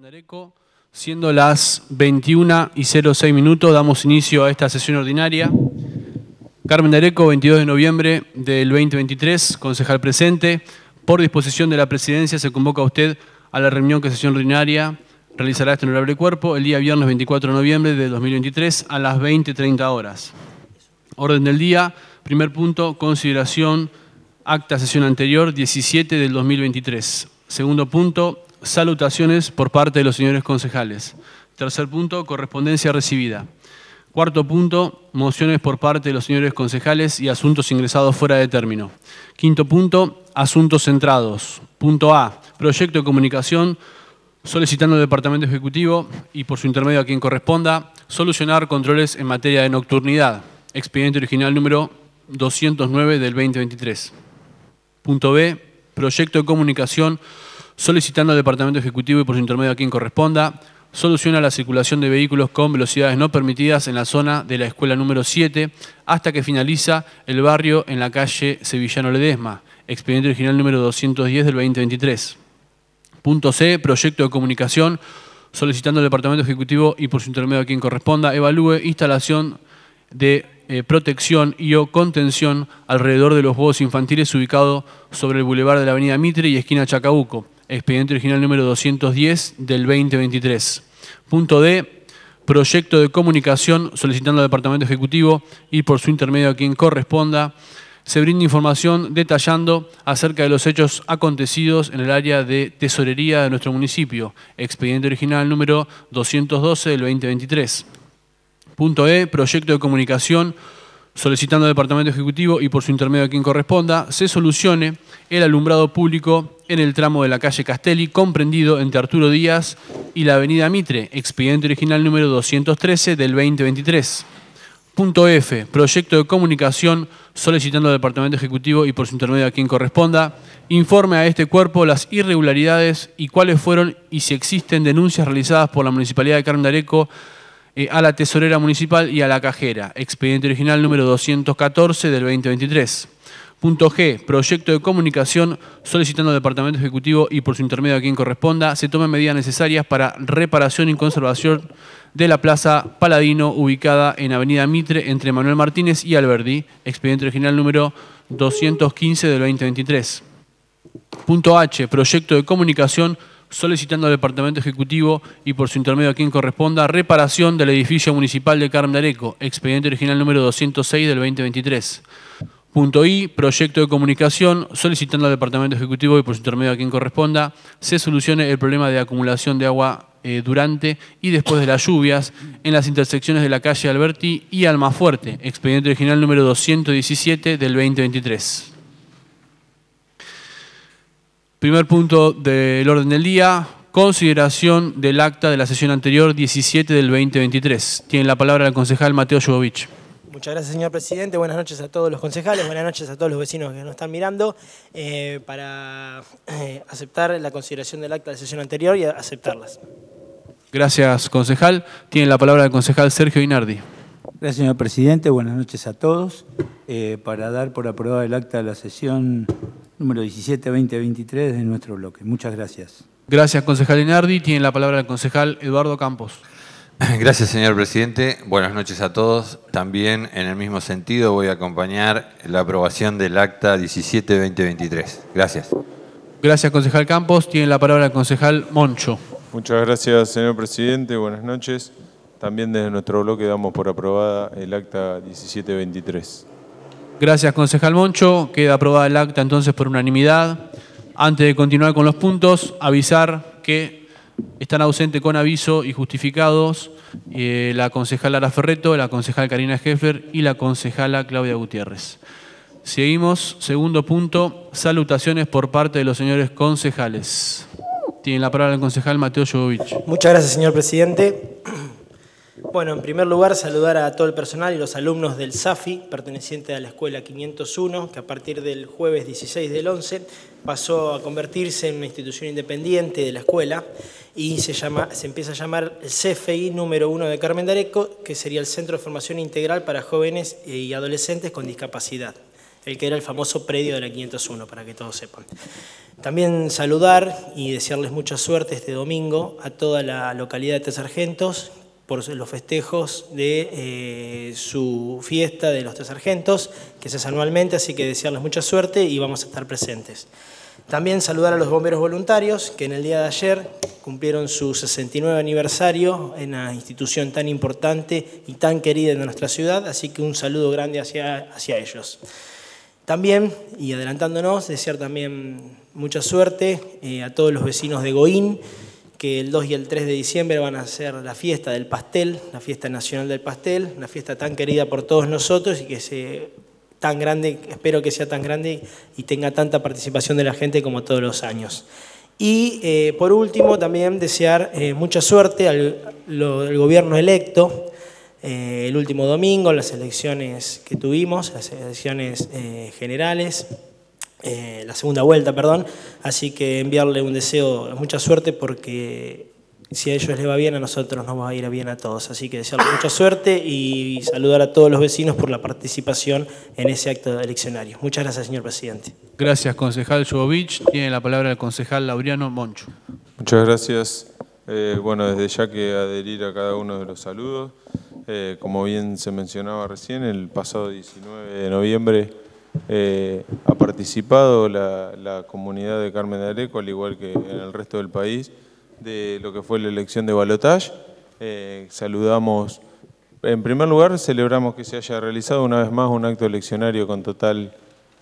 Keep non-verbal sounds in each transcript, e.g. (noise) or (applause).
Nareco, siendo las 21 y 06 minutos, damos inicio a esta sesión ordinaria. Carmen Dareco, 22 de noviembre del 2023, concejal presente. Por disposición de la presidencia se convoca a usted a la reunión que sesión ordinaria realizará este honorable cuerpo el día viernes 24 de noviembre del 2023 a las 20.30 horas. Orden del día, primer punto, consideración acta sesión anterior 17 del 2023. Segundo punto, salutaciones por parte de los señores concejales. Tercer punto, correspondencia recibida. Cuarto punto, mociones por parte de los señores concejales y asuntos ingresados fuera de término. Quinto punto, asuntos centrados. Punto A, proyecto de comunicación solicitando al Departamento Ejecutivo y por su intermedio a quien corresponda, solucionar controles en materia de nocturnidad. Expediente original número 209 del 2023. Punto B, proyecto de comunicación solicitando al Departamento Ejecutivo y por su intermedio a quien corresponda, soluciona la circulación de vehículos con velocidades no permitidas en la zona de la escuela número 7 hasta que finaliza el barrio en la calle Sevillano Ledesma, expediente original número 210 del 2023. Punto C, proyecto de comunicación, solicitando al Departamento Ejecutivo y por su intermedio a quien corresponda, evalúe instalación de eh, protección y o contención alrededor de los juegos infantiles ubicados sobre el bulevar de la avenida Mitre y esquina Chacabuco expediente original número 210 del 2023. Punto D, proyecto de comunicación solicitando al Departamento Ejecutivo y por su intermedio a quien corresponda se brinde información detallando acerca de los hechos acontecidos en el área de tesorería de nuestro municipio, expediente original número 212 del 2023. Punto E, proyecto de comunicación solicitando al Departamento Ejecutivo y por su intermedio a quien corresponda, se solucione el alumbrado público en el tramo de la calle Castelli, comprendido entre Arturo Díaz y la avenida Mitre, expediente original número 213 del 2023. Punto F, proyecto de comunicación solicitando al Departamento Ejecutivo y por su intermedio a quien corresponda, informe a este cuerpo las irregularidades y cuáles fueron y si existen denuncias realizadas por la Municipalidad de Carmen Areco eh, a la Tesorera Municipal y a la Cajera, expediente original número 214 del 2023. Punto G, proyecto de comunicación solicitando al Departamento Ejecutivo y por su intermedio a quien corresponda se tomen medidas necesarias para reparación y conservación de la Plaza Paladino ubicada en Avenida Mitre entre Manuel Martínez y Alberdi, expediente original número 215 del 2023. Punto H, proyecto de comunicación solicitando al Departamento Ejecutivo y por su intermedio a quien corresponda reparación del edificio municipal de Carmen de Areco, expediente original número 206 del 2023. Punto I, proyecto de comunicación, solicitando al Departamento Ejecutivo y por su intermedio a quien corresponda, se solucione el problema de acumulación de agua eh, durante y después de las lluvias en las intersecciones de la calle Alberti y Almafuerte, expediente original número 217 del 2023. Primer punto del orden del día, consideración del acta de la sesión anterior 17 del 2023. Tiene la palabra el concejal Mateo Jubovich. Muchas gracias, señor presidente. Buenas noches a todos los concejales, buenas noches a todos los vecinos que nos están mirando. Eh, para eh, aceptar la consideración del acta de sesión anterior y aceptarlas. Gracias, concejal. Tiene la palabra el concejal Sergio Inardi. Gracias, señor presidente. Buenas noches a todos. Eh, para dar por aprobada el acta de la sesión número 17-2023 de nuestro bloque. Muchas gracias. Gracias, concejal Inardi. Tiene la palabra el concejal Eduardo Campos. (laughs) Gracias, señor presidente. Buenas noches a todos. También, en el mismo sentido, voy a acompañar la aprobación del acta 17-2023. Gracias. Gracias, concejal Campos. Tiene la palabra el concejal Moncho. Muchas gracias, señor presidente. Buenas noches. También desde nuestro bloque damos por aprobada el acta 1723. Gracias, concejal Moncho. Queda aprobada el acta entonces por unanimidad. Antes de continuar con los puntos, avisar que están ausentes con aviso y justificados eh, la concejala Lara Ferreto, la concejal Karina Heffler y la concejala Claudia Gutiérrez. Seguimos, segundo punto, salutaciones por parte de los señores concejales. Tiene la palabra el concejal Mateo Jovovich. Muchas gracias, señor presidente. Bueno, en primer lugar, saludar a todo el personal y los alumnos del SAFI, perteneciente a la Escuela 501, que a partir del jueves 16 del 11 pasó a convertirse en una institución independiente de la escuela y se, empieza a llamar el CFI número uno de Carmen Dareco, que sería el Centro de Formación Integral para Jóvenes y Adolescentes con Discapacidad, el que era el famoso predio de la 501, para que todos sepan. También saludar y desearles mucha suerte este domingo a toda la localidad de Argentos por los festejos de eh, su fiesta de los tres Argentos, que se hace anualmente, así que desearles mucha suerte y vamos a estar presentes. También saludar a los bomberos voluntarios que en el día de ayer cumplieron su 69 aniversario en una institución tan importante y tan querida de nuestra ciudad, así que un saludo grande hacia, hacia ellos. También, y adelantándonos, desear también mucha suerte eh, a todos los vecinos de Goín, que el 2 y el 3 de diciembre van a ser la fiesta del pastel, la fiesta nacional del pastel, una fiesta tan querida por todos nosotros y que se tan grande, espero que sea tan grande y tenga tanta participación de la gente como todos los años. Y eh, por último, también desear eh, mucha suerte al gobierno electo. Eh, el último domingo, las elecciones que tuvimos, las elecciones generales, la segunda vuelta, perdón. Así que enviarle un deseo, mucha suerte porque si a ellos les va bien, a nosotros nos va a ir bien a todos. Así que desearles mucha suerte y saludar a todos los vecinos por la participación en ese acto eleccionario. Muchas gracias, señor presidente. Gracias, concejal Jovovich. Tiene la palabra el concejal Laureano Moncho. Muchas gracias. Eh, bueno, desde ya que adherir a cada uno de los saludos. Eh, como bien se mencionaba recién, el pasado 19 de noviembre eh, ha participado la, comunidad de Carmen de Areco, al igual que en el resto del país, de lo que fue la elección de Balotaj, eh, saludamos, en primer lugar, celebramos que se haya realizado una vez más un acto eleccionario con total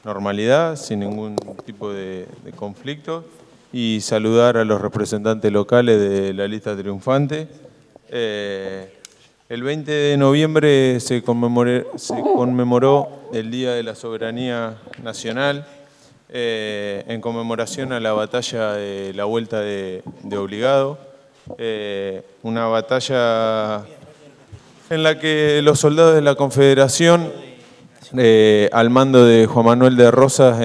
normalidad, sin ningún tipo de, conflicto, y saludar a los representantes locales de la lista triunfante. Eh, el 20 de noviembre se, se conmemoró el Día de la Soberanía Nacional, eh, en conmemoración a la batalla de la Vuelta de, Obligado, eh, una batalla en la que los soldados de la Confederación, eh, al mando de Juan Manuel de Rosas,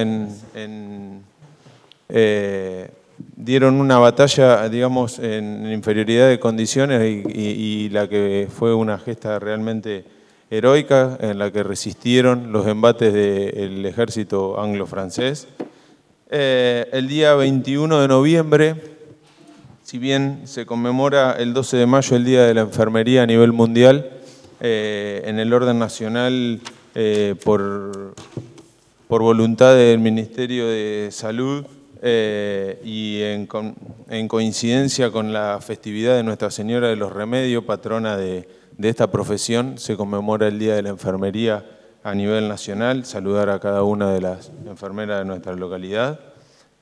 dieron una batalla, digamos, en inferioridad de condiciones y la que fue una gesta realmente heroica en la que resistieron los embates del ejército anglo-francés. Eh, el día 21 de noviembre, si bien se conmemora el 12 de mayo el Día de la Enfermería a nivel mundial, eh, en el orden nacional eh, por, por, voluntad del Ministerio de Salud y en coincidencia con la festividad de Nuestra Señora de los Remedios, patrona de, de esta profesión. Se conmemora el Día de la Enfermería a nivel nacional, saludar a cada una de las enfermeras de nuestra localidad.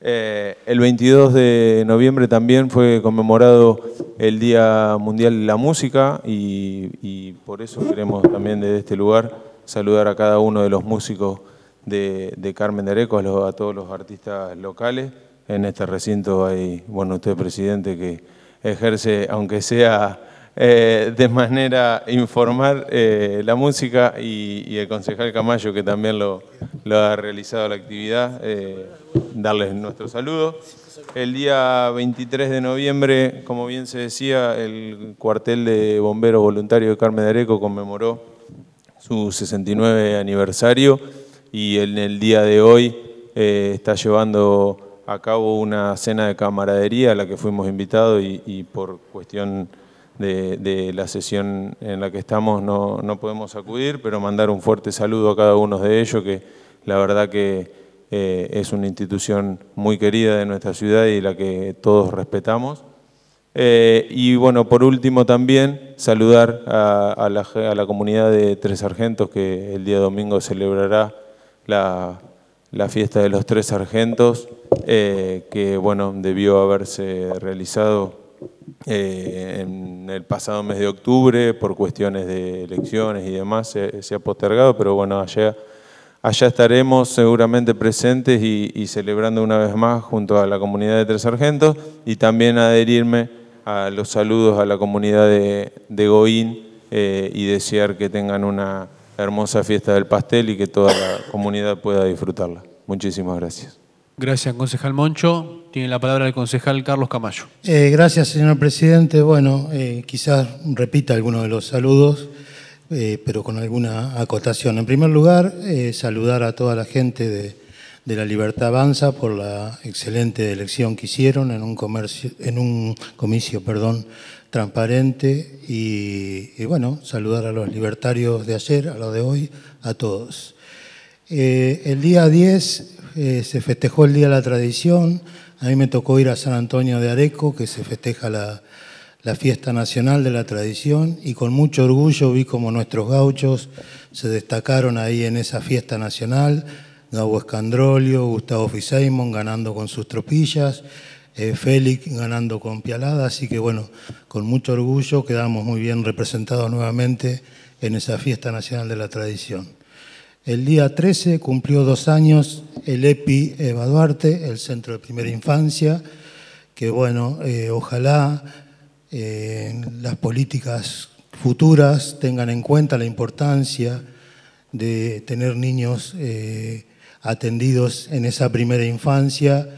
Eh, el 22 de noviembre también fue conmemorado el Día Mundial de la Música y, por eso queremos también desde este lugar saludar a cada uno de los músicos de, Carmen de Areco, a, a, todos los artistas locales. En este recinto hay, bueno, usted presidente que ejerce, aunque sea eh, de manera informal eh, la música y, el concejal Camayo, que también lo, ha realizado la actividad, eh, darles nuestro saludo. El día 23 de noviembre, como bien se decía, el cuartel de bomberos voluntarios de Carmen de Areco conmemoró su 69 aniversario y en el día de hoy está llevando a cabo una cena de camaradería a la que fuimos invitados y por cuestión de, la sesión en la que estamos no, podemos acudir, pero mandar un fuerte saludo a cada uno de ellos, que la verdad que eh, es una institución muy querida de nuestra ciudad y la que todos respetamos. Eh, y bueno, por último también saludar a, la, comunidad de Tres Sargentos que el día domingo celebrará la, fiesta de los Tres Sargentos, eh, que bueno, debió haberse realizado eh, en el pasado mes de octubre, por cuestiones de elecciones y demás, se, ha postergado, pero bueno, allá, estaremos seguramente presentes y, celebrando una vez más junto a la comunidad de Tres Argentos y también adherirme a los saludos a la comunidad de, Goín eh, y desear que tengan una hermosa fiesta del pastel y que toda la comunidad pueda disfrutarla. Muchísimas gracias. Gracias, concejal Moncho. Tiene la palabra el concejal Carlos Camayo. Eh, gracias, señor presidente. Bueno, eh, quizás repita algunos de los saludos, eh, pero con alguna acotación. En primer lugar, saludar a toda la gente de, La Libertad Avanza por la excelente elección que hicieron en un, comercio, en un comicio perdón, transparente y, y bueno, saludar a los libertarios de ayer, a los de hoy, a todos. el día 10 se festejó el Día de la Tradición a mí me tocó ir a San Antonio de Areco, que se festeja la, fiesta nacional de la tradición, y con mucho orgullo vi como nuestros gauchos se destacaron ahí en esa fiesta nacional. Gabo Escandrolio, Gustavo Fisaimon ganando con sus tropillas, eh, Félix ganando con Pialada, así que bueno, con mucho orgullo quedamos muy bien representados nuevamente en esa fiesta nacional de la tradición. El día 13 cumplió dos años el EPI Eva Duarte, el Centro de Primera Infancia, que bueno, eh, ojalá eh, las políticas futuras tengan en cuenta la importancia de tener niños eh, atendidos en esa primera infancia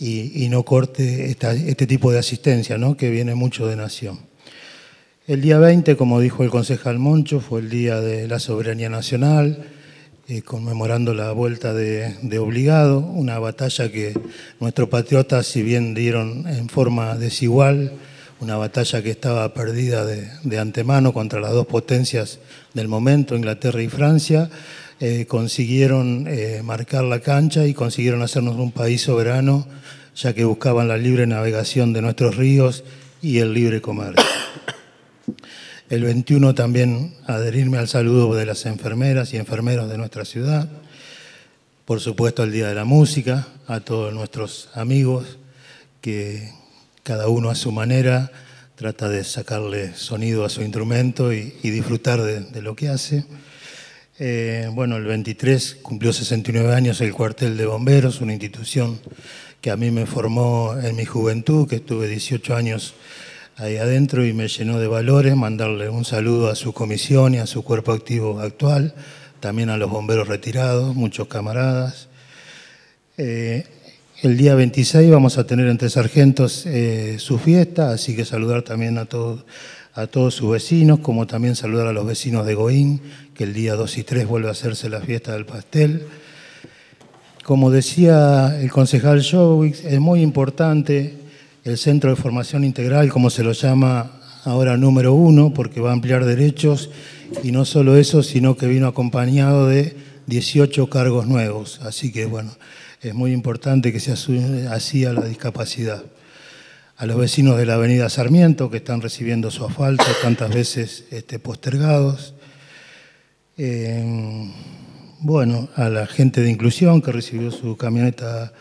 y, no corte este tipo de asistencia, ¿no? que viene mucho de nación. El día 20, como dijo el concejal Moncho, fue el Día de la Soberanía Nacional, conmemorando la vuelta de, Obligado, una batalla que nuestros patriotas, si bien dieron en forma desigual, una batalla que estaba perdida de, antemano contra las dos potencias del momento, Inglaterra y Francia, eh, consiguieron eh, marcar la cancha y consiguieron hacernos un país soberano, ya que buscaban la libre navegación de nuestros ríos y el libre comercio el 21 también adherirme al saludo de las enfermeras y enfermeros de nuestra ciudad, por supuesto el Día de la Música, a todos nuestros amigos que cada uno a su manera trata de sacarle sonido a su instrumento y, disfrutar de, lo que hace. Eh, bueno, el 23 cumplió 69 años el cuartel de bomberos, una institución que a mí me formó en mi juventud, que estuve 18 años ahí adentro y me llenó de valores, mandarle un saludo a su comisión y a su cuerpo activo actual, también a los bomberos retirados, muchos camaradas. Eh, el día 26 vamos a tener entre sargentos eh, su fiesta, así que saludar también a todos a todos sus vecinos, como también saludar a los vecinos de Goín, que el día 2 y 3 vuelve a hacerse la fiesta del pastel. Como decía el concejal Showix, es muy importante el Centro de Formación Integral, como se lo llama ahora número uno, porque va a ampliar derechos, y no solo eso, sino que vino acompañado de 18 cargos nuevos. Así que, bueno, es muy importante que se asume así a la discapacidad. A los vecinos de la avenida Sarmiento, que están recibiendo su asfalto tantas veces este, postergados. Em, bueno, a la gente de inclusión, que recibió su camioneta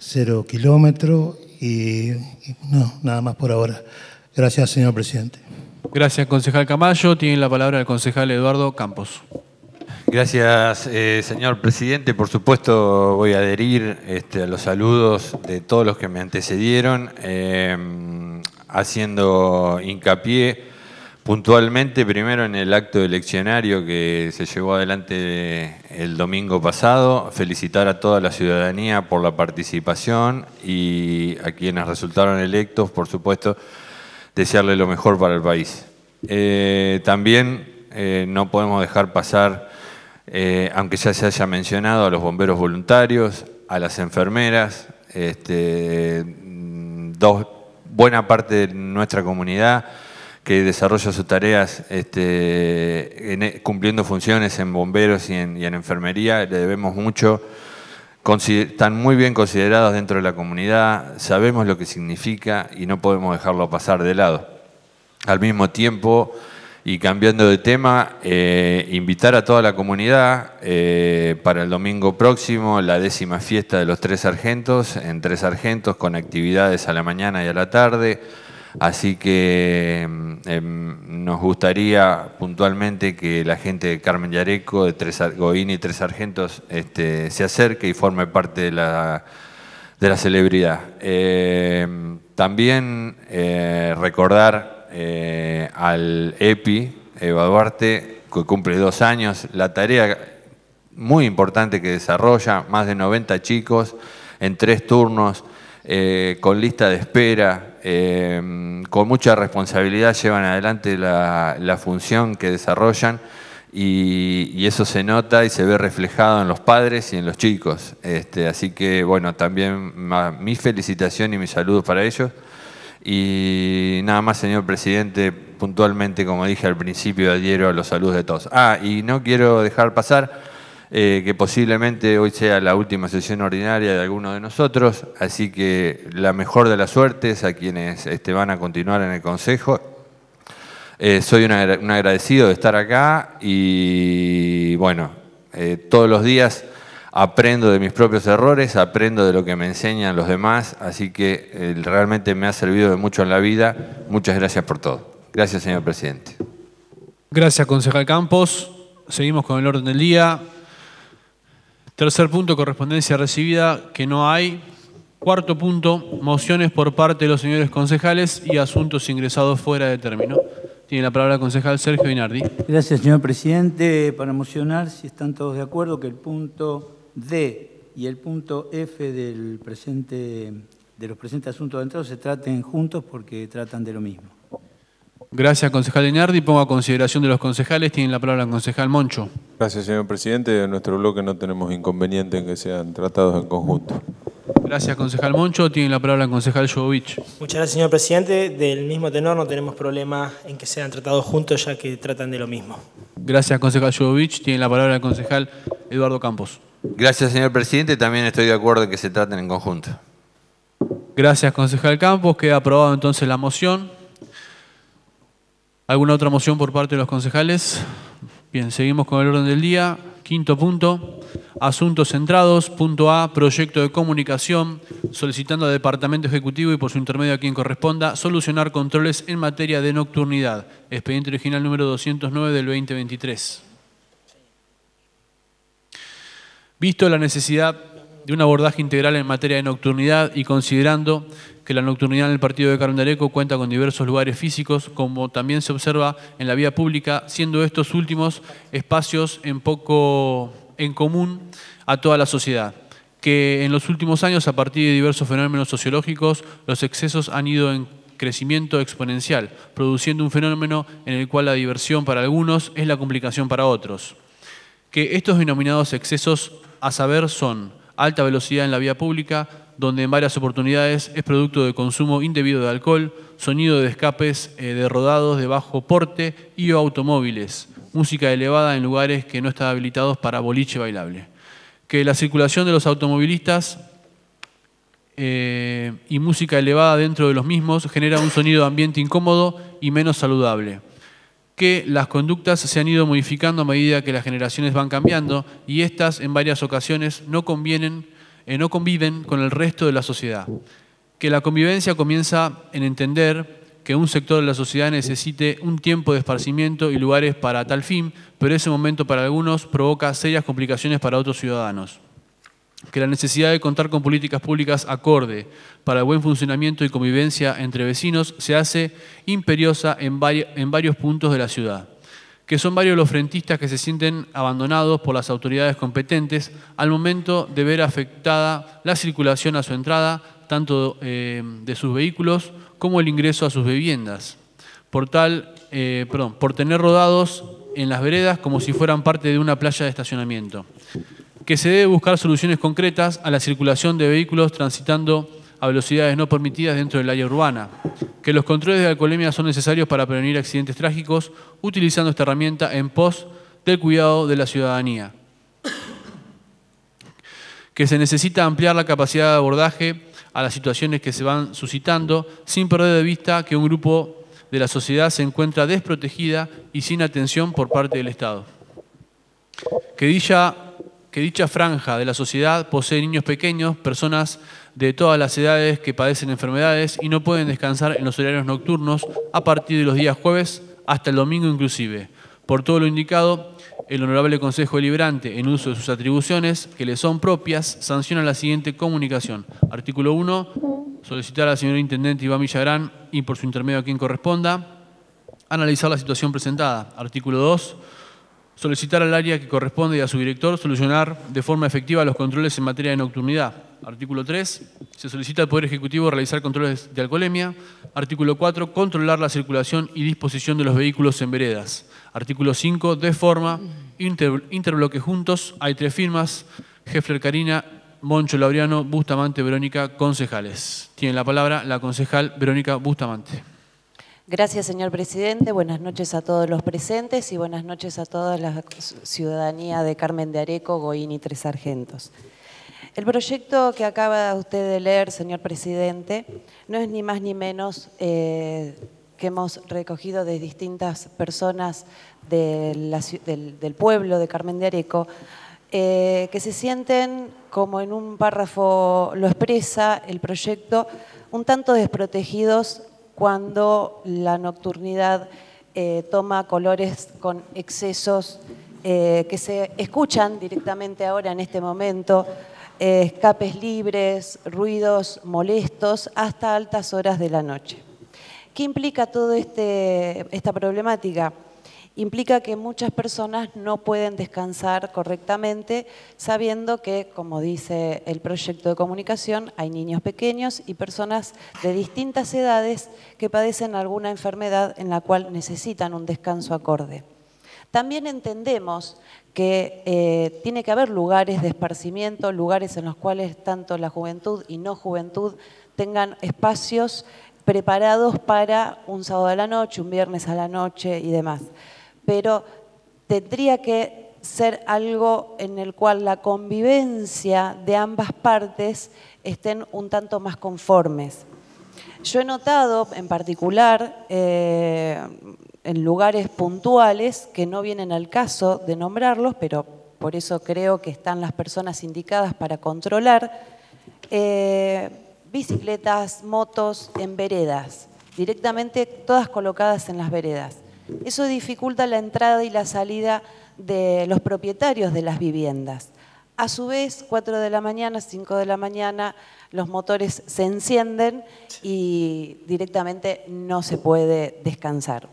cero kilómetro y, no, nada más por ahora. Gracias, señor presidente. Gracias, concejal Camayo. Tiene la palabra el concejal Eduardo Campos. Gracias, eh, señor presidente. Por supuesto, voy a adherir este, a los saludos de todos los que me antecedieron, eh, haciendo hincapié puntualmente primero en el acto eleccionario que se llevó adelante el domingo pasado, felicitar a toda la ciudadanía por la participación y a quienes resultaron electos, por supuesto, desearle lo mejor para el país. Eh, también eh, no podemos dejar pasar, eh, aunque ya se haya mencionado, a los bomberos voluntarios, a las enfermeras, este, dos, buena parte de nuestra comunidad que desarrolla sus tareas este, e, cumpliendo funciones en bomberos y en, enfermería, le debemos mucho. están muy bien considerados dentro de la comunidad, sabemos lo que significa y no podemos dejarlo pasar de lado. Al mismo tiempo, y cambiando de tema, eh, invitar a toda la comunidad eh, para el domingo próximo, la décima fiesta de los Tres Sargentos, en Tres Sargentos, con actividades a la mañana y a la tarde. Así que mm, em, nos gustaría puntualmente que la gente de Carmen Yareco, de Tres y Tres Argentos, este, se acerque y forme parte de la, celebridad. Em, también eh, recordar eh, al EPI, Eva Duarte, que cumple dos años, la tarea muy importante que desarrolla, más de 90 chicos en tres turnos, eh, con lista de espera, Em, con mucha responsabilidad llevan adelante la, función que desarrollan y, eso se nota y se ve reflejado en los padres y en los chicos. Este, así que bueno, también mi felicitación y mis saludos para ellos. Y nada más, señor presidente, puntualmente, como dije al principio, adhiero a los saludos de todos. Ah, y no quiero dejar pasar eh, que posiblemente hoy sea la última sesión ordinaria de alguno de nosotros, así que la mejor de las suertes a quienes este, van a continuar en el Consejo. Eh, soy un, agradecido de estar acá y bueno, eh, todos los días aprendo de mis propios errores, aprendo de lo que me enseñan los demás, así que realmente me ha servido de mucho en la vida. Muchas gracias por todo. Gracias, señor presidente. Gracias, concejal Campos. Seguimos con el orden del día. Tercer punto, correspondencia recibida, que no hay. Cuarto punto, mociones por parte de los señores concejales y asuntos ingresados fuera de término. Tiene la palabra el concejal Sergio Binardi. Gracias, señor presidente. Para mocionar, si están todos de acuerdo, que el punto D y el punto F del presente, de los presentes asuntos entrada se traten juntos porque tratan de lo mismo. Gracias, concejal Iñardi. Pongo a consideración de los concejales. Tienen la palabra el concejal Moncho. Gracias, señor presidente. En nuestro bloque no tenemos inconveniente en que sean tratados en conjunto. Gracias, concejal Moncho. Tiene la palabra el concejal Jovovich. Muchas gracias, señor presidente. Del mismo tenor no tenemos problema en que sean tratados juntos, ya que tratan de lo mismo. Gracias, concejal Jovovich. Tiene la palabra el concejal Eduardo Campos. Gracias, señor presidente. También estoy de acuerdo en que se traten en conjunto. Gracias, concejal Campos. Queda aprobado entonces la moción. ¿Alguna otra moción por parte de los concejales? Bien, seguimos con el orden del día. Quinto punto, asuntos centrados. Punto A, proyecto de comunicación, solicitando al Departamento Ejecutivo y por su intermedio a quien corresponda, solucionar controles en materia de nocturnidad. Expediente original número 209 del 2023. Visto la necesidad y un abordaje integral en materia de nocturnidad y considerando que la nocturnidad en el partido de Carondereco cuenta con diversos lugares físicos, como también se observa en la vía pública, siendo estos últimos espacios en poco en común a toda la sociedad que en los últimos años, a partir de diversos fenómenos sociológicos, los excesos han ido en crecimiento exponencial, produciendo un fenómeno en el cual la diversión para algunos es la complicación para otros. Que estos denominados excesos, a saber, son alta velocidad en la vía pública, donde en varias oportunidades es producto de consumo indebido de alcohol, sonido de escapes eh, de rodados de bajo porte y automóviles, música elevada en lugares que no están habilitados para boliche bailable. Que la circulación de los automovilistas eh, y música elevada dentro de los mismos genera un sonido ambiente incómodo y menos saludable que las conductas se han ido modificando a medida que las generaciones van cambiando y estas en varias ocasiones no convienen, eh, no conviven con el resto de la sociedad. Que la convivencia comienza en entender que un sector de la sociedad necesite un tiempo de esparcimiento y lugares para tal fin, pero ese momento para algunos provoca serias complicaciones para otros ciudadanos que la necesidad de contar con políticas públicas acorde para el buen funcionamiento y convivencia entre vecinos se hace imperiosa en, varios puntos de la ciudad, que son varios los frentistas que se sienten abandonados por las autoridades competentes al momento de ver afectada la circulación a su entrada, tanto eh, de sus vehículos como el ingreso a sus viviendas, por, tal, eh, por tener rodados en las veredas como si fueran parte de una playa de estacionamiento que se debe buscar soluciones concretas a la circulación de vehículos transitando a velocidades no permitidas dentro del área urbana, que los controles de alcoholemia son necesarios para prevenir accidentes trágicos utilizando esta herramienta en pos del cuidado de la ciudadanía, que se necesita ampliar la capacidad de abordaje a las situaciones que se van suscitando sin perder de vista que un grupo de la sociedad se encuentra desprotegida y sin atención por parte del Estado. Que dicha que dicha franja de la sociedad posee niños pequeños, personas de todas las edades que padecen enfermedades y no pueden descansar en los horarios nocturnos a partir de los días jueves hasta el domingo inclusive. Por todo lo indicado, el Honorable Consejo Deliberante, en uso de sus atribuciones que le son propias, sanciona la siguiente comunicación. Artículo 1. Solicitar a la señora Intendente Iván Villagrán y por su intermedio a quien corresponda, analizar la situación presentada. Artículo 2 solicitar al área que corresponde y a su director solucionar de forma efectiva los controles en materia de nocturnidad. Artículo 3, se solicita al Poder Ejecutivo realizar controles de alcoholemia. Artículo 4, controlar la circulación y disposición de los vehículos en veredas. Artículo 5, de forma, interbloque juntos, hay tres firmas, Jeffler Karina, Moncho Laureano, Bustamante, Verónica, concejales. Tiene la palabra la concejal Verónica Bustamante. Gracias, señor presidente. Buenas noches a todos los presentes y buenas noches a toda la ciudadanía de Carmen de Areco, Goín y Tres Argentos. El proyecto que acaba usted de leer, señor presidente, no es ni más ni menos eh, que hemos recogido de distintas personas del, pueblo de Carmen de Areco, eh, que se sienten, como en un párrafo lo expresa el proyecto, un tanto desprotegidos cuando la nocturnidad eh, toma colores con excesos eh, que se escuchan directamente ahora en este momento, eh, escapes libres, ruidos molestos, hasta altas horas de la noche. ¿Qué implica toda este, esta problemática? implica que muchas personas no pueden descansar correctamente sabiendo que, como dice el proyecto de comunicación, hay niños pequeños y personas de distintas edades que padecen alguna enfermedad en la cual necesitan un descanso acorde. También entendemos que eh, tiene que haber lugares de esparcimiento, lugares en los cuales tanto la juventud y no juventud tengan espacios preparados para un sábado a la noche, un viernes a la noche y demás pero tendría que ser algo en el cual la convivencia de ambas partes estén un tanto más conformes. Yo he notado en particular eh, en lugares puntuales que no vienen al caso de nombrarlos, pero por eso creo que están las personas indicadas para controlar, eh, bicicletas, motos en veredas, directamente todas colocadas en las veredas. Eso dificulta la entrada y la salida de los propietarios de las viviendas. A su vez, 4 de la mañana, 5 de la mañana, los motores se encienden y directamente no se puede descansar.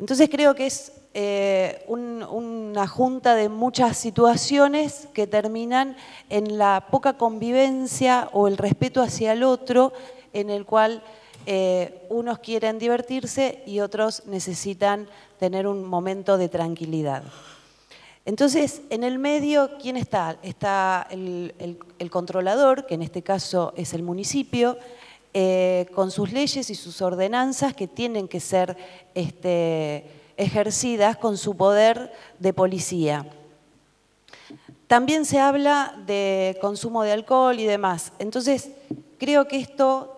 Entonces creo que es eh, una junta de muchas situaciones que terminan en la poca convivencia o el respeto hacia el otro en el cual eh, unos quieren divertirse y otros necesitan tener un momento de tranquilidad. Entonces, en el medio, ¿quién está? Está el, controlador, que en este caso es el municipio, eh, con sus leyes y sus ordenanzas que tienen que ser este, ejercidas con su poder de policía. También se habla de consumo de alcohol y demás. Entonces, creo que esto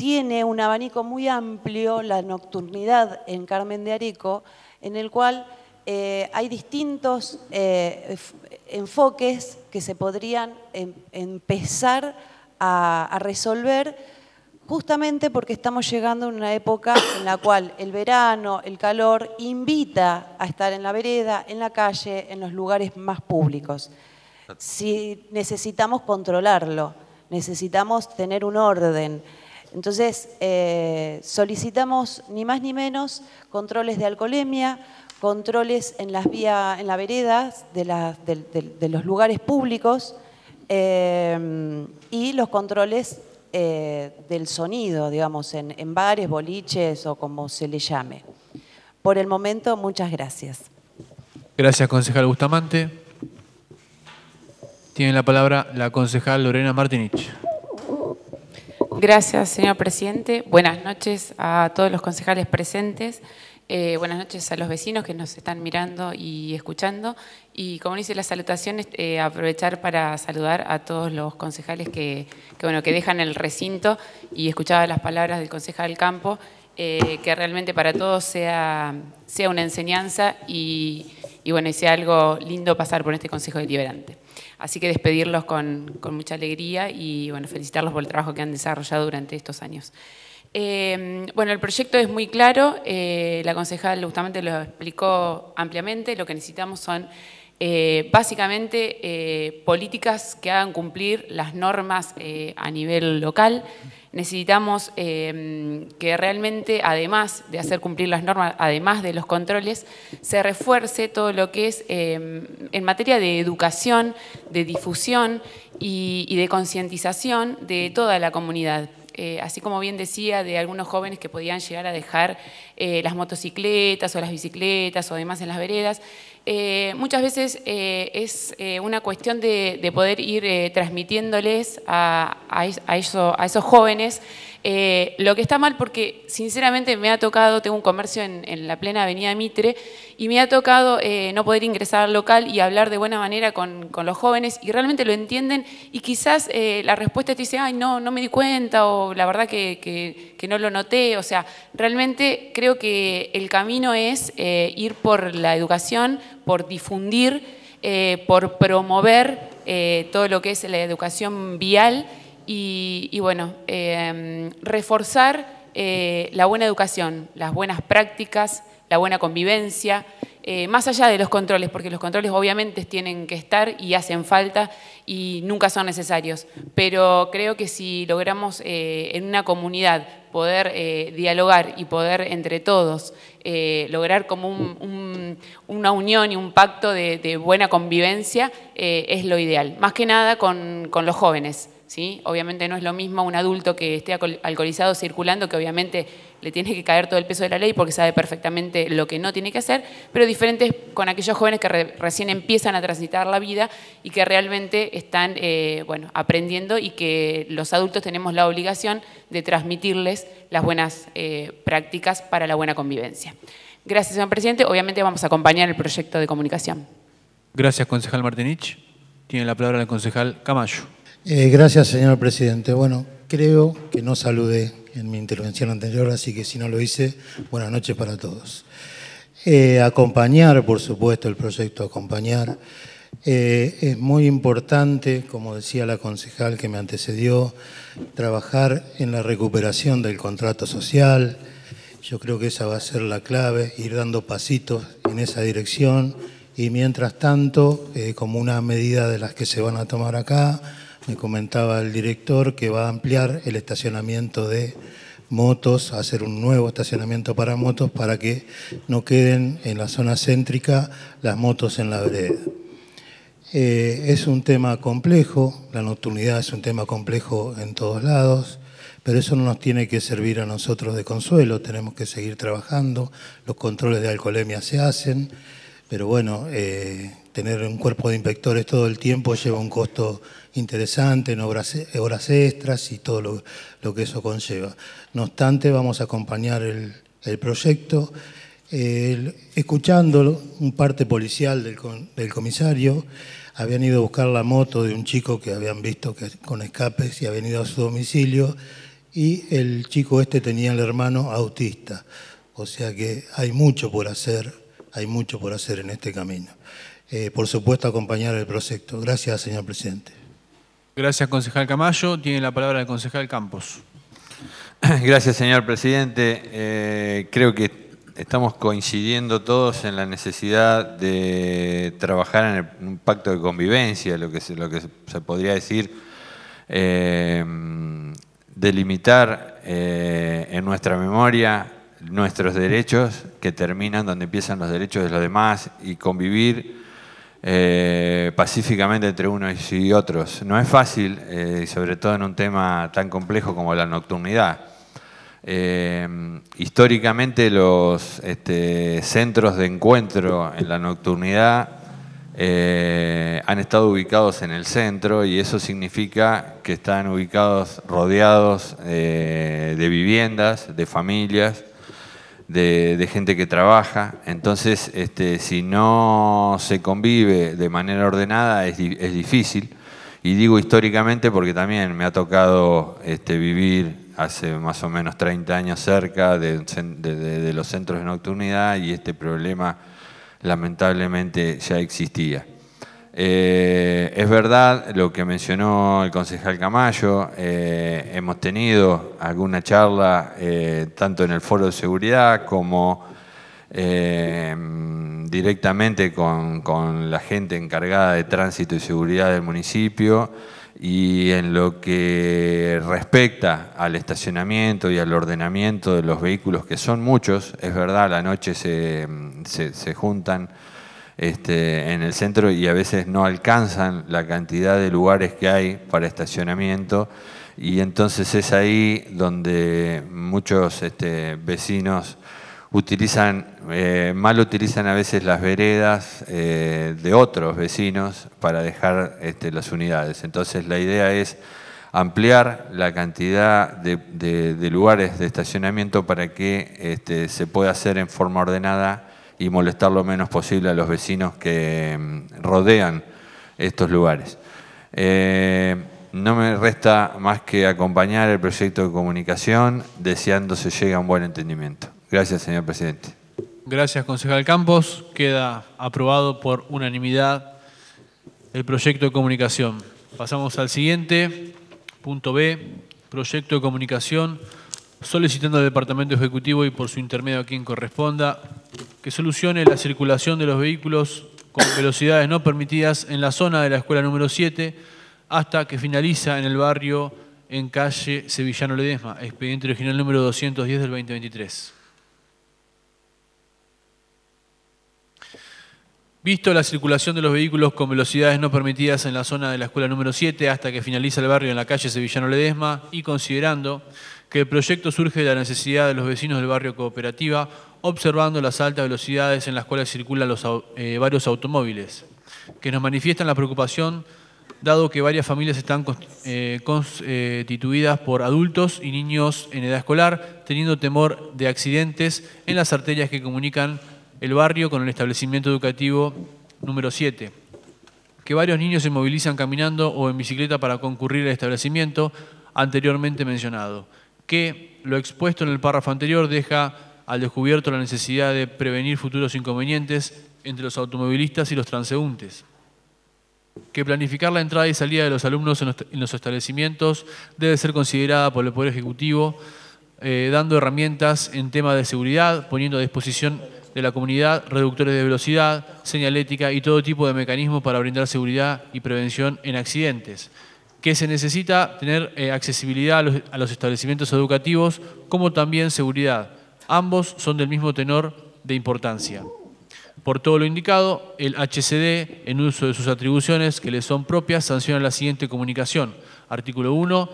tiene un abanico muy amplio, la nocturnidad en Carmen de Arico, en el cual eh, hay distintos eh, enfoques que se podrían em, empezar a, a resolver justamente porque estamos llegando a una época en la cual el verano, el calor, invita a estar en la vereda, en la calle, en los lugares más públicos. Si necesitamos controlarlo, necesitamos tener un orden. Entonces, eh, solicitamos ni más ni menos controles de alcoholemia, controles en las vías, en las veredas de, los lugares públicos eh, y los controles eh, del sonido, digamos, en, en bares, boliches o como se le llame. Por el momento, muchas gracias. Gracias, concejal Bustamante. Tiene la palabra la concejal Lorena Martinich. Gracias, señor presidente. Buenas noches a todos los concejales presentes. Eh, buenas noches a los vecinos que nos están mirando y escuchando. Y como dice la salutación, eh, aprovechar para saludar a todos los concejales que, bueno, que dejan el recinto y escuchaba las palabras del concejal del Campo, eh, que realmente para todos sea, sea una enseñanza y bueno, y sea algo lindo pasar por este Consejo Deliberante. Así que despedirlos con, mucha alegría y bueno, felicitarlos por el trabajo que han desarrollado durante estos años. Eh, bueno, el proyecto es muy claro, eh, la concejal justamente lo explicó ampliamente, lo que necesitamos son eh, básicamente políticas que hagan cumplir las normas a nivel local, necesitamos em, que realmente, además de hacer cumplir las normas, además de los controles, se refuerce todo lo que es em, en materia de educación, de difusión y, de concientización de toda la comunidad. Eh, así como bien decía, de algunos jóvenes que podían llegar a dejar eh, las motocicletas o las bicicletas o demás en las veredas, eh, muchas veces eh, es eh, una cuestión de, poder ir transmitiéndoles a esos jóvenes eh, lo que está mal porque sinceramente me ha tocado, tengo un comercio en, la plena avenida Mitre y me ha tocado eh, no poder ingresar al local y hablar de buena manera con, los jóvenes y realmente lo entienden y quizás eh, la respuesta te dice, ay no, no me di cuenta o la verdad que no lo noté, o sea, realmente creo que el camino es ir por la educación, por difundir, por promover todo lo que es la educación vial y, bueno, em, reforzar eh, la buena educación, las buenas prácticas, la buena convivencia, eh, más allá de los controles, porque los controles obviamente tienen que estar y hacen falta y nunca son necesarios, pero creo que si logramos eh, en una comunidad poder dialogar y poder entre todos lograr como una unión y un pacto de, buena convivencia, es lo ideal, más que nada con los jóvenes. Obviamente no es lo mismo un adulto que esté alcoholizado circulando, que obviamente le tiene que caer todo el peso de la ley porque sabe perfectamente lo que no tiene que hacer, pero es con aquellos jóvenes que recién empiezan a transitar la vida y que realmente están eh, aprendiendo y que los adultos tenemos la obligación de transmitirles las buenas eh, prácticas para la buena convivencia. Gracias, señor presidente. Obviamente vamos a acompañar el proyecto de comunicación. Gracias, concejal Martinich. Tiene la palabra el concejal Camayo. Eh, gracias, señor presidente. Bueno, creo que no saludé en mi intervención anterior, así que si no lo hice, buenas noches para todos. Eh, acompañar, por supuesto, el proyecto acompañar. Eh, es muy importante, como decía la concejal que me antecedió, trabajar en la recuperación del contrato social. Yo creo que esa va a ser la clave, ir dando pasitos en esa dirección. Y mientras tanto, como una medida de las que se van a tomar acá, me comentaba el director que va a ampliar el estacionamiento de motos, hacer un nuevo estacionamiento para motos para que no queden en la zona céntrica las motos en la vereda. Eh, es un tema complejo, la nocturnidad es un tema complejo en todos lados, pero eso no nos tiene que servir a nosotros de consuelo, tenemos que seguir trabajando, los controles de alcoholemia se hacen, pero bueno, eh, tener un cuerpo de inspectores todo el tiempo lleva un costo interesante en horas extras y todo lo, que eso conlleva. No obstante, vamos a acompañar el, proyecto escuchándolo. un parte policial del, comisario. Habían ido a buscar la moto de un chico que habían visto con escapes y ha venido a su domicilio y el chico este tenía el hermano autista. O sea que hay mucho por hacer, hay mucho por hacer en este camino. Eh, por supuesto, acompañar el proyecto. Gracias, señor presidente. Gracias, concejal Camayo. Tiene la palabra el concejal Campos. (clears throat) Gracias, señor presidente. Eh, creo que estamos coincidiendo todos en la necesidad de trabajar en, un pacto de convivencia, lo que se, lo que se podría decir, eh, delimitar eh, en nuestra memoria nuestros derechos que terminan donde empiezan los derechos de los demás y convivir eh, pacíficamente entre unos y otros. No es fácil, y eh, sobre todo en un tema tan complejo como la nocturnidad. Eh, históricamente los este, centros de encuentro en la nocturnidad han estado ubicados en el centro y eso significa que están ubicados rodeados de viviendas, de familias de, gente que trabaja. Entonces, este, si no se convive de manera ordenada, es, es difícil. Y digo históricamente porque también me ha tocado este, vivir hace más o menos 30 años cerca de, de los centros de nocturnidad y este problema lamentablemente ya existía. Eh, es verdad lo que mencionó el concejal Camayo, eh, hemos tenido alguna charla eh, tanto en el foro de seguridad como directamente con, la gente encargada de tránsito y seguridad del municipio y en lo que respecta al estacionamiento y al ordenamiento de los vehículos, que son muchos, es verdad, la noche se, se juntan este, en el centro y a veces no alcanzan la cantidad de lugares que hay para estacionamiento. Y entonces es ahí donde muchos este, vecinos utilizan, eh, mal utilizan a veces las veredas eh, de otros vecinos para dejar este, las unidades. Entonces la idea es ampliar la cantidad de, lugares de estacionamiento para que se pueda hacer en forma ordenada y molestar lo menos posible a los vecinos que mm, rodean estos lugares. Eh, no me resta más que acompañar el proyecto de comunicación, deseando se llegue a un buen entendimiento. Gracias, señor presidente. Gracias, concejal Campos. Queda aprobado por unanimidad el proyecto de comunicación. Pasamos al siguiente, punto B, proyecto de comunicación solicitando al Departamento Ejecutivo y por su intermedio a quien corresponda que solucione la circulación de los vehículos con velocidades no permitidas en la zona de la escuela número 7 hasta que finaliza en el barrio en calle Sevillano Ledesma, expediente original número 210 del 2023. Visto la circulación de los vehículos con velocidades no permitidas en la zona de la escuela número 7 hasta que finaliza el barrio en la calle Sevillano Ledesma y considerando que el proyecto surge de la necesidad de los vecinos del barrio Cooperativa, observando las altas velocidades en las cuales circulan los, eh, varios automóviles, que nos manifiestan la preocupación dado que varias familias están eh, constituidas por adultos y niños en edad escolar, teniendo temor de accidentes en las arterias que comunican el barrio con el establecimiento educativo número 7 que varios niños se movilizan caminando o en bicicleta para concurrir al establecimiento anteriormente mencionado que lo expuesto en el párrafo anterior deja al descubierto la necesidad de prevenir futuros inconvenientes entre los automovilistas y los transeúntes que planificar la entrada y salida de los alumnos en los establecimientos debe ser considerada por el Poder Ejecutivo, eh, dando herramientas en temas de seguridad, poniendo a disposición de la comunidad reductores de velocidad, señalética y todo tipo de mecanismos para brindar seguridad y prevención en accidentes que se necesita tener eh, accesibilidad a los, a los establecimientos educativos, como también seguridad. Ambos son del mismo tenor de importancia. Por todo lo indicado, el HCD, en uso de sus atribuciones que le son propias, sanciona la siguiente comunicación. Artículo 1,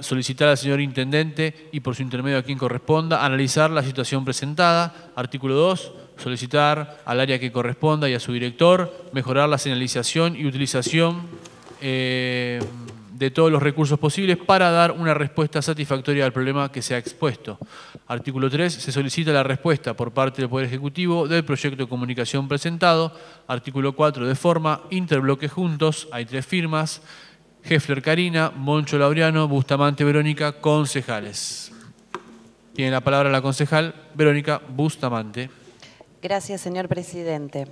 solicitar al señor Intendente y por su intermedio a quien corresponda, analizar la situación presentada. Artículo 2, solicitar al área que corresponda y a su director, mejorar la señalización y utilización eh, de todos los recursos posibles para dar una respuesta satisfactoria al problema que se ha expuesto. Artículo 3. Se solicita la respuesta por parte del Poder Ejecutivo del proyecto de comunicación presentado. Artículo 4. De forma, interbloque juntos, hay tres firmas. Heffler Karina, Moncho Laureano, Bustamante Verónica, concejales. Tiene la palabra la concejal Verónica Bustamante. Gracias, señor presidente.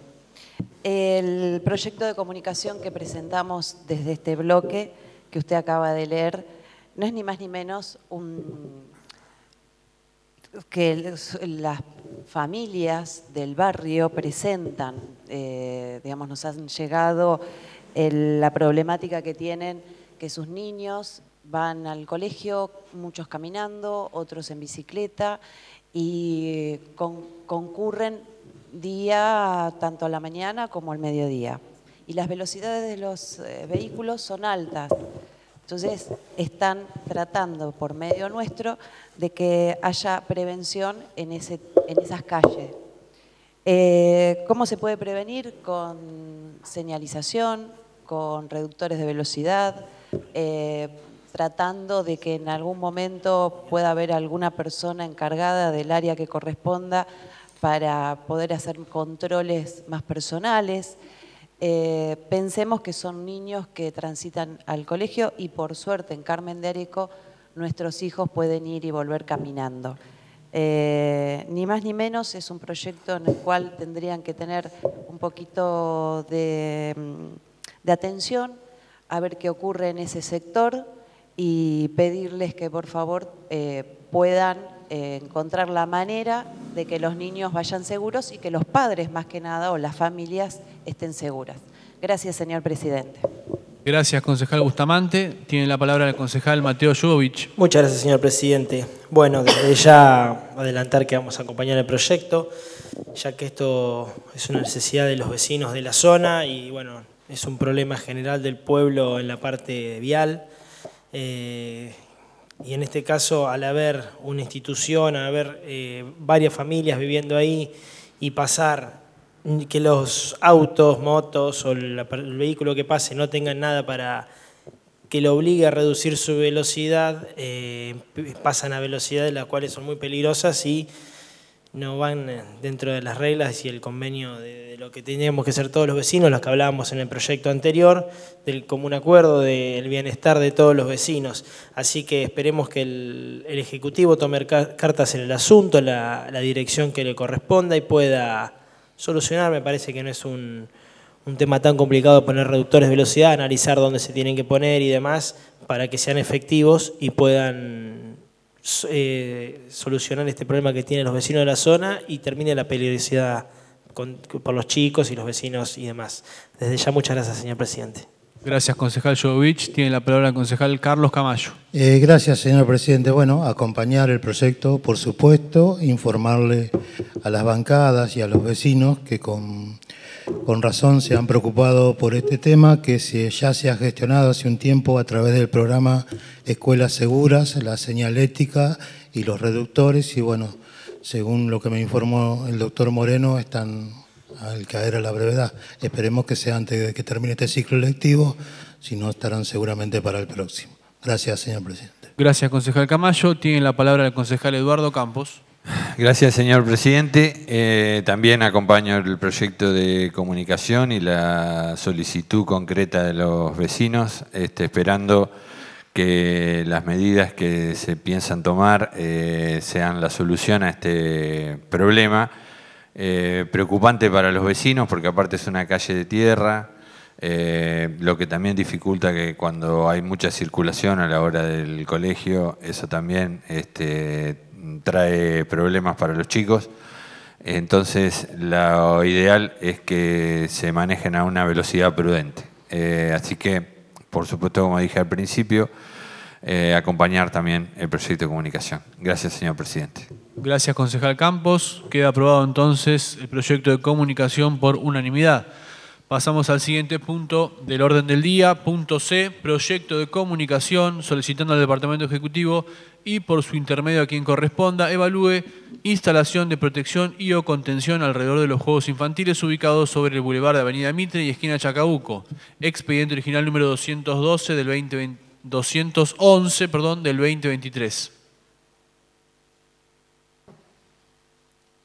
El proyecto de comunicación que presentamos desde este bloque que usted acaba de leer no es ni más ni menos un... que las familias del barrio presentan, eh, digamos, nos han llegado la problemática que tienen que sus niños van al colegio, muchos caminando, otros en bicicleta y concurren día, tanto a la mañana como al mediodía. Y las velocidades de los eh, vehículos son altas. Entonces, están tratando por medio nuestro de que haya prevención en, ese, en esas calles. Eh, ¿Cómo se puede prevenir? Con señalización, con reductores de velocidad, eh, tratando de que en algún momento pueda haber alguna persona encargada del área que corresponda para poder hacer controles más personales. Eh, pensemos que son niños que transitan al colegio y por suerte en Carmen de Areco nuestros hijos pueden ir y volver caminando. Eh, ni más ni menos es un proyecto en el cual tendrían que tener un poquito de, mm, atención a ver qué ocurre en ese sector y pedirles que por favor eh, puedan eh, encontrar la manera de que los niños vayan seguros y que los padres más que nada o las familias estén seguras. Gracias, señor presidente. Gracias, concejal Bustamante. Tiene la palabra el concejal Mateo Yudovich. Muchas gracias, señor presidente. Bueno, desde ya adelantar que vamos a acompañar el proyecto, ya que esto es una necesidad de los vecinos de la zona y, bueno, es un problema general del pueblo en la parte vial. Eh, y en este caso al haber una institución, al haber eh, varias familias viviendo ahí y pasar mm, que los autos, motos o el, vehículo que pase no tengan nada para que lo obligue a reducir su velocidad, eh, pasan a velocidades las cuales son muy peligrosas y no van eh, dentro de las reglas y el convenio de, lo que teníamos que ser todos los vecinos, los que hablábamos en el proyecto anterior, del común acuerdo del bienestar de todos los vecinos. Así que esperemos que el, Ejecutivo tome cartas en el asunto, la, la, dirección que le corresponda y pueda solucionar. Me parece que no es un, un tema tan complicado poner reductores de velocidad, analizar dónde se tienen que poner y demás para que sean efectivos y puedan eh, solucionar este problema que tienen los vecinos de la zona y termine la peligrosidad por los chicos y los vecinos y demás. Desde ya muchas gracias, señor presidente. Gracias, concejal Jovich. Tiene la palabra el concejal Carlos Camayo. Eh, gracias, señor presidente. Bueno, acompañar el proyecto, por supuesto, informarle a las bancadas y a los vecinos que con con razón se han preocupado por este tema que ya se ha gestionado hace un tiempo a través del programa Escuelas Seguras, la señalética y los reductores y bueno, según lo que me informó el doctor Moreno, están al caer a la brevedad. Esperemos que sea antes de que termine este ciclo electivo, si no estarán seguramente para el próximo. Gracias, señor presidente. Gracias, concejal Camayo. Tiene la palabra el concejal Eduardo Campos. Gracias, señor presidente. Eh, también acompaño el proyecto de comunicación y la solicitud concreta de los vecinos, este, esperando que las medidas que se piensan tomar eh, sean la solución a este problema. Eh, preocupante para los vecinos porque aparte es una calle de tierra, lo que también dificulta que cuando hay mucha circulación a la hora del colegio, eso también este, trae problemas para los chicos. Entonces, lo ideal es que se manejen a una velocidad prudente. Eh, así que, por supuesto, como dije al principio, eh, acompañar también el proyecto de comunicación. Gracias, señor presidente. Gracias, concejal Campos. Queda aprobado entonces el proyecto de comunicación por unanimidad. Pasamos al siguiente punto del orden del día, punto C, proyecto de comunicación, solicitando al Departamento Ejecutivo y por su intermedio a quien corresponda evalúe instalación de protección y o contención alrededor de los juegos infantiles ubicados sobre el Boulevard de Avenida Mitre y esquina Chacabuco. Expediente original número 212 del 211 del 2023.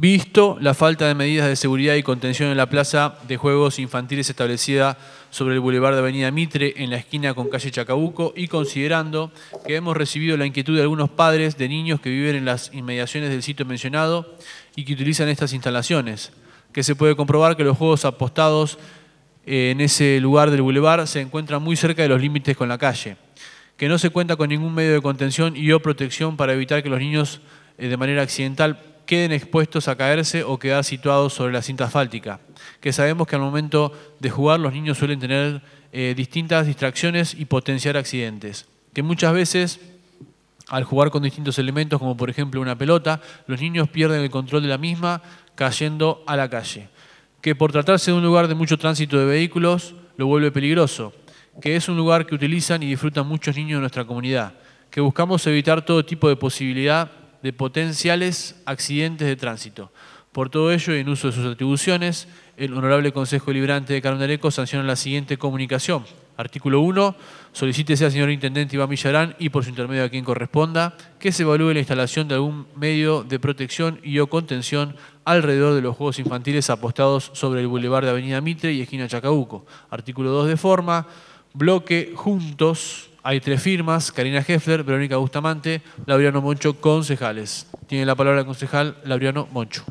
visto la falta de medidas de seguridad y contención en la plaza de juegos infantiles establecida sobre el bulevar de Avenida Mitre en la esquina con calle Chacabuco y considerando que hemos recibido la inquietud de algunos padres de niños que viven en las inmediaciones del sitio mencionado y que utilizan estas instalaciones, que se puede comprobar que los juegos apostados eh, en ese lugar del bulevar se encuentran muy cerca de los límites con la calle, que no se cuenta con ningún medio de contención y o protección para evitar que los niños eh, de manera accidental queden expuestos a caerse o quedar situados sobre la cinta asfáltica, que sabemos que al momento de jugar los niños suelen tener eh, distintas distracciones y potenciar accidentes, que muchas veces al jugar con distintos elementos, como por ejemplo una pelota, los niños pierden el control de la misma cayendo a la calle, que por tratarse de un lugar de mucho tránsito de vehículos lo vuelve peligroso, que es un lugar que utilizan y disfrutan muchos niños de nuestra comunidad, que buscamos evitar todo tipo de posibilidad de potenciales accidentes de tránsito. Por todo ello, y en uso de sus atribuciones, el Honorable Consejo Liberante de Carondereco sanciona la siguiente comunicación. Artículo 1. Solicítese al señor Intendente Iván Villarán y por su intermedio a quien corresponda que se evalúe la instalación de algún medio de protección y o contención alrededor de los juegos infantiles apostados sobre el Boulevard de Avenida Mitre y esquina Chacabuco. Artículo 2 de forma. Bloque juntos hay tres firmas, Karina Heffler, Verónica Bustamante, Labriano Moncho, concejales. Tiene la palabra el concejal Labriano Moncho.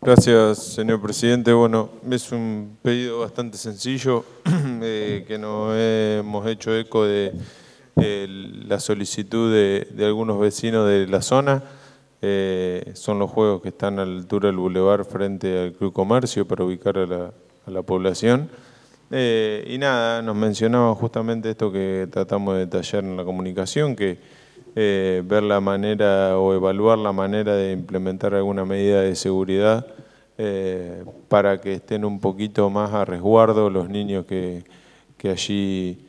Gracias, señor presidente. Bueno, es un pedido bastante sencillo (clears throat) eh, que nos hemos hecho eco de la solicitud de, algunos vecinos de la zona. Eh, son los juegos que están a la altura del bulevar frente al Club Comercio para ubicar a la población. Eh, y nada, nos mencionaba justamente esto que tratamos de detallar en la comunicación, que eh, ver la manera o evaluar la manera de implementar alguna medida de seguridad eh, para que estén un poquito más a resguardo los niños que, que allí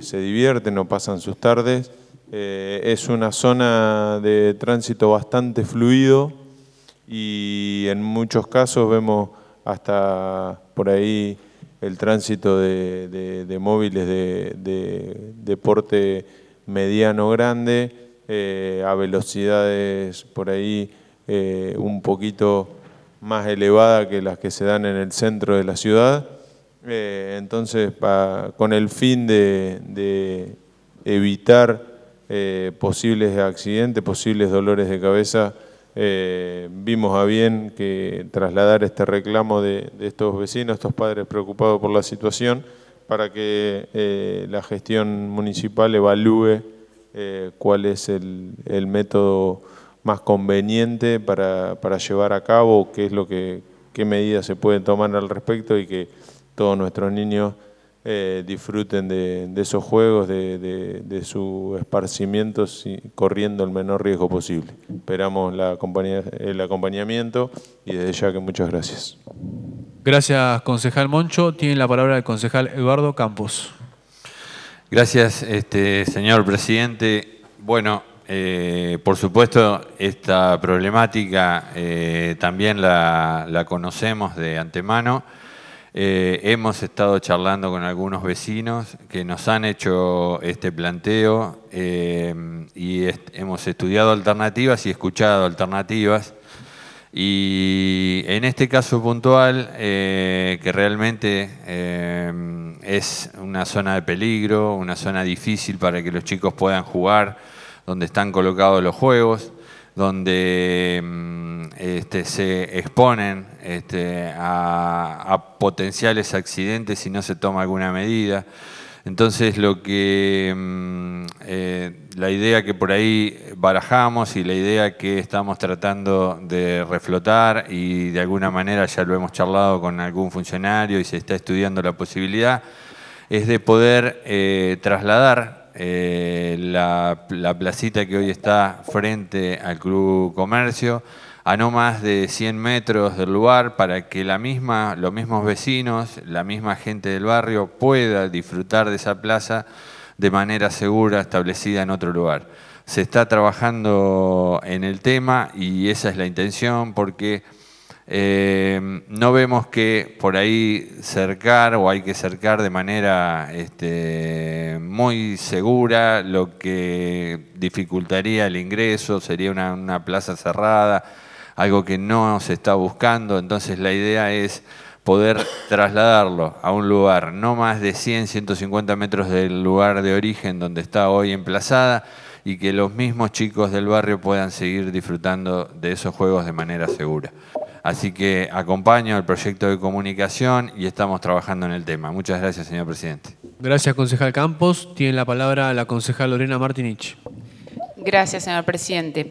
se divierten o pasan sus tardes. es una zona de tránsito bastante fluido y en muchos casos vemos hasta por ahí el tránsito de, móviles de, deporte porte mediano grande eh, a velocidades por ahí eh, un poquito más elevadas que las que se dan en el centro de la ciudad. Eh, entonces, con el fin de, evitar posibles accidentes, posibles dolores de cabeza, eh, vimos a bien que trasladar este reclamo de, estos vecinos, estos padres preocupados por la situación, para que eh, la gestión municipal evalúe eh, cuál es el, método más conveniente para, para, llevar a cabo, qué es lo que, qué medidas se pueden tomar al respecto y que todos nuestros niños eh, disfruten de, esos juegos, de, su esparcimiento, corriendo el menor riesgo posible. Esperamos la compañía, el acompañamiento y desde ya que muchas gracias. Gracias, concejal Moncho. Tiene la palabra el concejal Eduardo Campos. Gracias, este, señor presidente. Bueno, eh, por supuesto, esta problemática eh, también la conocemos de antemano. Eh, hemos estado charlando con algunos vecinos que nos han hecho este planteo eh, y hemos estudiado alternativas y escuchado alternativas. Y en este caso puntual, eh, que realmente es una zona de peligro, una zona difícil para que los chicos puedan jugar, donde están colocados los juegos, donde mm, este, se exponen este, a, potenciales accidentes si no se toma alguna medida. Entonces, lo que mm, eh, la idea que por ahí barajamos y la idea que estamos tratando de reflotar y de alguna manera ya lo hemos charlado con algún funcionario y se está estudiando la posibilidad, es de poder eh, trasladar eh, la, placita que hoy está frente al Club Comercio, a no más de 100 metros del lugar, para que la misma, los mismos vecinos, la misma gente del barrio pueda disfrutar de esa plaza de manera segura, establecida en otro lugar. Se está trabajando en el tema y esa es la intención porque eh, no vemos que por ahí cercar o hay que cercar de manera este, muy segura lo que dificultaría el ingreso, sería una, una plaza cerrada, algo que no se está buscando. Entonces la idea es poder trasladarlo a un lugar no más de 100, 150 metros del lugar de origen donde está hoy emplazada y que los mismos chicos del barrio puedan seguir disfrutando de esos juegos de manera segura. Así que acompaño el proyecto de comunicación y estamos trabajando en el tema. Muchas gracias, señor presidente. Gracias, concejal Campos. Tiene la palabra la concejal Lorena Martinich. Gracias, señor presidente.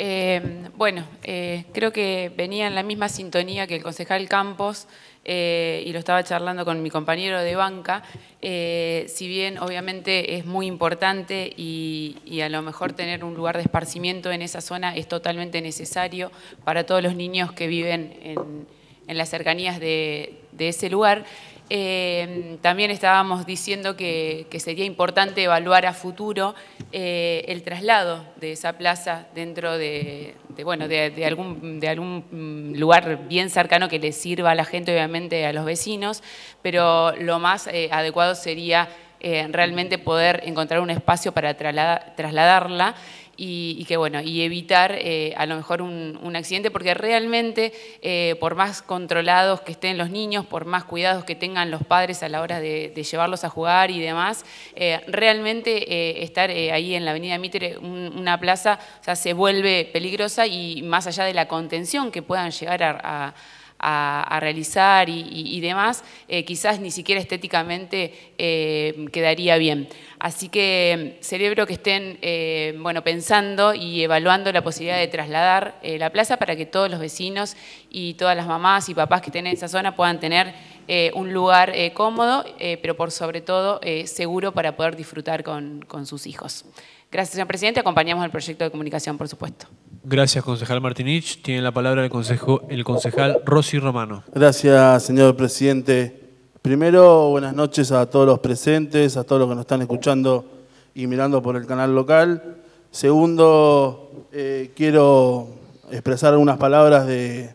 Eh, bueno, eh, creo que venía en la misma sintonía que el concejal Campos eh, y lo estaba charlando con mi compañero de banca. si bien obviamente es muy importante y, a lo mejor tener un lugar de esparcimiento en esa zona es totalmente necesario para todos los niños que viven en, las cercanías de ese lugar, Em, también estábamos diciendo que, sería importante evaluar a futuro eh, el traslado de esa plaza dentro de, algún, mm, lugar bien cercano que le sirva a la gente, obviamente a los vecinos, pero lo más eh, adecuado sería eh, realmente poder encontrar un espacio para trasladarla y, que bueno, y evitar eh, a lo mejor un, accidente, porque realmente eh, por más controlados que estén los niños, por más cuidados que tengan los padres a la hora de, llevarlos a jugar y demás, eh, realmente estar ahí en la avenida Mitre, una plaza, se vuelve peligrosa y más allá de la contención que puedan llegar a a, realizar y, demás, eh, quizás ni siquiera estéticamente eh, quedaría bien. Así que mm, celebro que estén eh, bueno, pensando y evaluando la posibilidad de trasladar la plaza para que todos los vecinos y todas las mamás y papás que estén en esa zona puedan tener un lugar cómodo, pero por sobre todo seguro para poder disfrutar con, con sus hijos. Gracias, señor presidente. Acompañamos el proyecto de comunicación, por supuesto. Gracias, concejal Martinich. Tiene la palabra el, concejal Rossi Romano. Gracias, señor presidente. Primero, buenas noches a todos los presentes, a todos los que nos están escuchando y mirando por el canal local. Segundo, eh, quiero expresar unas palabras de,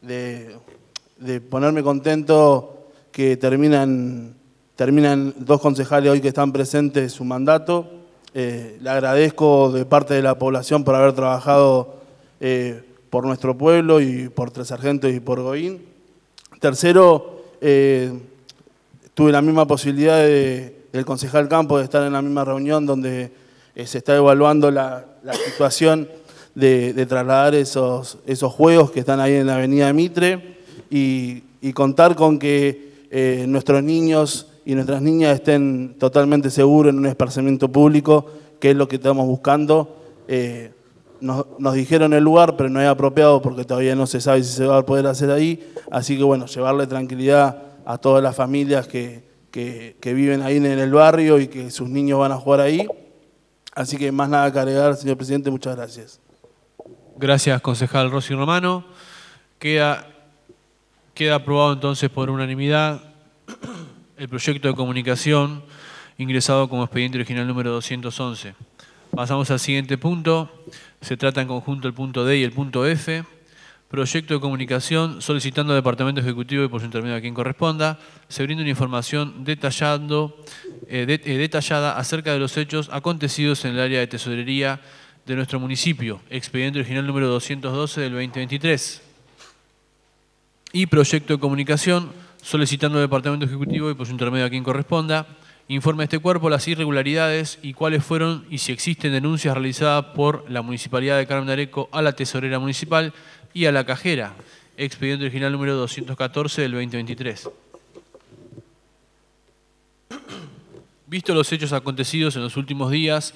de, ponerme contento que terminan, terminan dos concejales hoy que están presentes su mandato. Eh, le agradezco de parte de la población por haber trabajado eh, por nuestro pueblo y por Tres Argentos y por Goín. Tercero, eh, tuve la misma posibilidad de, del concejal Campo de estar en la misma reunión donde se está evaluando la, situación de, trasladar esos, juegos que están ahí en la avenida Mitre y contar con que nuestros niños y nuestras niñas estén totalmente seguras en un esparcimiento público, que es lo que estamos buscando. Eh, nos, dijeron el lugar, pero no es apropiado porque todavía no se sabe si se va a poder hacer ahí. Así que bueno, llevarle tranquilidad a todas las familias que, viven ahí en el barrio y que sus niños van a jugar ahí. Así que más nada que agregar, señor presidente, muchas gracias. Gracias, concejal Rossi Romano. Queda, queda aprobado entonces por unanimidad el proyecto de comunicación ingresado como expediente original número 211. Pasamos al siguiente punto. Se trata en conjunto el punto D y el punto F. Proyecto de comunicación solicitando al Departamento Ejecutivo y por su intermedio a quien corresponda, se brinda una información detallando, eh, eh, detallada acerca de los hechos acontecidos en el área de tesorería de nuestro municipio. Expediente original número 212 del 2023. Y proyecto de comunicación solicitando al Departamento Ejecutivo y por pues su intermedio a quien corresponda, informe a este cuerpo las irregularidades y cuáles fueron y si existen denuncias realizadas por la Municipalidad de Carmen de Areco a la Tesorera Municipal y a la Cajera, expediente original número 214 del 2023. Visto los hechos acontecidos en los últimos días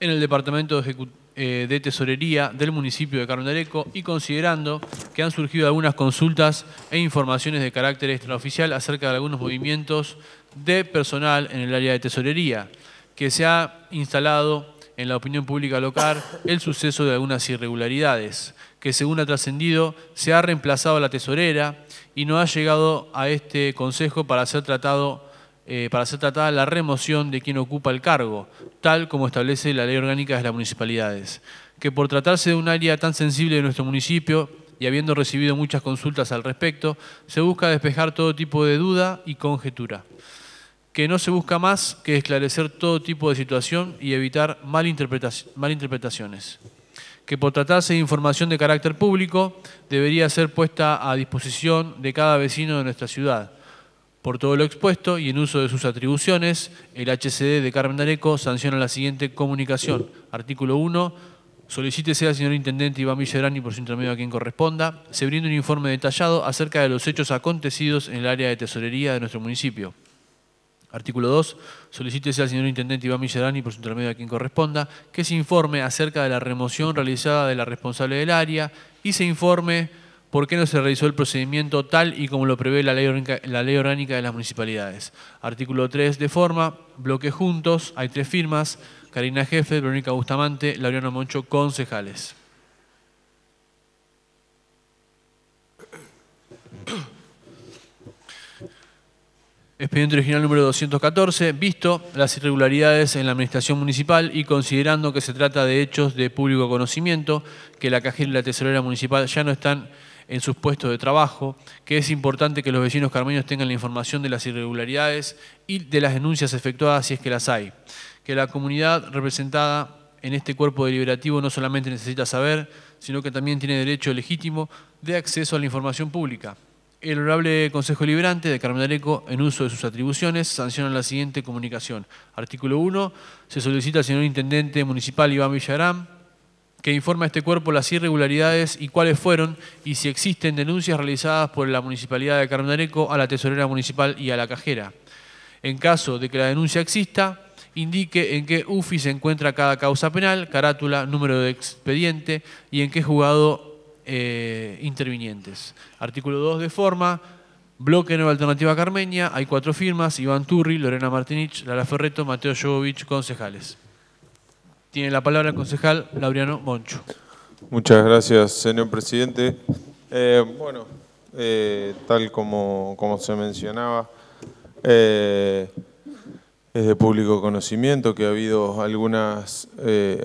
en el Departamento Ejecutivo, eh, de Tesorería del municipio de Carondereco y considerando que han surgido algunas consultas e informaciones de carácter extraoficial acerca de algunos movimientos de personal en el área de tesorería, que se ha instalado en la opinión pública local el suceso de algunas irregularidades, que según ha trascendido se ha reemplazado a la tesorera y no ha llegado a este consejo para ser tratado eh, para ser tratada la remoción de quien ocupa el cargo, tal como establece la Ley Orgánica de las Municipalidades, que por tratarse de un área tan sensible de nuestro municipio y habiendo recibido muchas consultas al respecto, se busca despejar todo tipo de duda y conjetura que no se busca más que esclarecer todo tipo de situación y evitar malinterpretaciones, que por tratarse de información de carácter público debería ser puesta a disposición de cada vecino de nuestra ciudad, por todo lo expuesto y en uso de sus atribuciones, el HCD de Carmen D'Areco sanciona la siguiente comunicación. Artículo 1. Solicítese al señor Intendente Iván Villerani, por su intermedio a quien corresponda, se brinde un informe detallado acerca de los hechos acontecidos en el área de tesorería de nuestro municipio. Artículo 2. Solicítese al señor Intendente Iván Villarani, por su intermedio a quien corresponda, que se informe acerca de la remoción realizada de la responsable del área y se informe por qué no se realizó el procedimiento tal y como lo prevé la ley, orgánica, de las municipalidades. Artículo 3 de forma, bloque juntos, hay tres firmas, Karina Jefe, Verónica Bustamante, Laureano Moncho, concejales. (clears throat) Expediente original número 214, visto las irregularidades en la administración municipal y considerando que se trata de hechos de público conocimiento, que la cajera y la tesorera municipal ya no están en sus puestos de trabajo, que es importante que los vecinos carmeños tengan la información de las irregularidades y de las denuncias efectuadas si es que las hay, que la comunidad representada en este cuerpo deliberativo no solamente necesita saber, sino que también tiene derecho legítimo de acceso a la información pública. El Honorable Consejo Liberante de Carmen Areco, en uso de sus atribuciones, sanciona la siguiente comunicación. Artículo 1. Se solicita al señor Intendente Municipal Iván Villarán que informa a este cuerpo las irregularidades y cuáles fueron y si existen denuncias realizadas por la Municipalidad de Areco a la Tesorera Municipal y a la cajera. En caso de que la denuncia exista, indique en qué UFI se encuentra cada causa penal, carátula, número de expediente y en qué jugado eh, intervinientes. Artículo 2 de forma, bloque Nueva Alternativa Carmeña, hay cuatro firmas, Iván Turri, Lorena Martinich, Lala Ferreto, Mateo Jovovich, concejales. Tiene la palabra el concejal Laureano Moncho. Muchas gracias, señor presidente. Eh, bueno, eh, tal como, se mencionaba, eh, es de público conocimiento que ha habido algunas,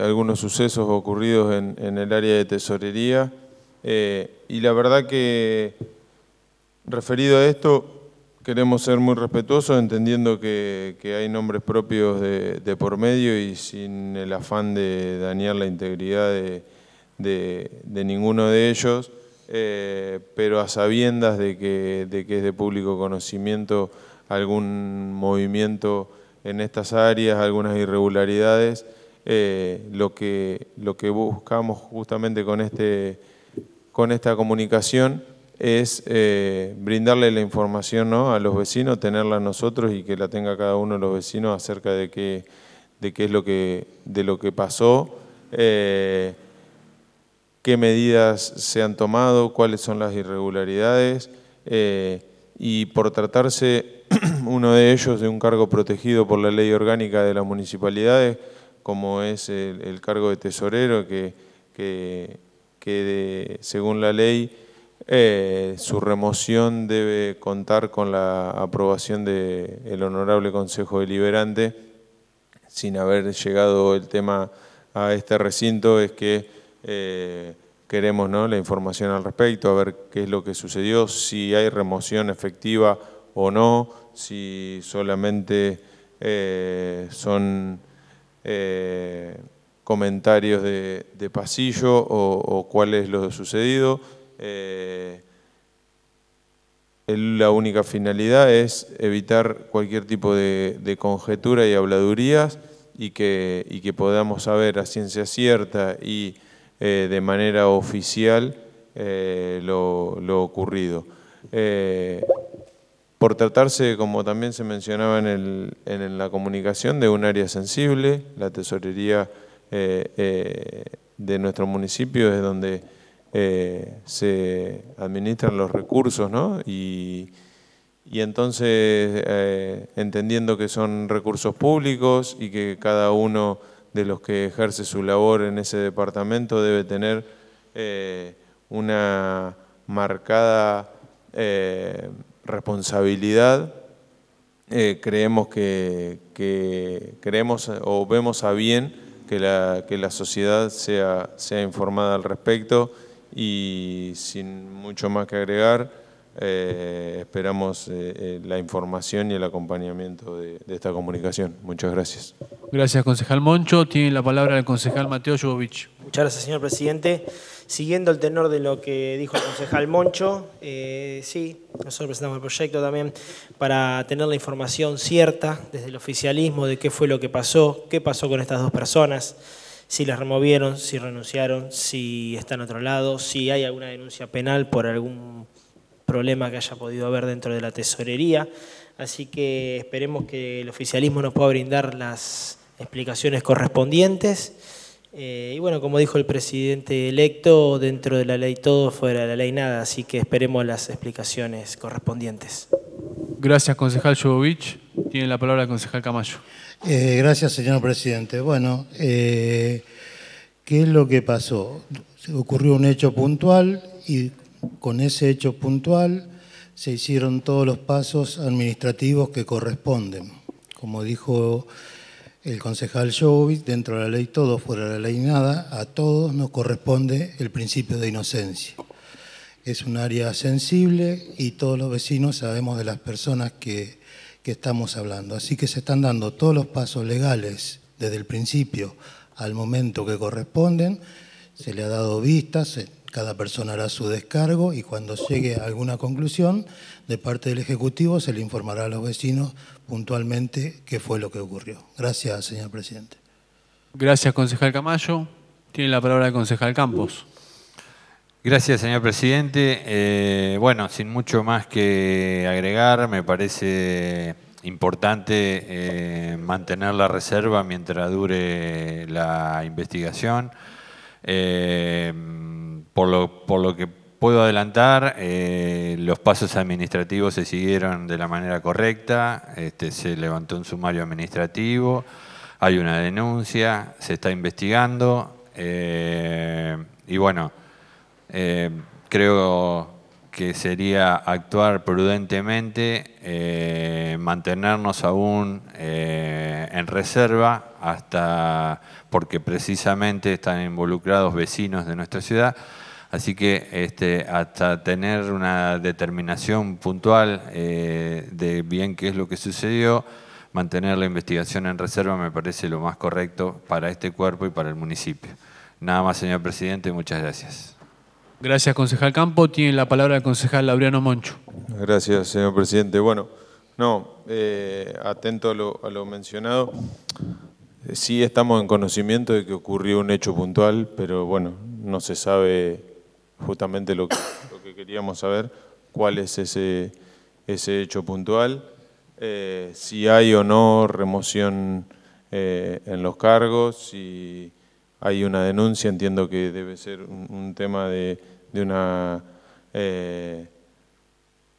algunos sucesos ocurridos en, en, el área de tesorería y la verdad que referido a esto, queremos ser muy respetuosos, entendiendo que, hay nombres propios de, por medio y sin el afán de dañar la integridad de, ninguno de ellos, eh, pero a sabiendas de que, es de público conocimiento algún movimiento en estas áreas, algunas irregularidades. Eh, lo, que, lo que buscamos justamente con, este, con esta comunicación es eh, brindarle la información a los vecinos, tenerla nosotros y que la tenga cada uno de los vecinos acerca de qué, de qué es lo que, de lo que pasó, eh, qué medidas se han tomado, cuáles son las irregularidades eh, y por tratarse (clears throat) uno de ellos de un cargo protegido por la ley orgánica de las municipalidades, como es el, cargo de tesorero que, que, según la ley eh, su remoción debe contar con la aprobación del Honorable Consejo Deliberante. Sin haber llegado el tema a este recinto es que eh, queremos la información al respecto, a ver qué es lo que sucedió, si hay remoción efectiva o no, si solamente eh, son comentarios de, pasillo o, o cuál es lo sucedido eh, la única finalidad es evitar cualquier tipo de, conjetura y habladurías y que, podamos saber a ciencia cierta y eh, de manera oficial eh, lo, ocurrido. por tratarse, como también se mencionaba en, la comunicación, de un área sensible, la tesorería de nuestro municipio es donde eh, se administran los recursos, ¿no? Y, entonces, eh, entendiendo que son recursos públicos y que cada uno de los que ejerce su labor en ese departamento debe tener eh, una marcada responsabilidad, creemos que, creemos o vemos a bien que la, sociedad sea informada al respecto y sin mucho más que agregar, eh, esperamos eh, eh, la información y el acompañamiento de, esta comunicación. Muchas gracias. Gracias, concejal Moncho. Tiene la palabra el concejal Mateo Jovovich. Muchas gracias, señor presidente. Siguiendo el tenor de lo que dijo el concejal Moncho, sí, nosotros presentamos el proyecto también para tener la información cierta desde el oficialismo de qué fue lo que pasó, qué pasó con estas dos personas si las removieron, si renunciaron, si están a otro lado, si hay alguna denuncia penal por algún problema que haya podido haber dentro de la tesorería. Así que esperemos que el oficialismo nos pueda brindar las explicaciones correspondientes. Eh, y bueno, como dijo el presidente electo, dentro de la ley todo, fuera de la ley nada, así que esperemos las explicaciones correspondientes. Gracias, concejal Jovovich. Tiene la palabra el concejal Camayo. Eh, gracias, señor presidente. Bueno, eh, ¿qué es lo que pasó? Ocurrió un hecho puntual y con ese hecho puntual se hicieron todos los pasos administrativos que corresponden. Como dijo el concejal Jovic, dentro de la ley todo, fuera de la ley nada, a todos nos corresponde el principio de inocencia. Es un área sensible y todos los vecinos sabemos de las personas que que estamos hablando. Así que se están dando todos los pasos legales desde el principio al momento que corresponden, se le ha dado vistas, cada persona hará su descargo y cuando llegue a alguna conclusión de parte del Ejecutivo se le informará a los vecinos puntualmente qué fue lo que ocurrió. Gracias, señor presidente. Gracias, concejal Camayo. Tiene la palabra el concejal Campos. Gracias, señor presidente. Eh, bueno, sin mucho más que agregar, me parece importante eh, mantener la reserva mientras dure la investigación. Eh, por, lo, que puedo adelantar, los pasos administrativos se siguieron de la manera correcta, este, se levantó un sumario administrativo, hay una denuncia, se está investigando y bueno eh, creo que sería actuar prudentemente, eh, mantenernos aún eh, en reserva hasta porque precisamente están involucrados vecinos de nuestra ciudad. Así que este, hasta tener una determinación puntual eh, de bien qué es lo que sucedió, mantener la investigación en reserva me parece lo más correcto para este cuerpo y para el municipio. Nada más, señor presidente, muchas gracias. Gracias, concejal Campo. Tiene la palabra el concejal Labriano Moncho. Gracias, señor presidente. Bueno, no, eh, atento a lo, mencionado. Sí estamos en conocimiento de que ocurrió un hecho puntual, pero bueno, no se sabe justamente lo que, queríamos saber, cuál es ese, ese hecho puntual, eh, si hay o no remoción eh, en los cargos, si hay una denuncia, entiendo que debe ser un, tema de, una eh,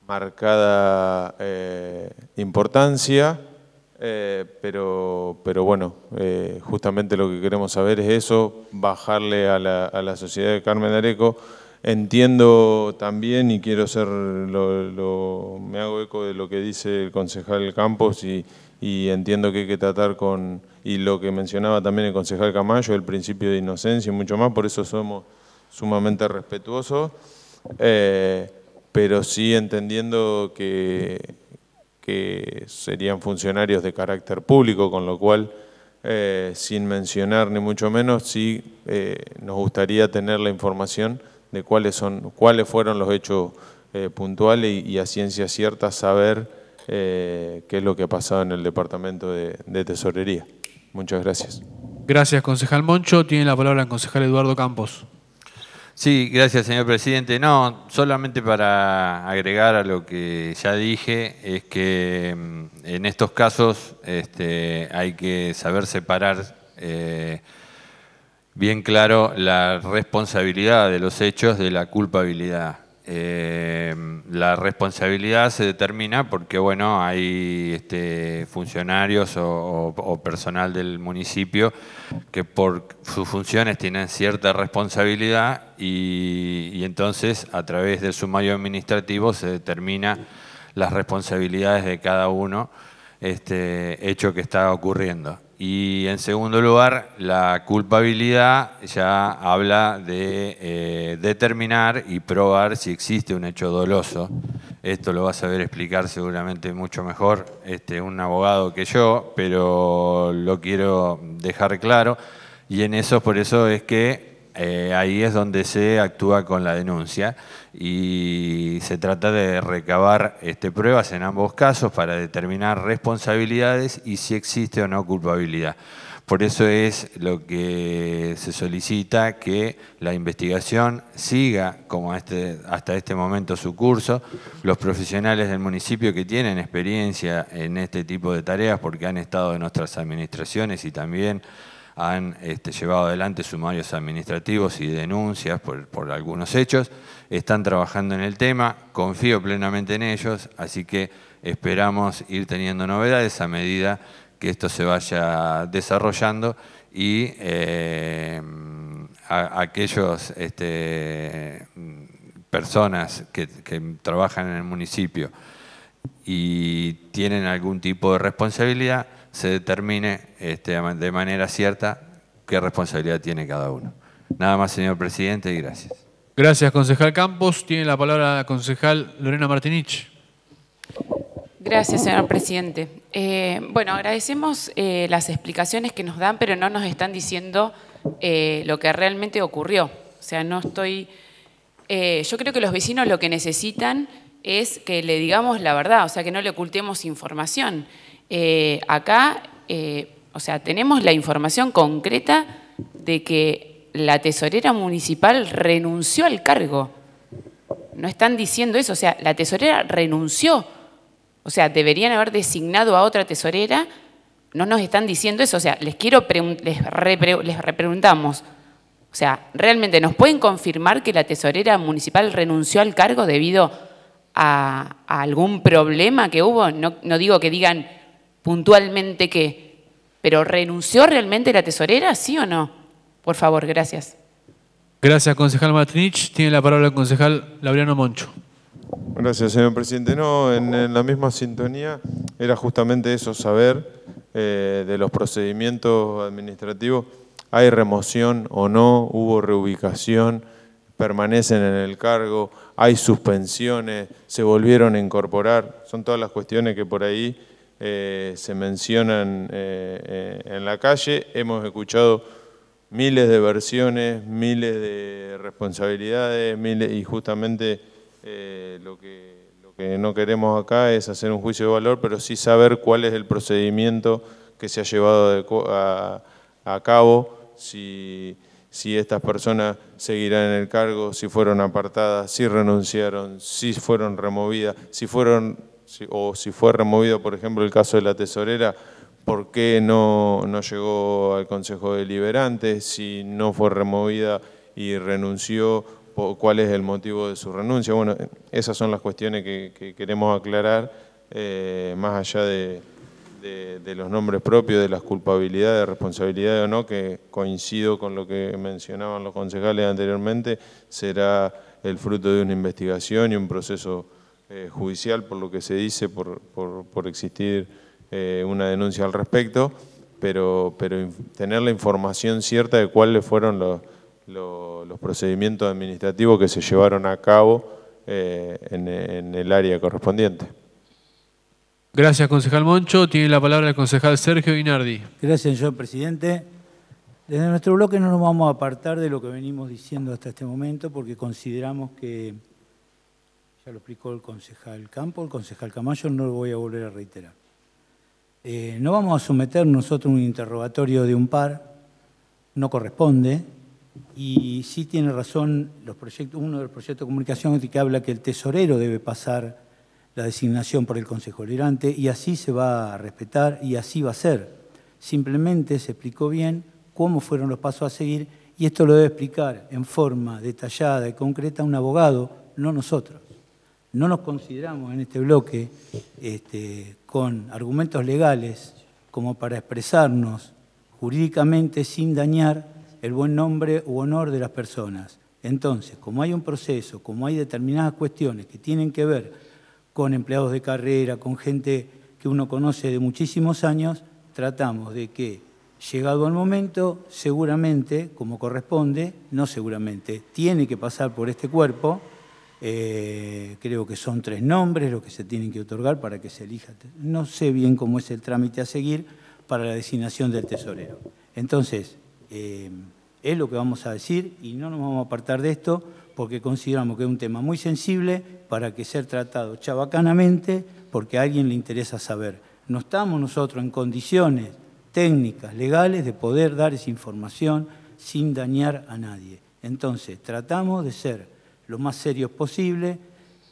marcada eh, importancia, eh, pero, pero bueno, justamente lo que queremos saber es eso, bajarle a la, a la sociedad de Carmen Areco. Entiendo también y quiero ser, lo, me hago eco de lo que dice el concejal Campos y, y entiendo que hay que tratar con y lo que mencionaba también el concejal Camayo, el principio de inocencia y mucho más, por eso somos sumamente respetuosos, eh, pero sí entendiendo que, serían funcionarios de carácter público, con lo cual, eh, sin mencionar ni mucho menos, sí eh, nos gustaría tener la información de cuáles, son, cuáles fueron los hechos puntuales y, a ciencia cierta saber qué es lo que ha pasado en el Departamento de Tesorería. Muchas gracias. Gracias, concejal Moncho. Tiene la palabra el concejal Eduardo Campos. Sí, gracias, señor presidente. No, solamente para agregar a lo que ya dije, es que mm, en estos casos este, hay que saber separar eh, bien claro la responsabilidad de los hechos de la culpabilidad. Eh, la responsabilidad se determina porque, bueno, hay este, funcionarios o, personal del municipio que por sus funciones tienen cierta responsabilidad y, entonces a través del sumario administrativo se determina las responsabilidades de cada uno, este hecho que está ocurriendo. Y en segundo lugar, la culpabilidad ya habla de eh, determinar y probar si existe un hecho doloso. Esto lo va a saber explicar seguramente mucho mejor este, un abogado que yo, pero lo quiero dejar claro. Y en eso, por eso es que eh, ahí es donde se actúa con la denuncia y se trata de recabar este, pruebas en ambos casos para determinar responsabilidades y si existe o no culpabilidad. Por eso es lo que se solicita que la investigación siga como este, hasta este momento su curso. Los profesionales del municipio que tienen experiencia en este tipo de tareas porque han estado en nuestras administraciones y también han este, llevado adelante sumarios administrativos y denuncias por, algunos hechos, están trabajando en el tema, confío plenamente en ellos, así que esperamos ir teniendo novedades a medida que esto se vaya desarrollando y eh, a, aquellos este, personas que trabajan en el municipio y tienen algún tipo de responsabilidad, se determine este, de manera cierta qué responsabilidad tiene cada uno. Nada más, señor presidente, y gracias. Gracias, concejal Campos. Tiene la palabra la concejal Lorena Martinich. Gracias, señor presidente. Eh, bueno, agradecemos eh, las explicaciones que nos dan, pero no nos están diciendo eh, lo que realmente ocurrió. O sea, no estoy... yo creo que los vecinos lo que necesitan es que le digamos la verdad, o sea, que no le ocultemos información. Eh, acá, eh, o sea, tenemos la información concreta de que la tesorera municipal renunció al cargo. No están diciendo eso, o sea, la tesorera renunció. O sea, deberían haber designado a otra tesorera. No nos están diciendo eso, o sea, les quiero les, les repreguntamos. O sea, ¿realmente nos pueden confirmar que la tesorera municipal renunció al cargo debido a, algún problema que hubo, no, digo que digan puntualmente que pero ¿renunció realmente la tesorera, sí o no? Por favor, gracias. Gracias, concejal Matrinich. Tiene la palabra el concejal Laureano Moncho. Gracias, señor presidente. No, en, la misma sintonía era justamente eso, saber eh, de los procedimientos administrativos, hay remoción o no, hubo reubicación, permanecen en el cargo, hay suspensiones, se volvieron a incorporar, son todas las cuestiones que por ahí eh, se mencionan eh, eh, en la calle. Hemos escuchado miles de versiones, miles de responsabilidades, miles, y justamente lo que, que no queremos acá es hacer un juicio de valor, pero sí saber cuál es el procedimiento que se ha llevado a, a cabo, si si estas personas seguirán en el cargo, si fueron apartadas, si renunciaron, si fueron removidas, si fueron o si fue removido, por ejemplo, el caso de la tesorera, por qué no, no llegó al Consejo Deliberante, si no fue removida y renunció, cuál es el motivo de su renuncia. Bueno, esas son las cuestiones que, queremos aclarar eh, más allá de de, los nombres propios, de las culpabilidades, responsabilidades o no, que coincido con lo que mencionaban los concejales anteriormente, será el fruto de una investigación y un proceso eh, judicial, por lo que se dice, por, por, existir eh, una denuncia al respecto, pero, pero tener la información cierta de cuáles fueron los, los, procedimientos administrativos que se llevaron a cabo eh, en el área correspondiente. Gracias, concejal Moncho. Tiene la palabra el concejal Sergio Inardi. Gracias, señor presidente. Desde nuestro bloque no nos vamos a apartar de lo que venimos diciendo hasta este momento porque consideramos que, ya lo explicó el concejal Campo, el concejal Camayo, no lo voy a volver a reiterar. Eh, no vamos a someter nosotros un interrogatorio de un par, no corresponde, y sí tiene razón los proyectos, uno de los proyectos de comunicación que habla que el tesorero debe pasar la designación por el Consejo Liberante y así se va a respetar y así va a ser. Simplemente se explicó bien cómo fueron los pasos a seguir y esto lo debe explicar en forma detallada y concreta un abogado, no nosotros. No nos consideramos en este bloque este, con argumentos legales como para expresarnos jurídicamente sin dañar el buen nombre u honor de las personas. Entonces, como hay un proceso, como hay determinadas cuestiones que tienen que ver con empleados de carrera, con gente que uno conoce de muchísimos años, tratamos de que, llegado el momento, seguramente, como corresponde, no seguramente, tiene que pasar por este cuerpo, eh, creo que son tres nombres los que se tienen que otorgar para que se elija. No sé bien cómo es el trámite a seguir para la designación del tesorero. Entonces, eh, es lo que vamos a decir y no nos vamos a apartar de esto porque consideramos que es un tema muy sensible para que ser tratado chabacanamente porque a alguien le interesa saber. No estamos nosotros en condiciones técnicas, legales, de poder dar esa información sin dañar a nadie. Entonces, tratamos de ser lo más serios posible,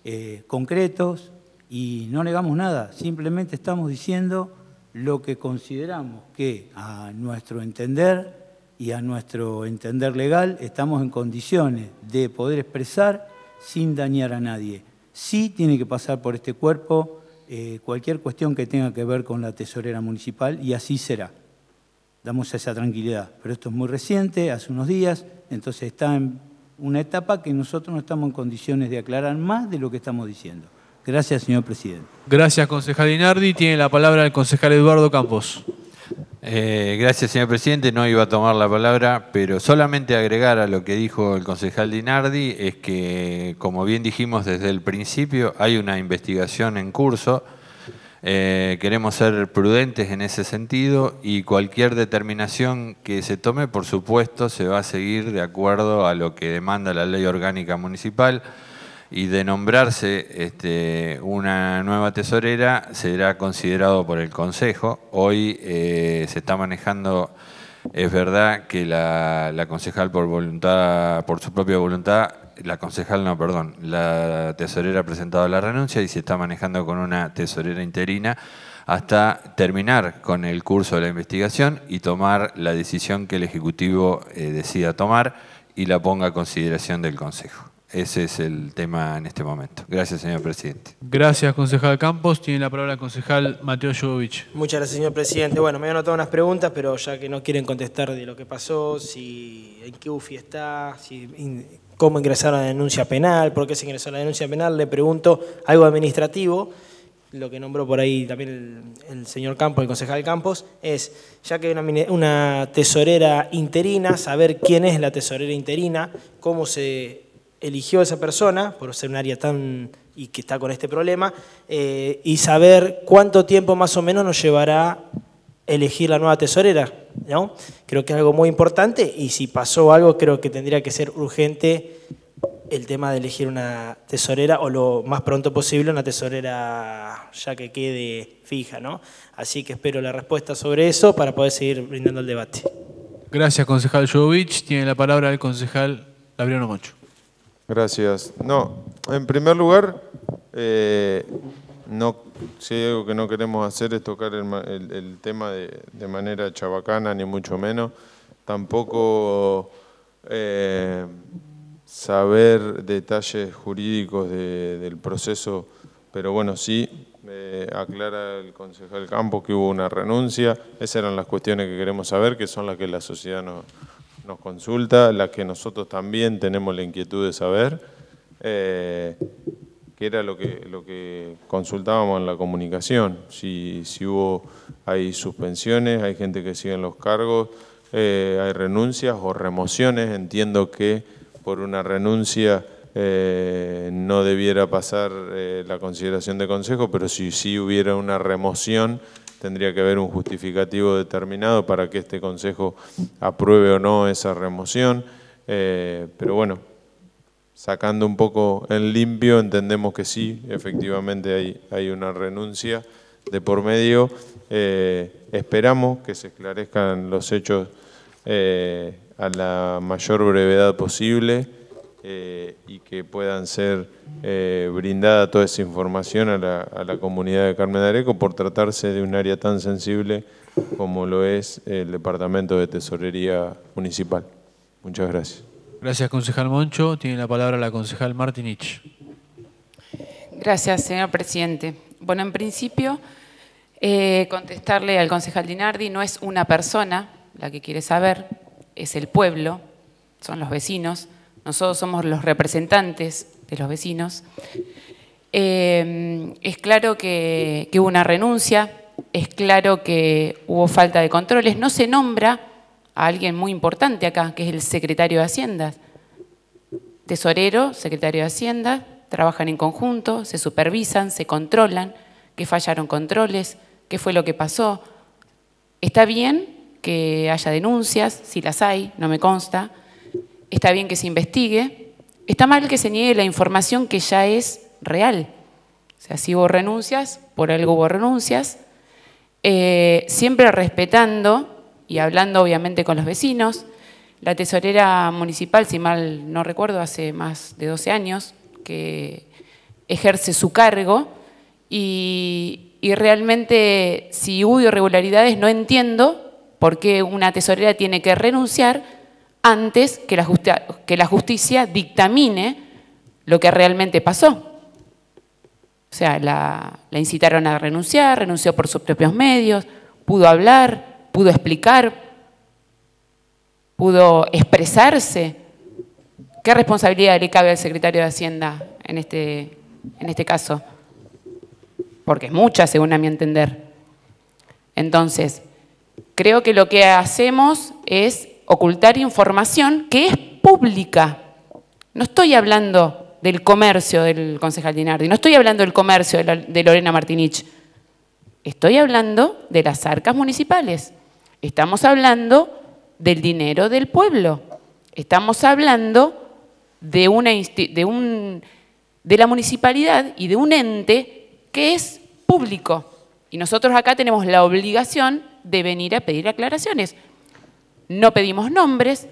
eh, concretos, y no negamos nada, simplemente estamos diciendo lo que consideramos que a nuestro entender y a nuestro entender legal estamos en condiciones de poder expresar sin dañar a nadie. Sí tiene que pasar por este cuerpo eh, cualquier cuestión que tenga que ver con la tesorera municipal y así será. Damos esa tranquilidad. Pero esto es muy reciente, hace unos días, entonces está en una etapa que nosotros no estamos en condiciones de aclarar más de lo que estamos diciendo. Gracias, señor presidente. Gracias, concejal Inardi. Tiene la palabra el concejal Eduardo Campos. Eh, gracias, señor presidente. No iba a tomar la palabra, pero solamente agregar a lo que dijo el concejal Dinardi es que, como bien dijimos desde el principio, hay una investigación en curso. Eh, queremos ser prudentes en ese sentido y cualquier determinación que se tome, por supuesto, se va a seguir de acuerdo a lo que demanda la ley orgánica municipal y de nombrarse este, una nueva tesorera será considerado por el Consejo. Hoy eh, se está manejando, es verdad que la, concejal por voluntad, por su propia voluntad, la concejal no, perdón, la tesorera ha presentado la renuncia y se está manejando con una tesorera interina hasta terminar con el curso de la investigación y tomar la decisión que el Ejecutivo eh, decida tomar y la ponga a consideración del Consejo. Ese es el tema en este momento. Gracias, señor presidente. Gracias, concejal Campos. Tiene la palabra el concejal Mateo Jovovich. Muchas gracias, señor presidente. Bueno, me han anotado unas preguntas, pero ya que no quieren contestar de lo que pasó, si en qué UFI está, si cómo ingresaron a la denuncia penal, por qué se ingresó a la denuncia penal, le pregunto algo administrativo lo que nombró por ahí también el, señor Campos, el concejal Campos, es, ya que hay una, tesorera interina, saber quién es la tesorera interina, cómo se eligió a esa persona, por ser un área tan y que está con este problema, eh, y saber cuánto tiempo más o menos nos llevará elegir la nueva tesorera. ¿no? Creo que es algo muy importante y si pasó algo creo que tendría que ser urgente el tema de elegir una tesorera o lo más pronto posible una tesorera ya que quede fija. ¿no? Así que espero la respuesta sobre eso para poder seguir brindando el debate. Gracias, concejal Jovich. Tiene la palabra el concejal Labriano Concho. Gracias. No, en primer lugar, eh, no, si hay algo que no queremos hacer es tocar el, tema de, manera chabacana, ni mucho menos. Tampoco eh, saber detalles jurídicos del proceso, pero bueno, sí, eh, aclara el concejal Campo que hubo una renuncia. Esas eran las cuestiones que queremos saber, que son las que la sociedad nos nos consulta, la que nosotros también tenemos la inquietud de saber, eh, que era lo que, lo que consultábamos en la comunicación, si, si hubo, hay suspensiones, hay gente que sigue en los cargos, eh, hay renuncias o remociones, entiendo que por una renuncia eh, no debiera pasar la consideración de consejo, pero si sí si hubiera una remoción, tendría que haber un justificativo determinado para que este Consejo apruebe o no esa remoción. Eh, pero bueno, sacando un poco en limpio, entendemos que sí, efectivamente hay, una renuncia de por medio. Eh, esperamos que se esclarezcan los hechos eh, a la mayor brevedad posible. Eh, y que puedan ser eh, brindada toda esa información a la, comunidad de Carmen de Areco por tratarse de un área tan sensible como lo es el Departamento de Tesorería Municipal. Muchas gracias. Gracias, concejal Moncho. Tiene la palabra la concejal Martinich. Gracias, señor presidente. Bueno, en principio, eh, contestarle al concejal Dinardi, no es una persona la que quiere saber, es el pueblo, son los vecinos nosotros somos los representantes de los vecinos, em, es claro que, hubo una renuncia, es claro que hubo falta de controles, no se nombra a alguien muy importante acá, que es el secretario de Hacienda. Tesorero, secretario de Hacienda, trabajan en conjunto, se supervisan, se controlan, que fallaron controles, qué fue lo que pasó. Está bien que haya denuncias, si las hay, no me consta, está bien que se investigue, está mal que se niegue la información que ya es real. O sea, si vos renuncias, por algo vos renuncias, eh, siempre respetando y hablando obviamente con los vecinos. La tesorera municipal, si mal no recuerdo, hace más de 12 años que ejerce su cargo y, y realmente si hubo irregularidades no entiendo por qué una tesorera tiene que renunciar antes que la, justicia, dictamine lo que realmente pasó. O sea, la, incitaron a renunciar, renunció por sus propios medios, pudo hablar, pudo explicar, pudo expresarse. ¿Qué responsabilidad le cabe al secretario de Hacienda en este, en este caso? Porque es mucha, según a mi entender. Entonces, creo que lo que hacemos es ocultar información que es pública. No estoy hablando del comercio del concejal Dinardi, no estoy hablando del comercio de, Lorena Martinich, estoy hablando de las arcas municipales, estamos hablando del dinero del pueblo, estamos hablando de la municipalidad y de un ente que es público. Y nosotros acá tenemos la obligación de venir a pedir aclaraciones no pedimos nombres,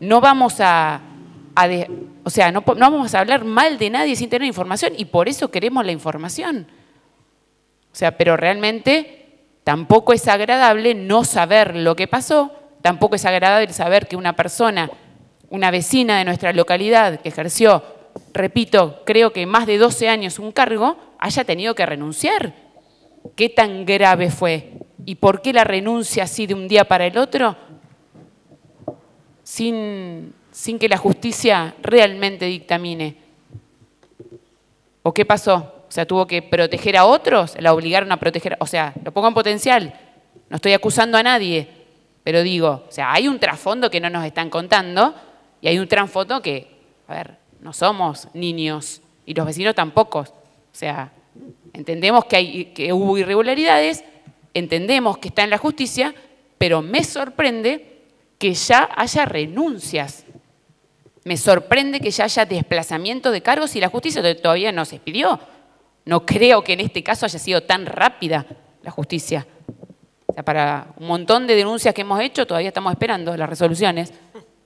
no vamos a, o sea, no, vamos a hablar mal de nadie sin tener información y por eso queremos la información. O sea, pero realmente tampoco es agradable no saber lo que pasó, tampoco es agradable saber que una persona, una vecina de nuestra localidad que ejerció, repito, creo que más de 12 años un cargo, haya tenido que renunciar. ¿Qué tan grave fue? ¿Y por qué la renuncia así de un día para el otro? sin, que la justicia realmente dictamine. ¿O qué pasó? O sea, tuvo que proteger a otros, la obligaron a proteger, o sea, lo pongo en potencial, no estoy acusando a nadie, pero digo, o sea, hay un trasfondo que no nos están contando y hay un trasfondo que, a ver, no somos niños y los vecinos tampoco. O sea, entendemos que, que hubo irregularidades, entendemos que está en la justicia, pero me sorprende que ya haya renuncias. Me sorprende que ya haya desplazamiento de cargos y la justicia todavía no se pidió No creo que en este caso haya sido tan rápida la justicia. O sea, para un montón de denuncias que hemos hecho, todavía estamos esperando las resoluciones.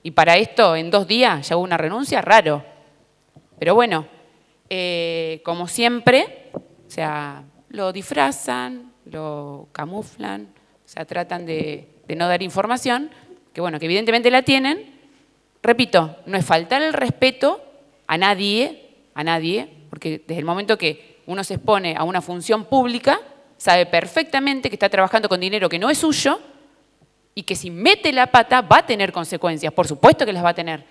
Y para esto, en dos días, ya hubo una renuncia, raro. Pero bueno, eh, como siempre, o sea, lo disfrazan, lo camuflan, o sea, tratan de no dar información que bueno, que evidentemente la tienen, repito, no es faltar el respeto a nadie, a nadie, porque desde el momento que uno se expone a una función pública, sabe perfectamente que está trabajando con dinero que no es suyo y que si mete la pata va a tener consecuencias, por supuesto que las va a tener.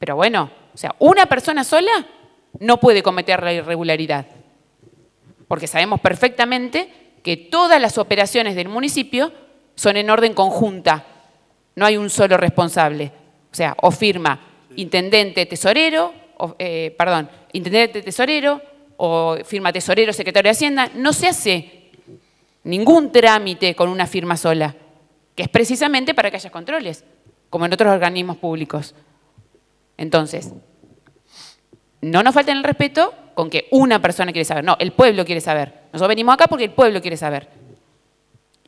Pero bueno, o sea, una persona sola no puede cometer la irregularidad, porque sabemos perfectamente que todas las operaciones del municipio son en orden conjunta, no hay un solo responsable. O sea, o firma intendente tesorero, o, eh, perdón, intendente tesorero, o firma tesorero, secretario de Hacienda. No se hace ningún trámite con una firma sola, que es precisamente para que haya controles, como en otros organismos públicos. Entonces, no nos falten el respeto con que una persona quiere saber. No, el pueblo quiere saber. Nosotros venimos acá porque el pueblo quiere saber.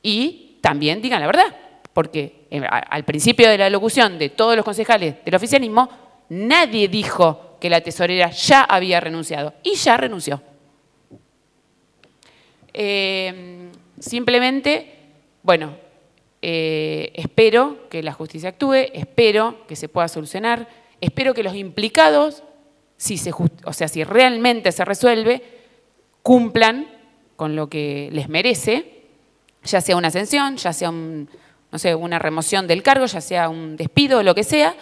Y también digan la verdad, porque eh, al principio de la locución de todos los concejales del oficialismo, nadie dijo que la tesorera ya había renunciado y ya renunció. Eh, simplemente, bueno, eh, espero que la justicia actúe, espero que se pueda solucionar, espero que los implicados, si, se o sea, si realmente se resuelve, cumplan con lo que les merece, ya sea una ascensión, ya sea un no sé, una remoción del cargo, ya sea un despido o lo que sea,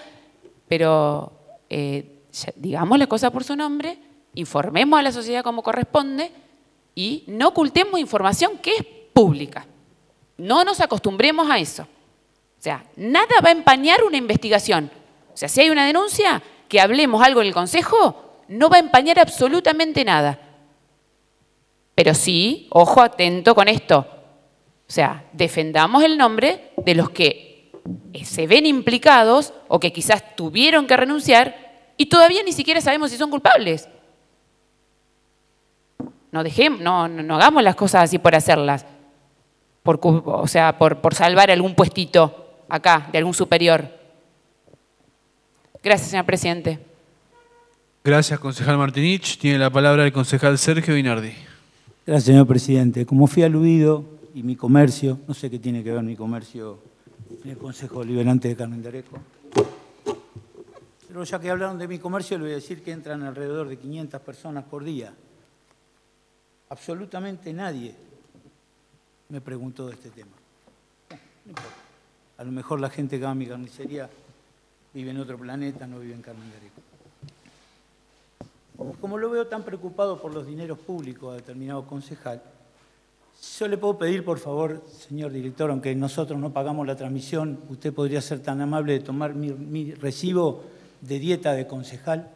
pero eh, digamos la cosa por su nombre, informemos a la sociedad como corresponde y no ocultemos información que es pública. No nos acostumbremos a eso. O sea, nada va a empañar una investigación. O sea, si hay una denuncia, que hablemos algo en el Consejo, no va a empañar absolutamente nada. Pero sí, ojo atento con esto, o sea, defendamos el nombre de los que se ven implicados o que quizás tuvieron que renunciar y todavía ni siquiera sabemos si son culpables. No, dejemos, no, no, hagamos las cosas así por hacerlas, por, o sea, por, por salvar algún puestito acá, de algún superior. Gracias, señor presidente. Gracias, concejal Martinich. Tiene la palabra el concejal Sergio Vinardi. Gracias, señor presidente. Como fui aludido y mi comercio. No sé qué tiene que ver mi comercio en el Consejo Liberante de Carmen de Areco. Pero ya que hablaron de mi comercio, le voy a decir que entran alrededor de 500 personas por día. Absolutamente nadie me preguntó de este tema. A lo mejor la gente que va a mi carnicería vive en otro planeta, no vive en Carmen de Areco. Como lo veo tan preocupado por los dineros públicos a determinado concejal, yo le puedo pedir, por favor, señor director, aunque nosotros no pagamos la transmisión, usted podría ser tan amable de tomar mi, recibo de dieta de concejal.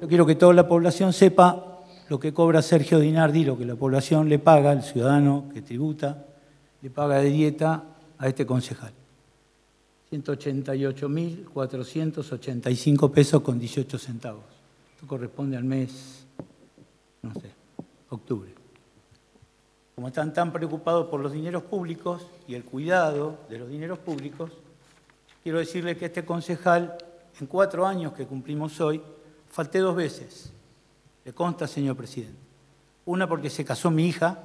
Yo quiero que toda la población sepa lo que cobra Sergio Dinardi, lo que la población le paga, el ciudadano que tributa, le paga de dieta a este concejal. 188.485 pesos con 18 centavos. Esto corresponde al mes, no sé, octubre. Como están tan preocupados por los dineros públicos y el cuidado de los dineros públicos, quiero decirle que este concejal, en cuatro años que cumplimos hoy, falté dos veces. Le consta, señor presidente. Una porque se casó mi hija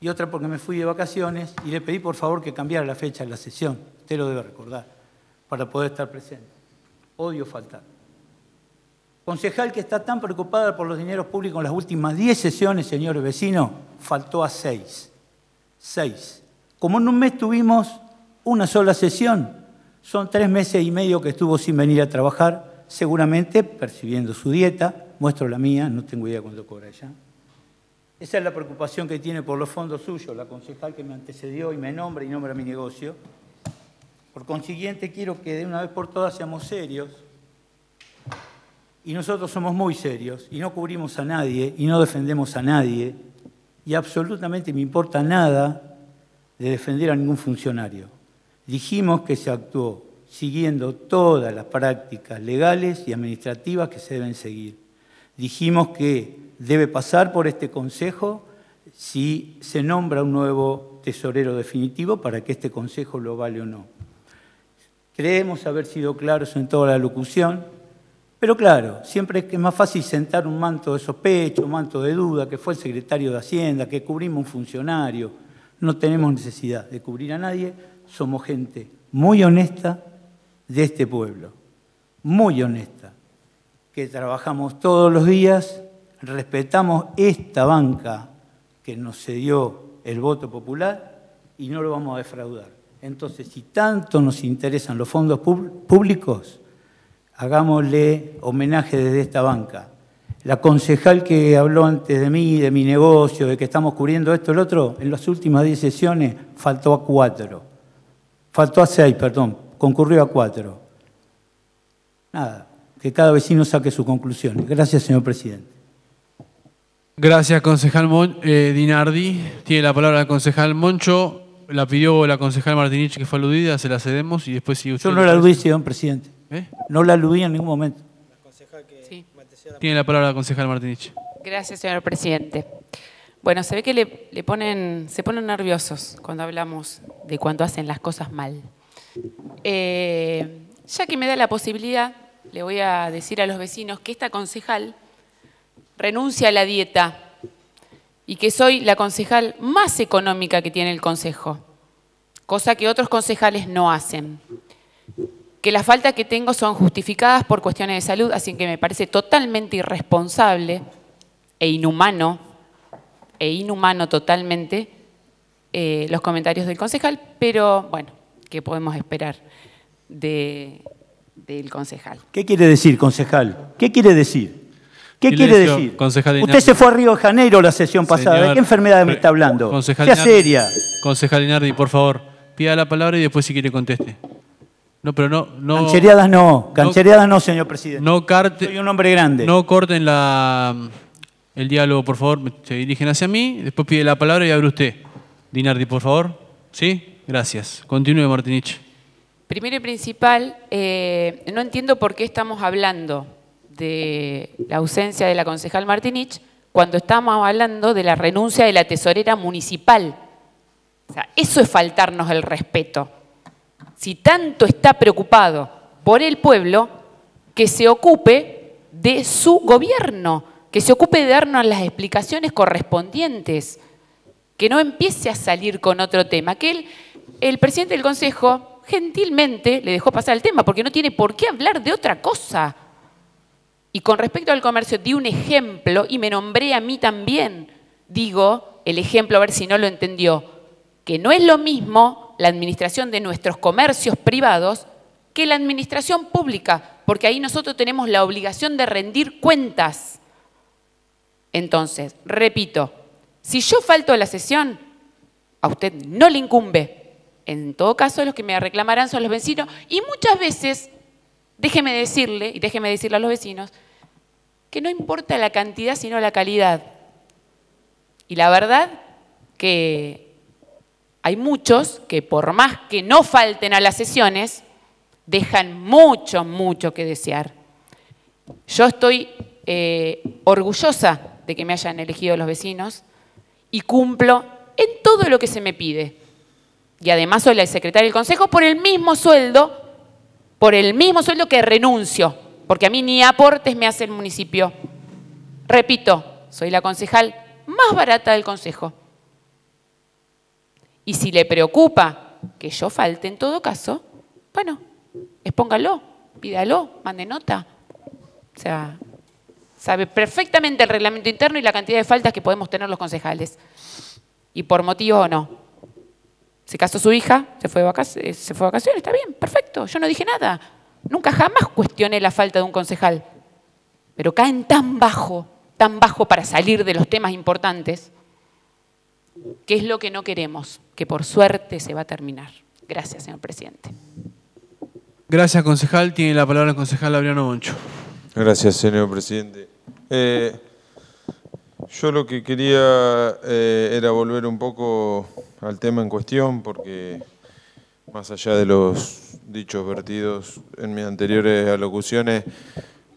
y otra porque me fui de vacaciones y le pedí por favor que cambiara la fecha de la sesión. Usted lo debe recordar para poder estar presente. Odio faltar. Concejal que está tan preocupada por los dineros públicos en las últimas 10 sesiones, señor vecino, faltó a 6. 6. Como en un mes tuvimos una sola sesión, son tres meses y medio que estuvo sin venir a trabajar, seguramente percibiendo su dieta, muestro la mía, no tengo idea cuánto cobra ella. Esa es la preocupación que tiene por los fondos suyos, la concejal que me antecedió y me nombra y nombra mi negocio. Por consiguiente, quiero que de una vez por todas seamos serios y nosotros somos muy serios y no cubrimos a nadie y no defendemos a nadie y absolutamente me importa nada de defender a ningún funcionario. Dijimos que se actuó siguiendo todas las prácticas legales y administrativas que se deben seguir. Dijimos que debe pasar por este Consejo si se nombra un nuevo tesorero definitivo para que este Consejo lo vale o no. Creemos haber sido claros en toda la locución. Pero claro, siempre es más fácil sentar un manto de sospecho, un manto de duda, que fue el secretario de Hacienda, que cubrimos un funcionario. No tenemos necesidad de cubrir a nadie, somos gente muy honesta de este pueblo, muy honesta, que trabajamos todos los días, respetamos esta banca que nos cedió el voto popular y no lo vamos a defraudar. Entonces, si tanto nos interesan los fondos públicos, hagámosle homenaje desde esta banca. La concejal que habló antes de mí, de mi negocio, de que estamos cubriendo esto, el otro, en las últimas 10 sesiones faltó a cuatro. Faltó a seis, perdón, concurrió a cuatro. Nada, que cada vecino saque sus conclusiones. Gracias, señor presidente. Gracias, concejal eh, Dinardi. Tiene la palabra la concejal Moncho. La pidió la concejal Martinich, que fue aludida, se la cedemos y después sigue usted. Yo no la aludí, señor presidente. ¿Eh? No la aludí en ningún momento. Tiene la palabra la concejal Martinich. Gracias, señor presidente. Bueno, se ve que le, ponen, se ponen nerviosos cuando hablamos de cuando hacen las cosas mal. Eh, ya que me da la posibilidad, le voy a decir a los vecinos que esta concejal renuncia a la dieta y que soy la concejal más económica que tiene el Consejo, cosa que otros concejales no hacen que las faltas que tengo son justificadas por cuestiones de salud, así que me parece totalmente irresponsable e inhumano, e inhumano totalmente, eh, los comentarios del concejal, pero bueno, ¿qué podemos esperar del concejal? ¿Qué quiere decir, concejal? ¿Qué quiere decir? ¿Qué quiere decir? Usted se fue a Río de Janeiro la sesión pasada. ¿De qué enfermedad me está hablando? Concejal seria. Concejal Inardi, por favor, pida la palabra y después si quiere conteste. No, pero no, no. Canchereadas no, no, señor presidente. No Soy un hombre grande. No corten la, el diálogo, por favor. Se dirigen hacia mí, después pide la palabra y abre usted. Dinardi, por favor. ¿Sí? Gracias. Continúe, Martinich. Primero y principal, eh, no entiendo por qué estamos hablando de la ausencia de la concejal Martinich cuando estamos hablando de la renuncia de la tesorera municipal. O sea, eso es faltarnos el respeto si tanto está preocupado por el pueblo, que se ocupe de su gobierno, que se ocupe de darnos las explicaciones correspondientes, que no empiece a salir con otro tema, que el presidente del Consejo gentilmente le dejó pasar el tema, porque no tiene por qué hablar de otra cosa. Y con respecto al comercio, di un ejemplo y me nombré a mí también. Digo, el ejemplo, a ver si no lo entendió, que no es lo mismo la administración de nuestros comercios privados que la administración pública, porque ahí nosotros tenemos la obligación de rendir cuentas. Entonces, repito, si yo falto a la sesión, a usted no le incumbe. En todo caso, los que me reclamarán son los vecinos y muchas veces, déjeme decirle y déjeme decirle a los vecinos, que no importa la cantidad sino la calidad. Y la verdad que hay muchos que por más que no falten a las sesiones, dejan mucho, mucho que desear. Yo estoy eh, orgullosa de que me hayan elegido los vecinos y cumplo en todo lo que se me pide. Y además soy la secretaria del consejo por el mismo sueldo, por el mismo sueldo que renuncio, porque a mí ni aportes me hace el municipio. Repito, soy la concejal más barata del consejo. Y si le preocupa que yo falte en todo caso, bueno, expóngalo, pídalo, mande nota. O sea, sabe perfectamente el reglamento interno y la cantidad de faltas que podemos tener los concejales. Y por motivo o no. Se casó su hija, se fue, de vacaciones, eh, se fue de vacaciones, está bien, perfecto, yo no dije nada. Nunca jamás cuestioné la falta de un concejal. Pero caen tan bajo, tan bajo para salir de los temas importantes, que es lo que no queremos que por suerte se va a terminar. Gracias, señor presidente. Gracias, concejal. Tiene la palabra el concejal Adriano Moncho. Gracias, señor presidente. Eh, yo lo que quería eh, era volver un poco al tema en cuestión, porque más allá de los dichos vertidos en mis anteriores alocuciones,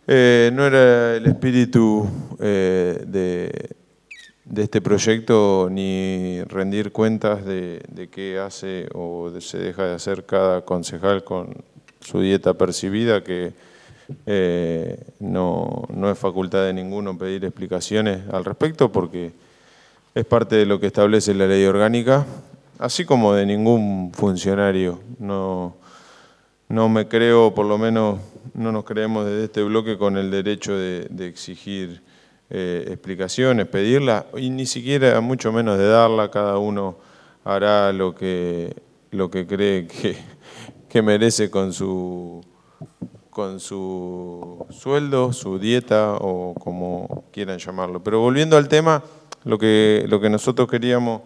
eh, no era el espíritu de de este proyecto ni rendir cuentas de, qué hace o se deja de hacer cada concejal con su dieta percibida, que eh, no, es facultad de ninguno pedir explicaciones al respecto porque es parte de lo que establece la ley orgánica, así como de ningún funcionario. No, no me creo, por lo menos no nos creemos desde este bloque con el derecho de exigir eh, explicaciones, pedirla, y ni siquiera mucho menos de darla, cada uno hará lo que, lo que cree (laughs) que, merece con su, con su sueldo, su dieta o como quieran llamarlo. Pero volviendo al tema, lo que, lo que nosotros queríamos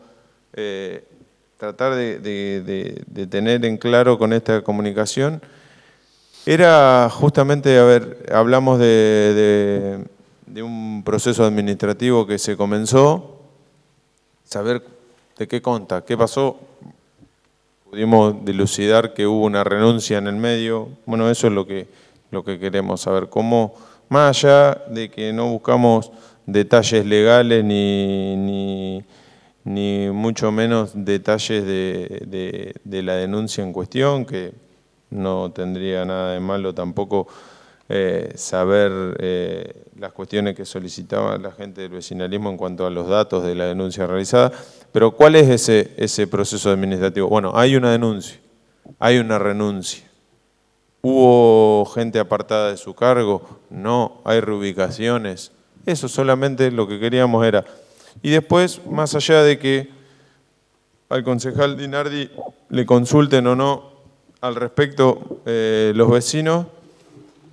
eh, tratar de, tener en claro con esta comunicación era justamente, a ver, hablamos de de un proceso administrativo que se comenzó, saber de qué conta, qué pasó. Pudimos dilucidar que hubo una renuncia en el medio. Bueno, eso es lo que, lo que queremos saber. Cómo, más allá de que no buscamos detalles legales ni, ni, mucho menos detalles de, la denuncia en cuestión, que no tendría nada de malo tampoco eh, saber... Eh, las cuestiones que solicitaba la gente del vecinalismo en cuanto a los datos de la denuncia realizada, pero ¿cuál es ese, ese proceso administrativo? Bueno, hay una denuncia, hay una renuncia. ¿Hubo gente apartada de su cargo? No, hay reubicaciones. Eso solamente lo que queríamos era. Y después, más allá de que al concejal Dinardi le consulten o no al respecto eh, los vecinos,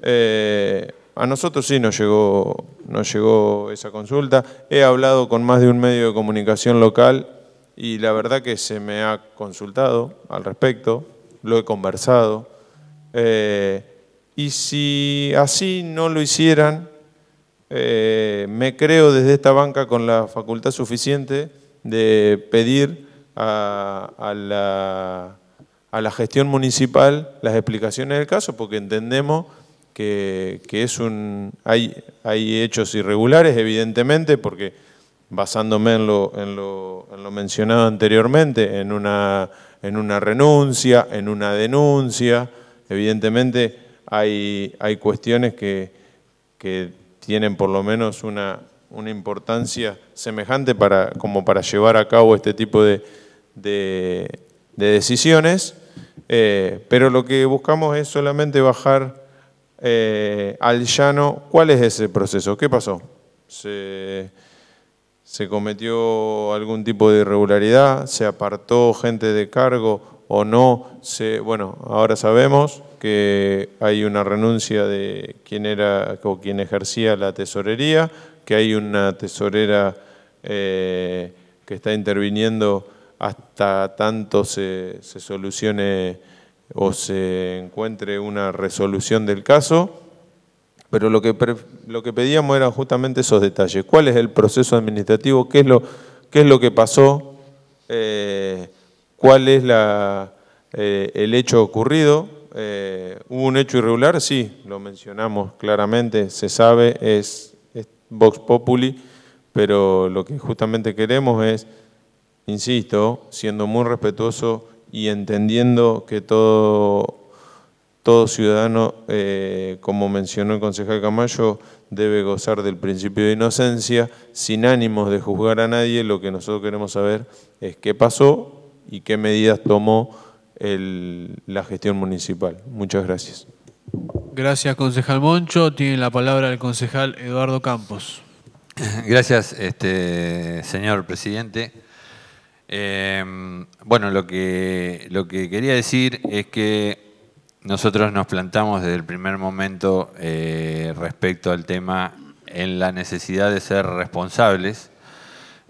eh, a nosotros sí nos llegó, llegó esa consulta. He hablado con más de un medio de comunicación local y la verdad que se me ha consultado al respecto, lo he conversado. Eh, y si así no lo hicieran, eh, me creo desde esta banca con la facultad suficiente de pedir a la gestión municipal las explicaciones del caso, porque entendemos que, es un, hay, hay, hechos irregulares, evidentemente, porque basándome en lo, en lo, mencionado anteriormente, en una, en una, renuncia, en una denuncia, evidentemente hay, hay cuestiones que, que, tienen por lo menos una, una importancia semejante para, como para llevar a cabo este tipo de, decisiones, eh, pero lo que buscamos es solamente bajar eh, al llano. ¿Cuál es ese proceso? ¿Qué pasó? ¿Se, cometió algún tipo de irregularidad? ¿Se apartó gente de cargo o no? bueno, ahora sabemos que hay una renuncia de quien era o quien ejercía la tesorería, que hay una tesorera eh, que está interviniendo hasta tanto se solucione o se encuentre una resolución del caso, pero lo que, lo que pedíamos eran justamente esos detalles. ¿Cuál es el proceso administrativo? ¿Qué es lo, que pasó? Eh, ¿Cuál es eh, el hecho ocurrido? Eh, ¿Hubo un hecho irregular? Sí, lo mencionamos claramente, se sabe, es Vox Populi, pero lo que justamente queremos es, insisto, siendo muy respetuoso, y entendiendo que todo, todo ciudadano, eh, como mencionó el concejal Camayo, debe gozar del principio de inocencia, sin ánimos de juzgar a nadie, lo que nosotros queremos saber es qué pasó y qué medidas tomó la gestión municipal. Muchas gracias. Gracias, concejal Moncho. Tiene la palabra el concejal Eduardo Campos. Gracias, este, señor presidente. Em, bueno, lo que, lo que quería decir es que nosotros nos plantamos desde el primer momento eh, respecto al tema en la necesidad de ser responsables.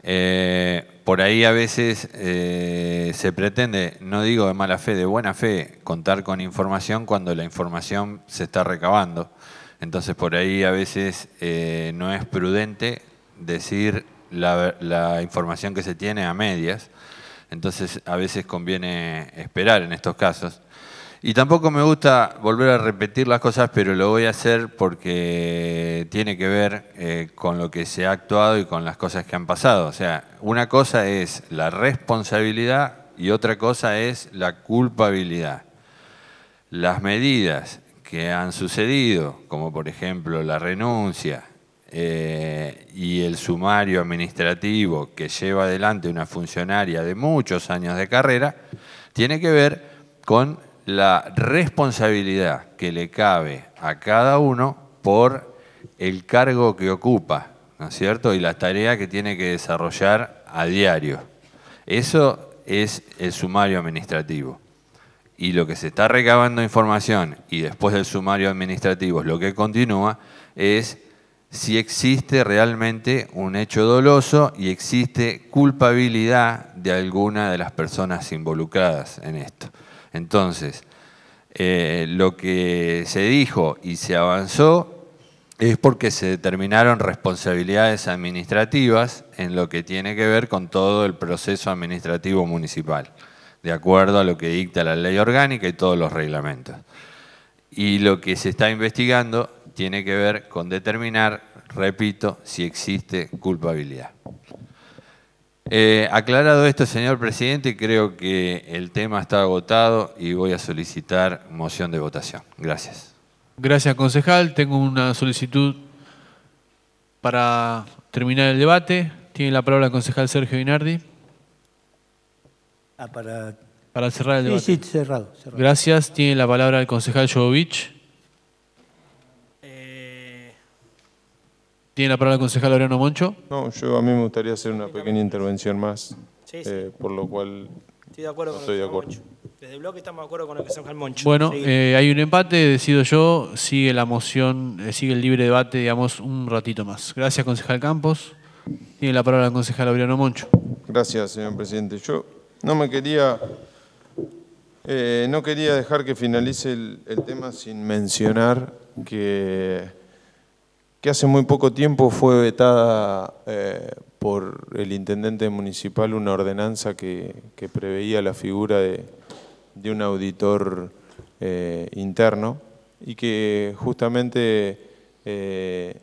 Eh, por ahí a veces eh, se pretende, no digo de mala fe, de buena fe, contar con información cuando la información se está recabando. Entonces por ahí a veces no es prudente decir la información que se tiene a medias. Entonces a veces conviene esperar en estos casos. Y tampoco me gusta volver a repetir las cosas, pero lo voy a hacer porque tiene que ver eh, con lo que se ha actuado y con las cosas que han pasado. O sea, una cosa es la responsabilidad y otra cosa es la culpabilidad. Las medidas que han sucedido, como por ejemplo la renuncia, eh, y el sumario administrativo que lleva adelante una funcionaria de muchos años de carrera, tiene que ver con la responsabilidad que le cabe a cada uno por el cargo que ocupa, ¿no es cierto? Y la tarea que tiene que desarrollar a diario. Eso es el sumario administrativo. Y lo que se está recabando información y después del sumario administrativo es lo que continúa, es si existe realmente un hecho doloso y existe culpabilidad de alguna de las personas involucradas en esto. Entonces, eh, lo que se dijo y se avanzó es porque se determinaron responsabilidades administrativas en lo que tiene que ver con todo el proceso administrativo municipal, de acuerdo a lo que dicta la ley orgánica y todos los reglamentos. Y lo que se está investigando tiene que ver con determinar, repito, si existe culpabilidad. Eh, aclarado esto, señor presidente, creo que el tema está agotado y voy a solicitar moción de votación. Gracias. Gracias, concejal. Tengo una solicitud para terminar el debate. Tiene la palabra el concejal Sergio Binardi. Ah, para... para cerrar el debate. Sí, sí, cerrado, cerrado. Gracias. Tiene la palabra el concejal Jovovich. ¿Tiene la palabra el concejal Laureano Moncho? No, yo a mí me gustaría hacer una pequeña intervención más, eh, por lo cual estoy de acuerdo Desde el bloque estamos de acuerdo con el concejal Moncho. Bueno, eh, hay un empate, decido yo, sigue la moción, eh, sigue el libre debate, digamos, un ratito más. Gracias, concejal Campos. Tiene la palabra el concejal Laureano Moncho. Gracias, señor presidente. Yo no me quería... no quería dejar que finalice el tema sin mencionar que que hace muy poco tiempo fue vetada eh, por el intendente municipal una ordenanza que, preveía la figura de, un auditor eh, interno y que justamente eh,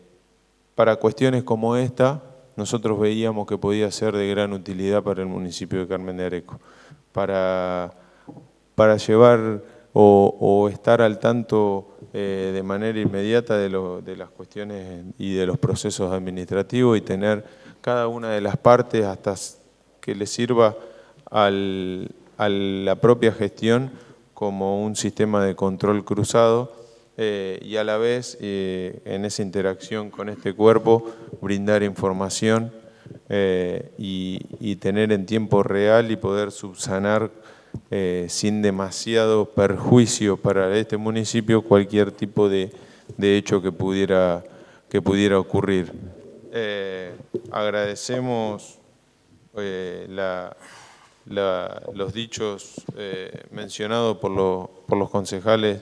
para cuestiones como esta nosotros veíamos que podía ser de gran utilidad para el municipio de Carmen de Areco, para, para llevar o estar al tanto eh, de manera inmediata de, las cuestiones y de los procesos administrativos y tener cada una de las partes hasta que le sirva a la propia gestión como un sistema de control cruzado eh, y a la vez eh, en esa interacción con este cuerpo brindar información y tener en tiempo real y poder subsanar eh, sin demasiado perjuicio para este municipio cualquier tipo de, hecho que pudiera, que pudiera ocurrir. Eh, agradecemos eh, los dichos mencionados por, por, los concejales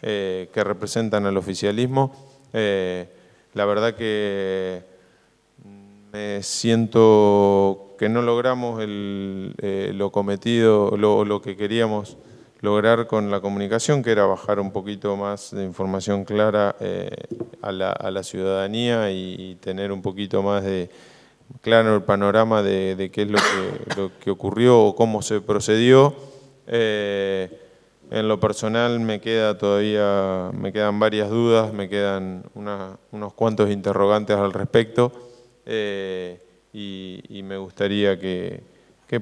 que representan al oficialismo. la verdad que me siento que no logramos eh, lo cometido, lo, lo que queríamos lograr con la comunicación, que era bajar un poquito más de información clara eh, a, la, ciudadanía y, tener un poquito más de claro el panorama de, qué es lo que, ocurrió o cómo se procedió. Eh, en lo personal me queda todavía, me quedan varias dudas, me quedan unos cuantos interrogantes al respecto y, me gustaría que,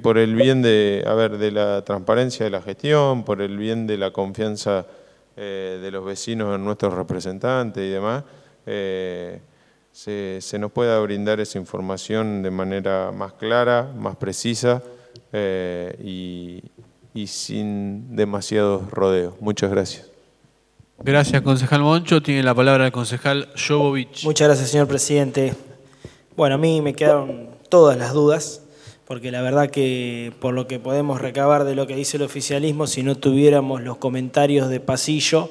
por el bien de, a ver, de la transparencia de la gestión, por el bien de la confianza eh, de los vecinos en nuestros representantes y demás, eh, se, nos pueda brindar esa información de manera más clara, más precisa eh, y, sin demasiados rodeos. Muchas gracias. Gracias, concejal Moncho. Tiene la palabra el concejal Jovovich. Muchas gracias, señor presidente. Bueno, a mí me quedaron todas las dudas, porque la verdad que por lo que podemos recabar de lo que dice el oficialismo, si no tuviéramos los comentarios de pasillo,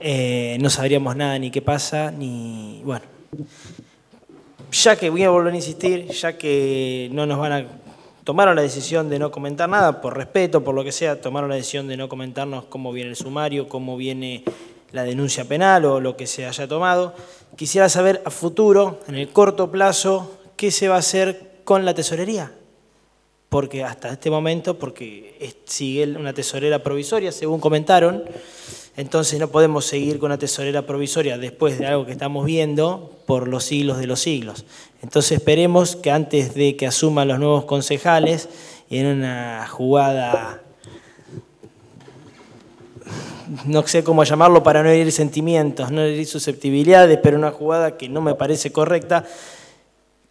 eh, no sabríamos nada ni qué pasa, ni bueno. Ya que voy a volver a insistir, ya que no nos van a tomaron la decisión de no comentar nada, por respeto, por lo que sea, tomaron la decisión de no comentarnos cómo viene el sumario, cómo viene la denuncia penal o lo que se haya tomado. Quisiera saber a futuro, en el corto plazo, qué se va a hacer con la tesorería. Porque hasta este momento, porque sigue una tesorera provisoria, según comentaron, entonces no podemos seguir con una tesorera provisoria después de algo que estamos viendo por los siglos de los siglos. Entonces esperemos que antes de que asuman los nuevos concejales y en una jugada no sé cómo llamarlo para no herir sentimientos, no herir susceptibilidades, pero una jugada que no me parece correcta,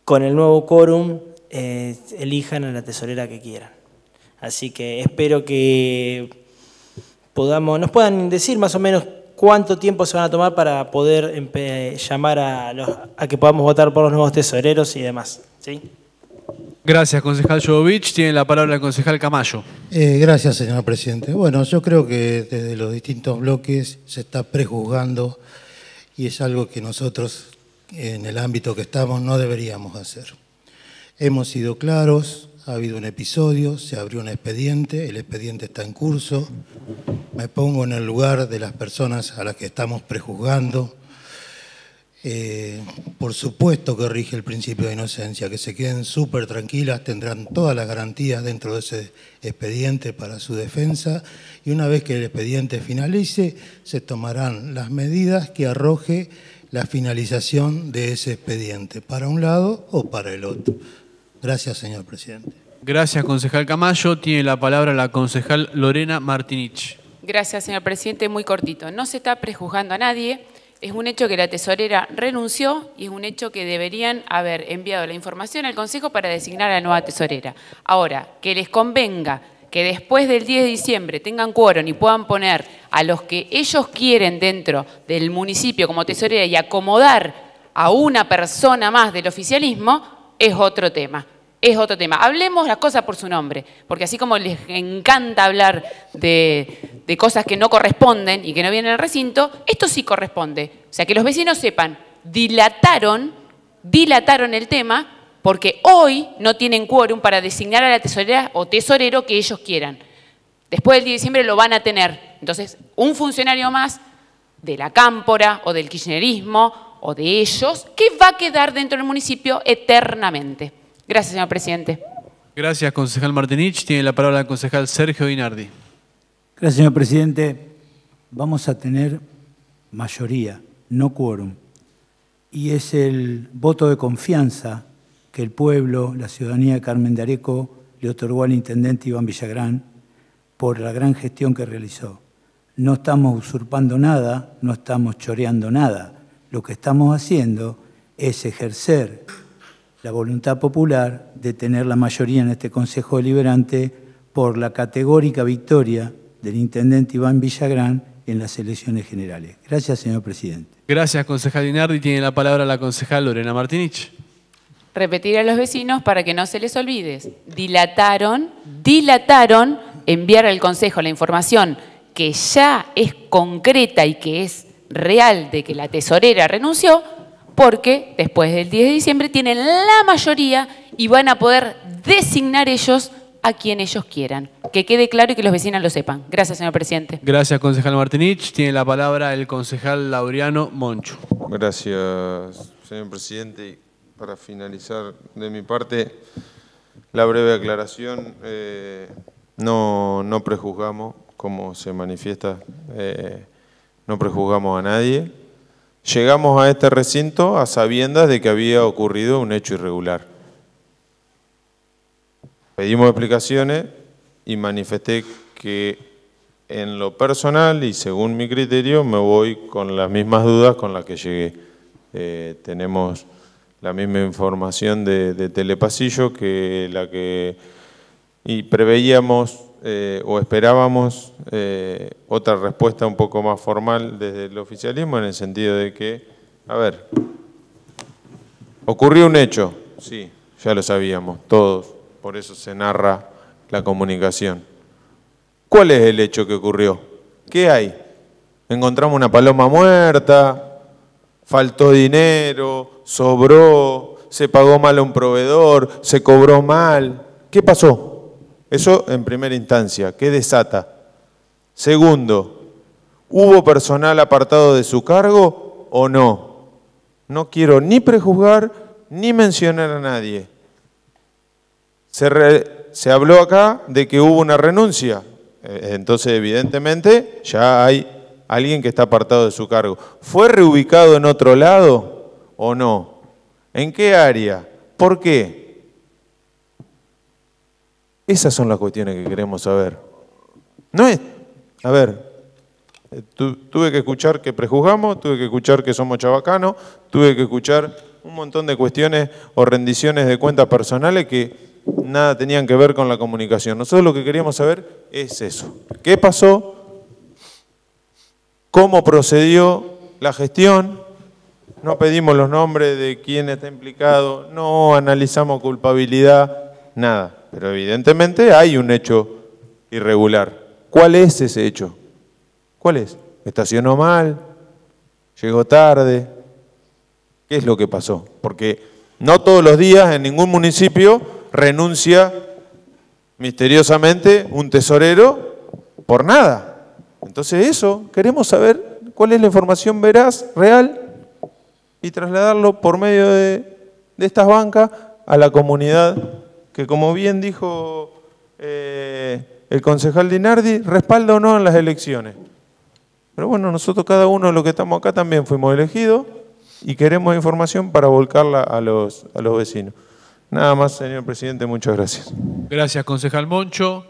con el nuevo quórum eh, elijan a la tesorera que quieran. Así que espero que podamos, nos puedan decir más o menos cuánto tiempo se van a tomar para poder llamar a, los, a que podamos votar por los nuevos tesoreros y demás. ¿sí? Gracias, concejal Jovovich. Tiene la palabra el concejal Camayo. Eh, gracias, señor presidente. Bueno, yo creo que desde los distintos bloques se está prejuzgando y es algo que nosotros, en el ámbito que estamos, no deberíamos hacer. Hemos sido claros, ha habido un episodio, se abrió un expediente, el expediente está en curso. Me pongo en el lugar de las personas a las que estamos prejuzgando eh, por supuesto que rige el principio de inocencia, que se queden súper tranquilas, tendrán todas las garantías dentro de ese expediente para su defensa y una vez que el expediente finalice, se tomarán las medidas que arroje la finalización de ese expediente, para un lado o para el otro. Gracias, señor presidente. Gracias, concejal Camayo. Tiene la palabra la concejal Lorena Martinich. Gracias, señor presidente. Muy cortito. No se está prejuzgando a nadie. Es un hecho que la tesorera renunció y es un hecho que deberían haber enviado la información al Consejo para designar a la nueva tesorera. Ahora, que les convenga que después del 10 de diciembre tengan quórum y puedan poner a los que ellos quieren dentro del municipio como tesorera y acomodar a una persona más del oficialismo, es otro tema es otro tema. Hablemos las cosas por su nombre, porque así como les encanta hablar de, cosas que no corresponden y que no vienen al recinto, esto sí corresponde. O sea, que los vecinos sepan, dilataron, dilataron el tema porque hoy no tienen quórum para designar a la tesorera o tesorero que ellos quieran. Después del 10 de diciembre lo van a tener. Entonces, un funcionario más de la cámpora o del kirchnerismo o de ellos, que va a quedar dentro del municipio eternamente. Gracias, señor presidente. Gracias, concejal Martinich. Tiene la palabra el concejal Sergio Inardi. Gracias, señor presidente. Vamos a tener mayoría, no quórum. Y es el voto de confianza que el pueblo, la ciudadanía de Carmen de Areco, le otorgó al intendente Iván Villagrán por la gran gestión que realizó. No estamos usurpando nada, no estamos choreando nada. Lo que estamos haciendo es ejercer la voluntad popular de tener la mayoría en este Consejo Deliberante por la categórica victoria del intendente Iván Villagrán en las elecciones generales. Gracias, señor presidente. Gracias, concejal Dinardi. Tiene la palabra la concejal Lorena Martinich. Repetir a los vecinos para que no se les olvide. Dilataron, dilataron enviar al Consejo la información que ya es concreta y que es real de que la tesorera renunció porque después del 10 de diciembre tienen la mayoría y van a poder designar ellos a quien ellos quieran. Que quede claro y que los vecinos lo sepan. Gracias, señor presidente. Gracias, concejal Martinich. Tiene la palabra el concejal Laureano Moncho. Gracias, señor presidente. Y Para finalizar de mi parte, la breve aclaración. Eh, no, prejuzgamos, como se manifiesta, eh, no prejuzgamos a nadie. Llegamos a este recinto a sabiendas de que había ocurrido un hecho irregular. Pedimos explicaciones y manifesté que en lo personal y según mi criterio me voy con las mismas dudas con las que llegué. Eh, tenemos la misma información de, de telepasillo que la que y preveíamos eh, o esperábamos eh, otra respuesta un poco más formal desde el oficialismo en el sentido de que, a ver, ocurrió un hecho, sí, ya lo sabíamos todos, por eso se narra la comunicación. ¿Cuál es el hecho que ocurrió? ¿Qué hay? Encontramos una paloma muerta, faltó dinero, sobró, se pagó mal a un proveedor, se cobró mal. ¿Qué pasó? Eso en primera instancia, ¿qué desata? Segundo, ¿hubo personal apartado de su cargo o no? No quiero ni prejuzgar ni mencionar a nadie. Se, se habló acá de que hubo una renuncia, eh, entonces evidentemente ya hay alguien que está apartado de su cargo. ¿Fue reubicado en otro lado o no? ¿En qué área? ¿Por qué? Esas son las cuestiones que queremos saber. No es, a ver, eh, tuve que escuchar que prejuzgamos, tuve que escuchar que somos chabacanos, tuve que escuchar un montón de cuestiones o rendiciones de cuentas personales que nada tenían que ver con la comunicación. Nosotros lo que queríamos saber es eso. ¿Qué pasó? ¿Cómo procedió la gestión? No pedimos los nombres de quién está implicado, no analizamos culpabilidad, nada pero evidentemente hay un hecho irregular. ¿Cuál es ese hecho? ¿Cuál es? Estacionó mal, llegó tarde. ¿Qué es lo que pasó? Porque no todos los días en ningún municipio renuncia misteriosamente un tesorero por nada. Entonces eso, queremos saber cuál es la información veraz, real, y trasladarlo por medio de, estas bancas a la comunidad que como bien dijo eh, el concejal Dinardi, respalda o no en las elecciones. Pero bueno, nosotros cada uno de los que estamos acá también fuimos elegidos y queremos información para volcarla a los, a los vecinos. Nada más, señor presidente, muchas gracias. Gracias, concejal Moncho.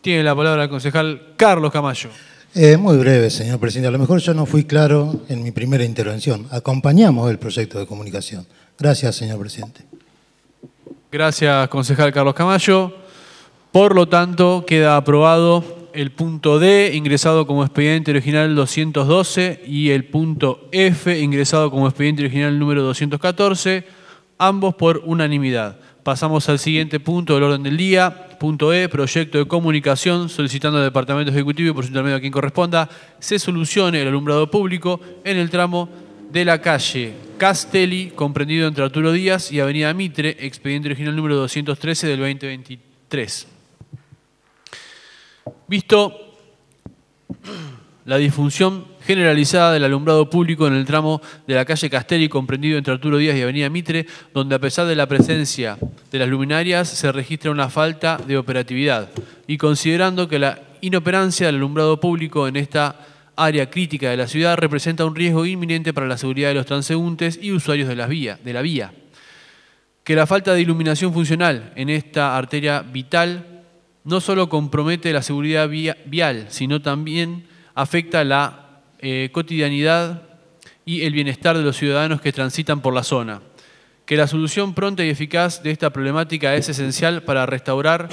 Tiene la palabra el concejal Carlos Camayo. Eh, muy breve, señor presidente. A lo mejor yo no fui claro en mi primera intervención. Acompañamos el proyecto de comunicación. Gracias, señor presidente. Gracias, concejal Carlos Camayo. Por lo tanto, queda aprobado el punto D, ingresado como expediente original 212, y el punto F, ingresado como expediente original número 214, ambos por unanimidad. Pasamos al siguiente punto del orden del día, punto E, proyecto de comunicación, solicitando al Departamento Ejecutivo y por su intermedio a quien corresponda, se solucione el alumbrado público en el tramo de la calle Castelli, comprendido entre Arturo Díaz y Avenida Mitre, expediente original número 213 del 2023. Visto la disfunción generalizada del alumbrado público en el tramo de la calle Castelli, comprendido entre Arturo Díaz y Avenida Mitre, donde a pesar de la presencia de las luminarias se registra una falta de operatividad. Y considerando que la inoperancia del alumbrado público en esta área crítica de la ciudad representa un riesgo inminente para la seguridad de los transeúntes y usuarios de, de la vía. Que la falta de iluminación funcional en esta arteria vital no solo compromete la seguridad vial, sino también afecta la eh, cotidianidad y el bienestar de los ciudadanos que transitan por la zona. Que la solución pronta y eficaz de esta problemática es esencial para restaurar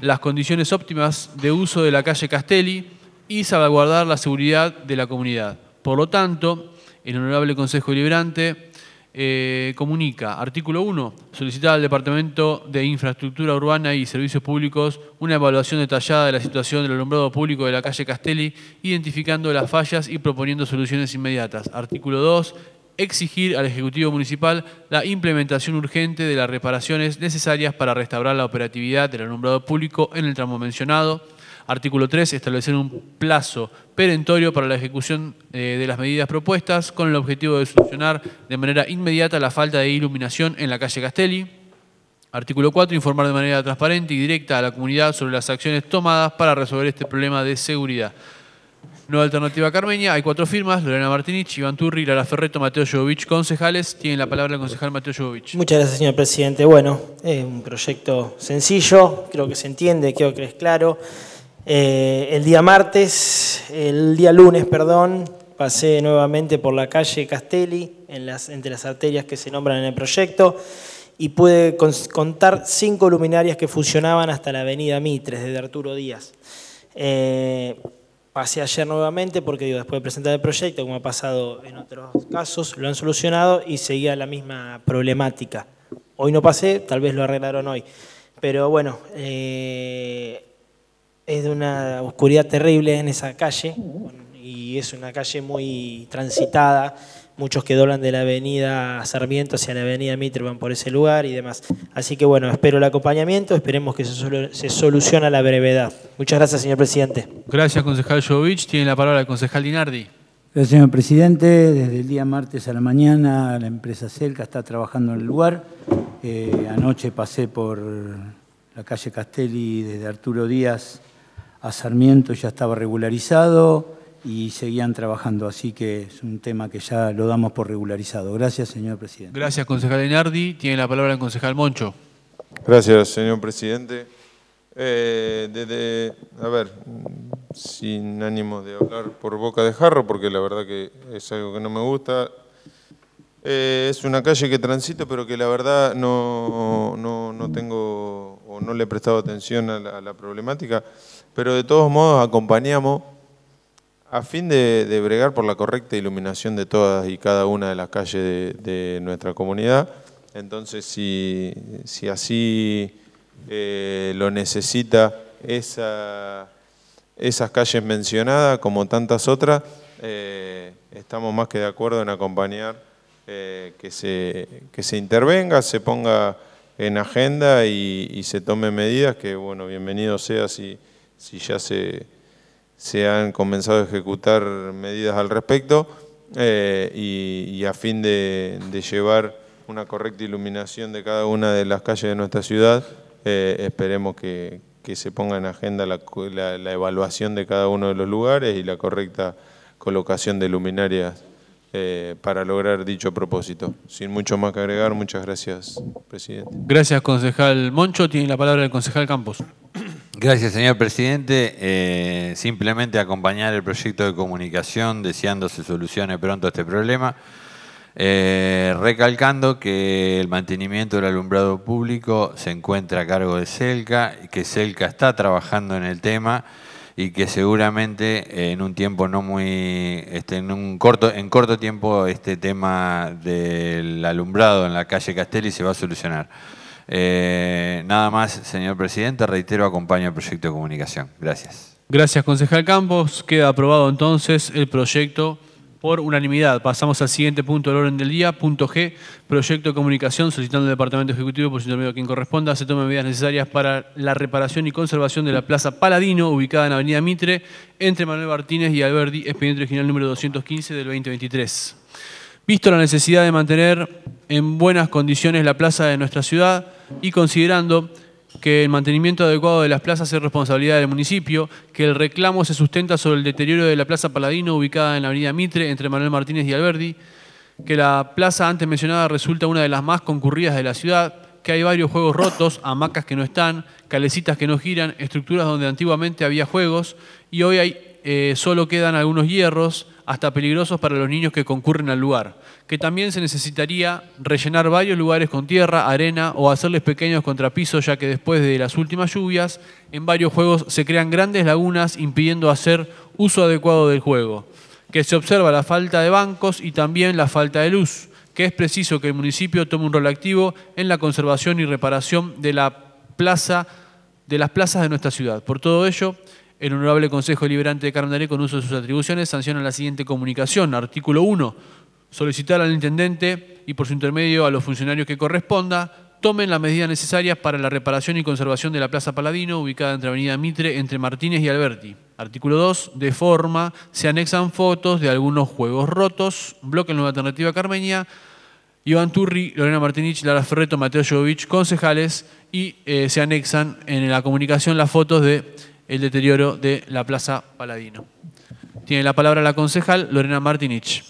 las condiciones óptimas de uso de la calle Castelli y salvaguardar la seguridad de la comunidad. Por lo tanto, el Honorable Consejo Deliberante eh, comunica, artículo 1, solicitar al Departamento de Infraestructura Urbana y Servicios Públicos una evaluación detallada de la situación del alumbrado público de la calle Castelli, identificando las fallas y proponiendo soluciones inmediatas. Artículo 2, exigir al Ejecutivo Municipal la implementación urgente de las reparaciones necesarias para restaurar la operatividad del alumbrado público en el tramo mencionado. Artículo 3. Establecer un plazo perentorio para la ejecución eh, de las medidas propuestas con el objetivo de solucionar de manera inmediata la falta de iluminación en la calle Castelli. Artículo 4. Informar de manera transparente y directa a la comunidad sobre las acciones tomadas para resolver este problema de seguridad. Nueva Alternativa Carmeña, hay cuatro firmas, Lorena Martinich, Iván Turri, Lara Ferreto, Mateo Jovovich, concejales. Tiene la palabra el concejal Mateo Jovovich. Muchas gracias, señor presidente. Bueno, es un proyecto sencillo, creo que se entiende, creo que es claro. Eh, el día martes, el día lunes, perdón, pasé nuevamente por la calle Castelli, entre las arterias que se nombran en el proyecto, y pude contar cinco luminarias que funcionaban hasta la avenida Mitres, desde Arturo Díaz. Eh, pasé ayer nuevamente porque después de presentar el proyecto, como ha pasado en otros casos, lo han solucionado y seguía la misma problemática. Hoy no pasé, tal vez lo arreglaron hoy. Pero bueno, eh, es de una oscuridad terrible en esa calle y es una calle muy transitada. Muchos que doblan de la avenida Sarmiento hacia la avenida Mitre van por ese lugar y demás. Así que bueno, espero el acompañamiento, esperemos que se, solucione a la brevedad. Muchas gracias, señor presidente. Gracias, concejal Jovich. Tiene la palabra el concejal Dinardi. Gracias, señor presidente. Desde el día martes a la mañana la empresa Celca está trabajando en el lugar. Eh, anoche pasé por la calle Castelli desde Arturo Díaz a Sarmiento ya estaba regularizado y seguían trabajando, así que es un tema que ya lo damos por regularizado. Gracias, señor presidente. Gracias, concejal Enardi. Tiene la palabra el concejal Moncho. Gracias, señor presidente. Eh, desde, a ver, sin ánimo de hablar por boca de jarro, porque la verdad que es algo que no me gusta, eh, es una calle que transito, pero que la verdad no, no, tengo o no le he prestado atención a la problemática pero de todos modos acompañamos a fin de, bregar por la correcta iluminación de todas y cada una de las calles de, nuestra comunidad. Entonces, si, así eh, lo necesita esa, esas calles mencionadas, como tantas otras, eh, estamos más que de acuerdo en acompañar eh, que, se, que se intervenga, se ponga en agenda y, y se tomen medidas que, bueno, bienvenido sea si si ya se, han comenzado a ejecutar medidas al respecto eh, y, a fin de, llevar una correcta iluminación de cada una de las calles de nuestra ciudad, eh, esperemos que, se ponga en agenda la, evaluación de cada uno de los lugares y la correcta colocación de luminarias eh, para lograr dicho propósito. Sin mucho más que agregar, muchas gracias, presidente. Gracias, concejal Moncho. Tiene la palabra el concejal Campos. Gracias, señor presidente. Eh, simplemente acompañar el proyecto de comunicación deseando se solucione pronto este problema. Eh, recalcando que el mantenimiento del alumbrado público se encuentra a cargo de CELCA, que CELCA está trabajando en el tema y que seguramente en un tiempo no muy, este, en un corto, en corto tiempo este tema del alumbrado en la calle Castelli se va a solucionar. Eh, nada más, señor presidente, reitero, acompaño el proyecto de comunicación. Gracias. Gracias, concejal Campos. Queda aprobado entonces el proyecto por unanimidad. Pasamos al siguiente punto del orden del día, punto G, proyecto de comunicación solicitando al Departamento Ejecutivo, por su intermedio a quien corresponda, se tomen medidas necesarias para la reparación y conservación de la Plaza Paladino, ubicada en Avenida Mitre, entre Manuel Martínez y Alberti, expediente original número 215 del 2023. Visto la necesidad de mantener en buenas condiciones la plaza de nuestra ciudad, y considerando que el mantenimiento adecuado de las plazas es responsabilidad del municipio, que el reclamo se sustenta sobre el deterioro de la Plaza Paladino ubicada en la avenida Mitre entre Manuel Martínez y Alberdi, que la plaza antes mencionada resulta una de las más concurridas de la ciudad, que hay varios juegos rotos, hamacas que no están, calecitas que no giran, estructuras donde antiguamente había juegos y hoy hay, eh, solo quedan algunos hierros, hasta peligrosos para los niños que concurren al lugar que también se necesitaría rellenar varios lugares con tierra, arena o hacerles pequeños contrapisos, ya que después de las últimas lluvias, en varios juegos se crean grandes lagunas impidiendo hacer uso adecuado del juego, que se observa la falta de bancos y también la falta de luz, que es preciso que el municipio tome un rol activo en la conservación y reparación de, la plaza, de las plazas de nuestra ciudad. Por todo ello, el Honorable Consejo Liberante de Carmendaré, con uso de sus atribuciones, sanciona la siguiente comunicación. Artículo 1 solicitar al intendente y por su intermedio a los funcionarios que corresponda tomen las medidas necesarias para la reparación y conservación de la Plaza Paladino, ubicada entre Avenida Mitre, entre Martínez y Alberti. Artículo 2. De forma, se anexan fotos de algunos juegos rotos, bloque en la alternativa Carmeña, Iván Turri, Lorena Martinich, Lara Ferreto, Mateo Jovovich, concejales, y eh, se anexan en la comunicación las fotos del deterioro de la Plaza Paladino. Tiene la palabra la concejal Lorena Martinich.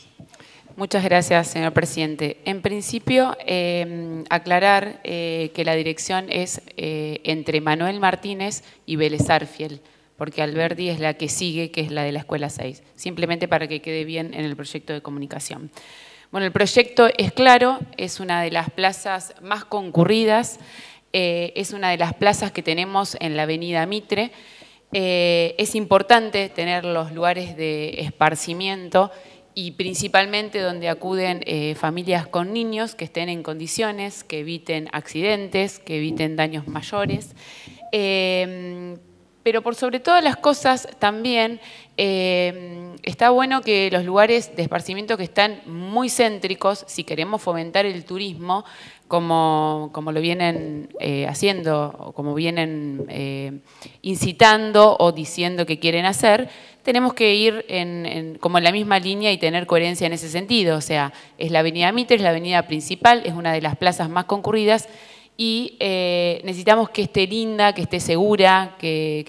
Muchas gracias, señor presidente. En principio, eh, aclarar eh, que la dirección es eh, entre Manuel Martínez y Vélez Arfiel, porque Alberdi es la que sigue, que es la de la Escuela 6, simplemente para que quede bien en el proyecto de comunicación. Bueno, el proyecto es claro, es una de las plazas más concurridas, es una de las plazas que tenemos en la avenida Mitre. es importante tener los lugares de esparcimiento, y principalmente donde acuden eh, familias con niños que estén en condiciones, que eviten accidentes, que eviten daños mayores. Em, pero por sobre todas las cosas también em, está bueno que los lugares de esparcimiento que están muy céntricos, si queremos fomentar el turismo, como, lo vienen eh, haciendo o como vienen eh, incitando o diciendo que quieren hacer, tenemos que ir en, como en la misma línea y tener coherencia en ese sentido. O sea, es la avenida Mitre, es la avenida principal, es una de las plazas más concurridas y eh, necesitamos que esté linda, que esté segura,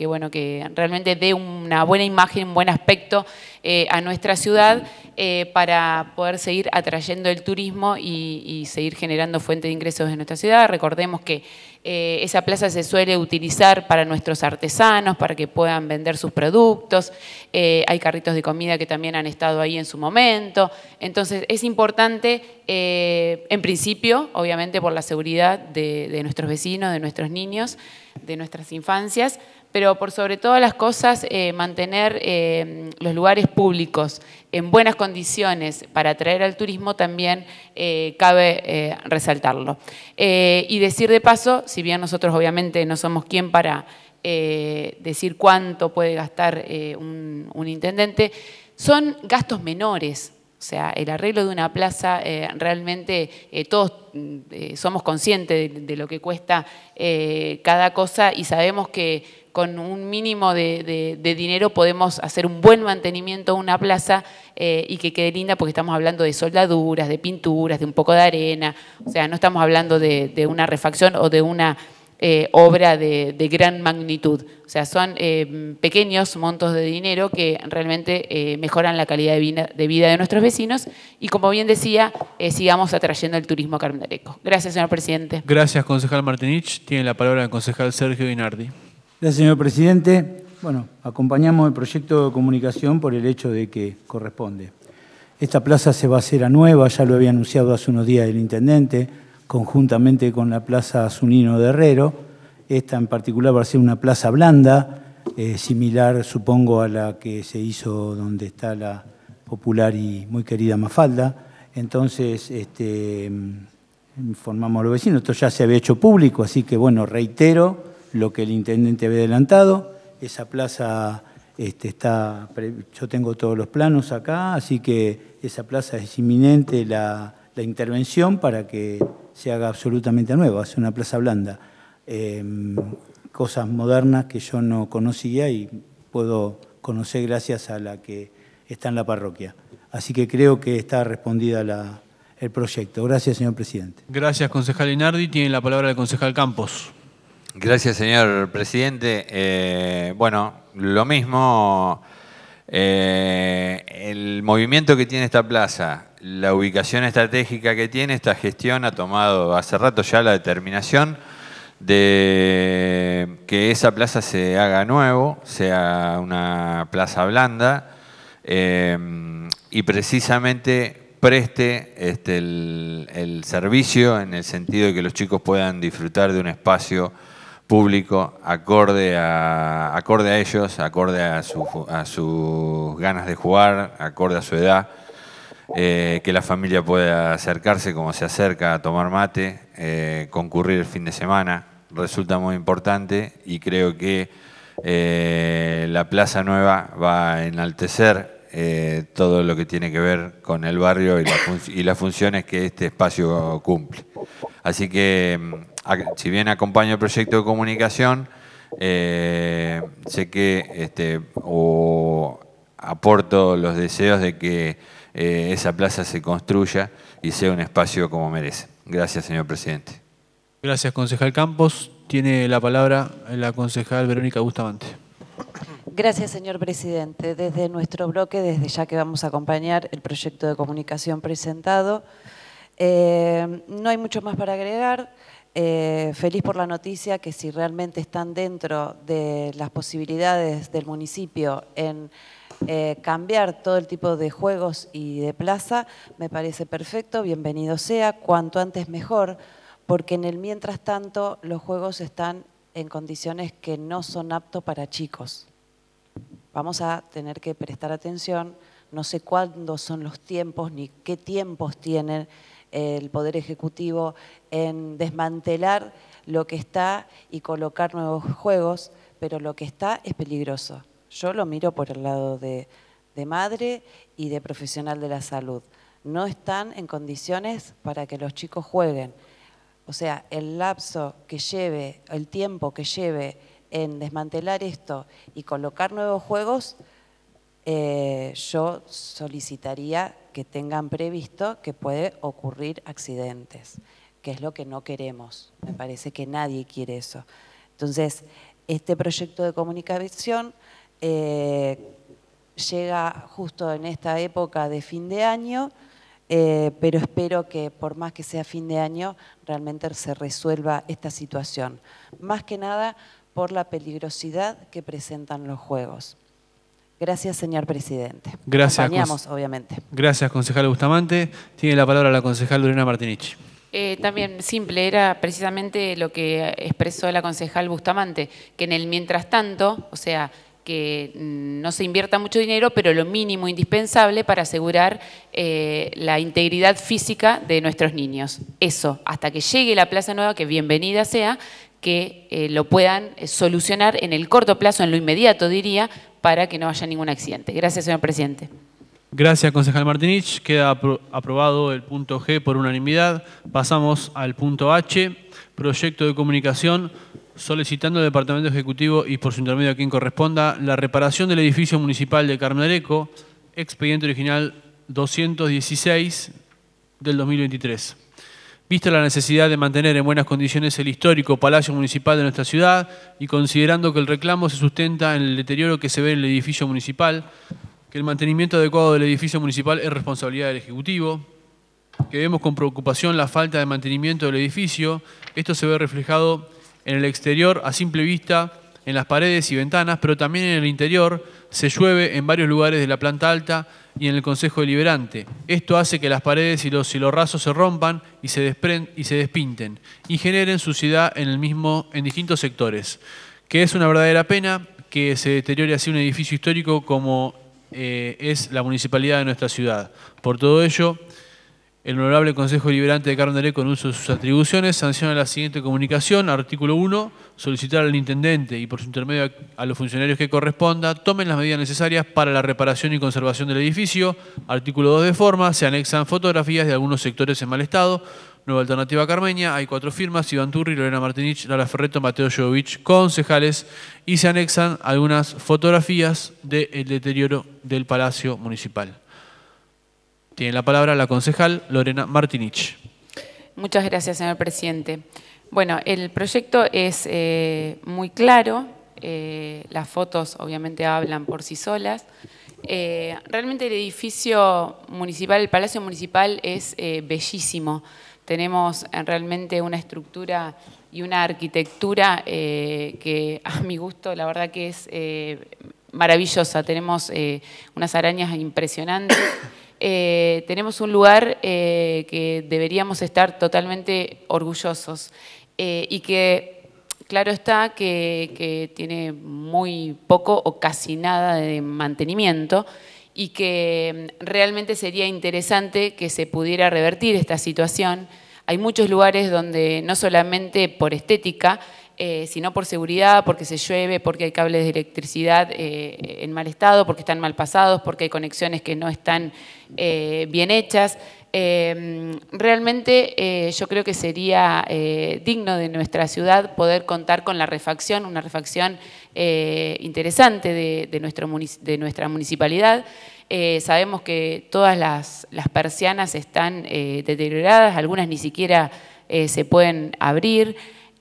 bueno, que realmente dé una buena imagen, un buen aspecto eh, a nuestra ciudad eh, para poder seguir atrayendo el turismo y, seguir generando fuentes de ingresos en nuestra ciudad. Recordemos que eh, esa plaza se suele utilizar para nuestros artesanos, para que puedan vender sus productos. hay carritos de comida que también han estado ahí en su momento. Entonces, es importante, en principio, obviamente por la seguridad de nuestros vecinos, de nuestros niños, de nuestras infancias, pero por sobre todas las cosas eh, mantener eh, los lugares públicos en buenas condiciones para atraer al turismo también eh, cabe resaltarlo. y decir de paso, si bien nosotros obviamente no somos quien para decir cuánto puede gastar un, intendente, son gastos menores, o sea, el arreglo de una plaza, realmente todos mm, somos conscientes de, lo que cuesta cada cosa y sabemos que con un mínimo de, dinero podemos hacer un buen mantenimiento de una plaza eh, y que quede linda porque estamos hablando de soldaduras, de pinturas, de un poco de arena, o sea, no estamos hablando de, una refacción o de una eh, obra de, gran magnitud. O sea, son eh, pequeños montos de dinero que realmente mejoran la calidad de vida, de nuestros vecinos y, como bien decía, sigamos atrayendo el turismo a Gracias, señor presidente. Gracias, concejal Martinich. Tiene la palabra el concejal Sergio Inardi. Gracias, señor presidente. Bueno, acompañamos el proyecto de comunicación por el hecho de que corresponde. Esta plaza se va a hacer a nueva, ya lo había anunciado hace unos días el intendente, conjuntamente con la plaza Zunino de Herrero. Esta en particular va a ser una plaza blanda, eh, similar supongo a la que se hizo donde está la popular y muy querida Mafalda. Entonces, este, mm, informamos a los vecinos, esto ya se había hecho público, así que bueno, reitero lo que el intendente había adelantado. Esa plaza este, está, yo tengo todos los planos acá, así que esa plaza es inminente la, intervención para que se haga absolutamente nueva, es una plaza blanda. Em, cosas modernas que yo no conocía y puedo conocer gracias a la que está en la parroquia. Así que creo que está respondida el proyecto. Gracias, señor presidente. Gracias, concejal Inardi. Tiene la palabra el concejal Campos. Gracias, señor presidente. Eh, bueno, lo mismo, eh, el movimiento que tiene esta plaza, la ubicación estratégica que tiene, esta gestión ha tomado hace rato ya la determinación de que esa plaza se haga nuevo, sea una plaza blanda eh, y precisamente preste este, el servicio en el sentido de que los chicos puedan disfrutar de un espacio público acorde a, acorde a ellos, acorde a, su, a, sus ganas de jugar, acorde a su edad, eh, que la familia pueda acercarse como se acerca a tomar mate, eh, concurrir el fin de semana, resulta muy importante y creo que eh, la Plaza Nueva va a enaltecer todo lo que tiene que ver con el barrio y, y las funciones que este espacio cumple. Así que mm, si bien acompaño el proyecto de comunicación, eh, sé que este, o aporto los deseos de que eh, esa plaza se construya y sea un espacio como merece. Gracias, señor presidente. Gracias, concejal Campos. Tiene la palabra la concejal Verónica Bustamante. Gracias, señor presidente. Desde nuestro bloque, desde ya que vamos a acompañar el proyecto de comunicación presentado, eh, no hay mucho más para agregar. Eh, feliz por la noticia que si realmente están dentro de las posibilidades del municipio en eh, cambiar todo el tipo de juegos y de plaza, me parece perfecto, bienvenido sea, cuanto antes mejor, porque en el mientras tanto los juegos están en condiciones que no son aptos para chicos. Vamos a tener que prestar atención, no sé cuándo son los tiempos ni qué tiempos tienen el Poder Ejecutivo en desmantelar lo que está y colocar nuevos juegos, pero lo que está es peligroso. Yo lo miro por el lado de, madre y de profesional de la salud. No están en condiciones para que los chicos jueguen. O sea, el lapso que lleve, el tiempo que lleve en desmantelar esto y colocar nuevos juegos, eh, yo solicitaría que tengan previsto que puede ocurrir accidentes, que es lo que no queremos. Me parece que nadie quiere eso. Entonces, este proyecto de comunicación eh, llega justo en esta época de fin de año, eh, pero espero que por más que sea fin de año, realmente se resuelva esta situación. Más que nada por la peligrosidad que presentan los juegos. Gracias, señor presidente. Gracias. obviamente. Gracias, concejal Bustamante. Tiene la palabra la concejal Lorena Martinich. Eh, también simple, era precisamente lo que expresó la concejal Bustamante, que en el mientras tanto, o sea, que mm, no se invierta mucho dinero, pero lo mínimo indispensable para asegurar eh, la integridad física de nuestros niños. Eso, hasta que llegue la Plaza Nueva, que bienvenida sea, que eh, lo puedan eh, solucionar en el corto plazo, en lo inmediato diría, para que no haya ningún accidente. Gracias, señor presidente. Gracias, concejal Martinich. Queda aprobado el punto G por unanimidad. Pasamos al punto H, proyecto de comunicación solicitando al Departamento Ejecutivo y por su intermedio a quien corresponda la reparación del edificio municipal de Carmereco, expediente original 216 del 2023. Visto la necesidad de mantener en buenas condiciones el histórico Palacio Municipal de nuestra ciudad y considerando que el reclamo se sustenta en el deterioro que se ve en el edificio municipal, que el mantenimiento adecuado del edificio municipal es responsabilidad del Ejecutivo, que vemos con preocupación la falta de mantenimiento del edificio, esto se ve reflejado en el exterior a simple vista, en las paredes y ventanas, pero también en el interior se llueve en varios lugares de la planta alta y en el Consejo Deliberante. Esto hace que las paredes y los rasos se rompan y se, desprenden y se despinten y generen suciedad en, el mismo, en distintos sectores, que es una verdadera pena que se deteriore así un edificio histórico como eh, es la municipalidad de nuestra ciudad. Por todo ello, el Honorable Consejo Liberante de Carmen con uso de sus atribuciones, sanciona la siguiente comunicación. Artículo 1. Solicitar al Intendente y por su intermedio a los funcionarios que corresponda tomen las medidas necesarias para la reparación y conservación del edificio. Artículo 2. De forma, se anexan fotografías de algunos sectores en mal estado. Nueva Alternativa Carmeña, hay cuatro firmas, Iván Turri, Lorena Martinich, Lara Ferreto, Mateo Jovovich, concejales, y se anexan algunas fotografías del deterioro del Palacio Municipal. Tiene la palabra la concejal Lorena Martinich. Muchas gracias, señor presidente. Bueno, el proyecto es eh, muy claro, eh, las fotos obviamente hablan por sí solas. Eh, realmente el edificio municipal, el Palacio Municipal es bellísimo. Tenemos realmente una estructura y una arquitectura que a mi gusto la verdad que es maravillosa. Tenemos unas arañas impresionantes. Eh, tenemos un lugar eh, que deberíamos estar totalmente orgullosos eh, y que claro está que, tiene muy poco o casi nada de mantenimiento y que mm, realmente sería interesante que se pudiera revertir esta situación. Hay muchos lugares donde no solamente por estética, eh, sino por seguridad, porque se llueve, porque hay cables de electricidad eh, en mal estado, porque están mal pasados, porque hay conexiones que no están eh, bien hechas. Em, realmente yo creo que sería digno de nuestra ciudad poder contar con la refacción, una refacción interesante de, nuestra municipalidad. sabemos que todas las, persianas están deterioradas, algunas ni siquiera se pueden abrir.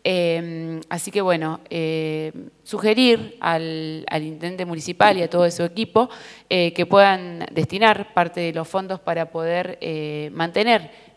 Em, así que bueno, eh, sugerir al, al, intendente municipal y a todo su equipo eh, que puedan destinar parte de los fondos para poder eh, mantener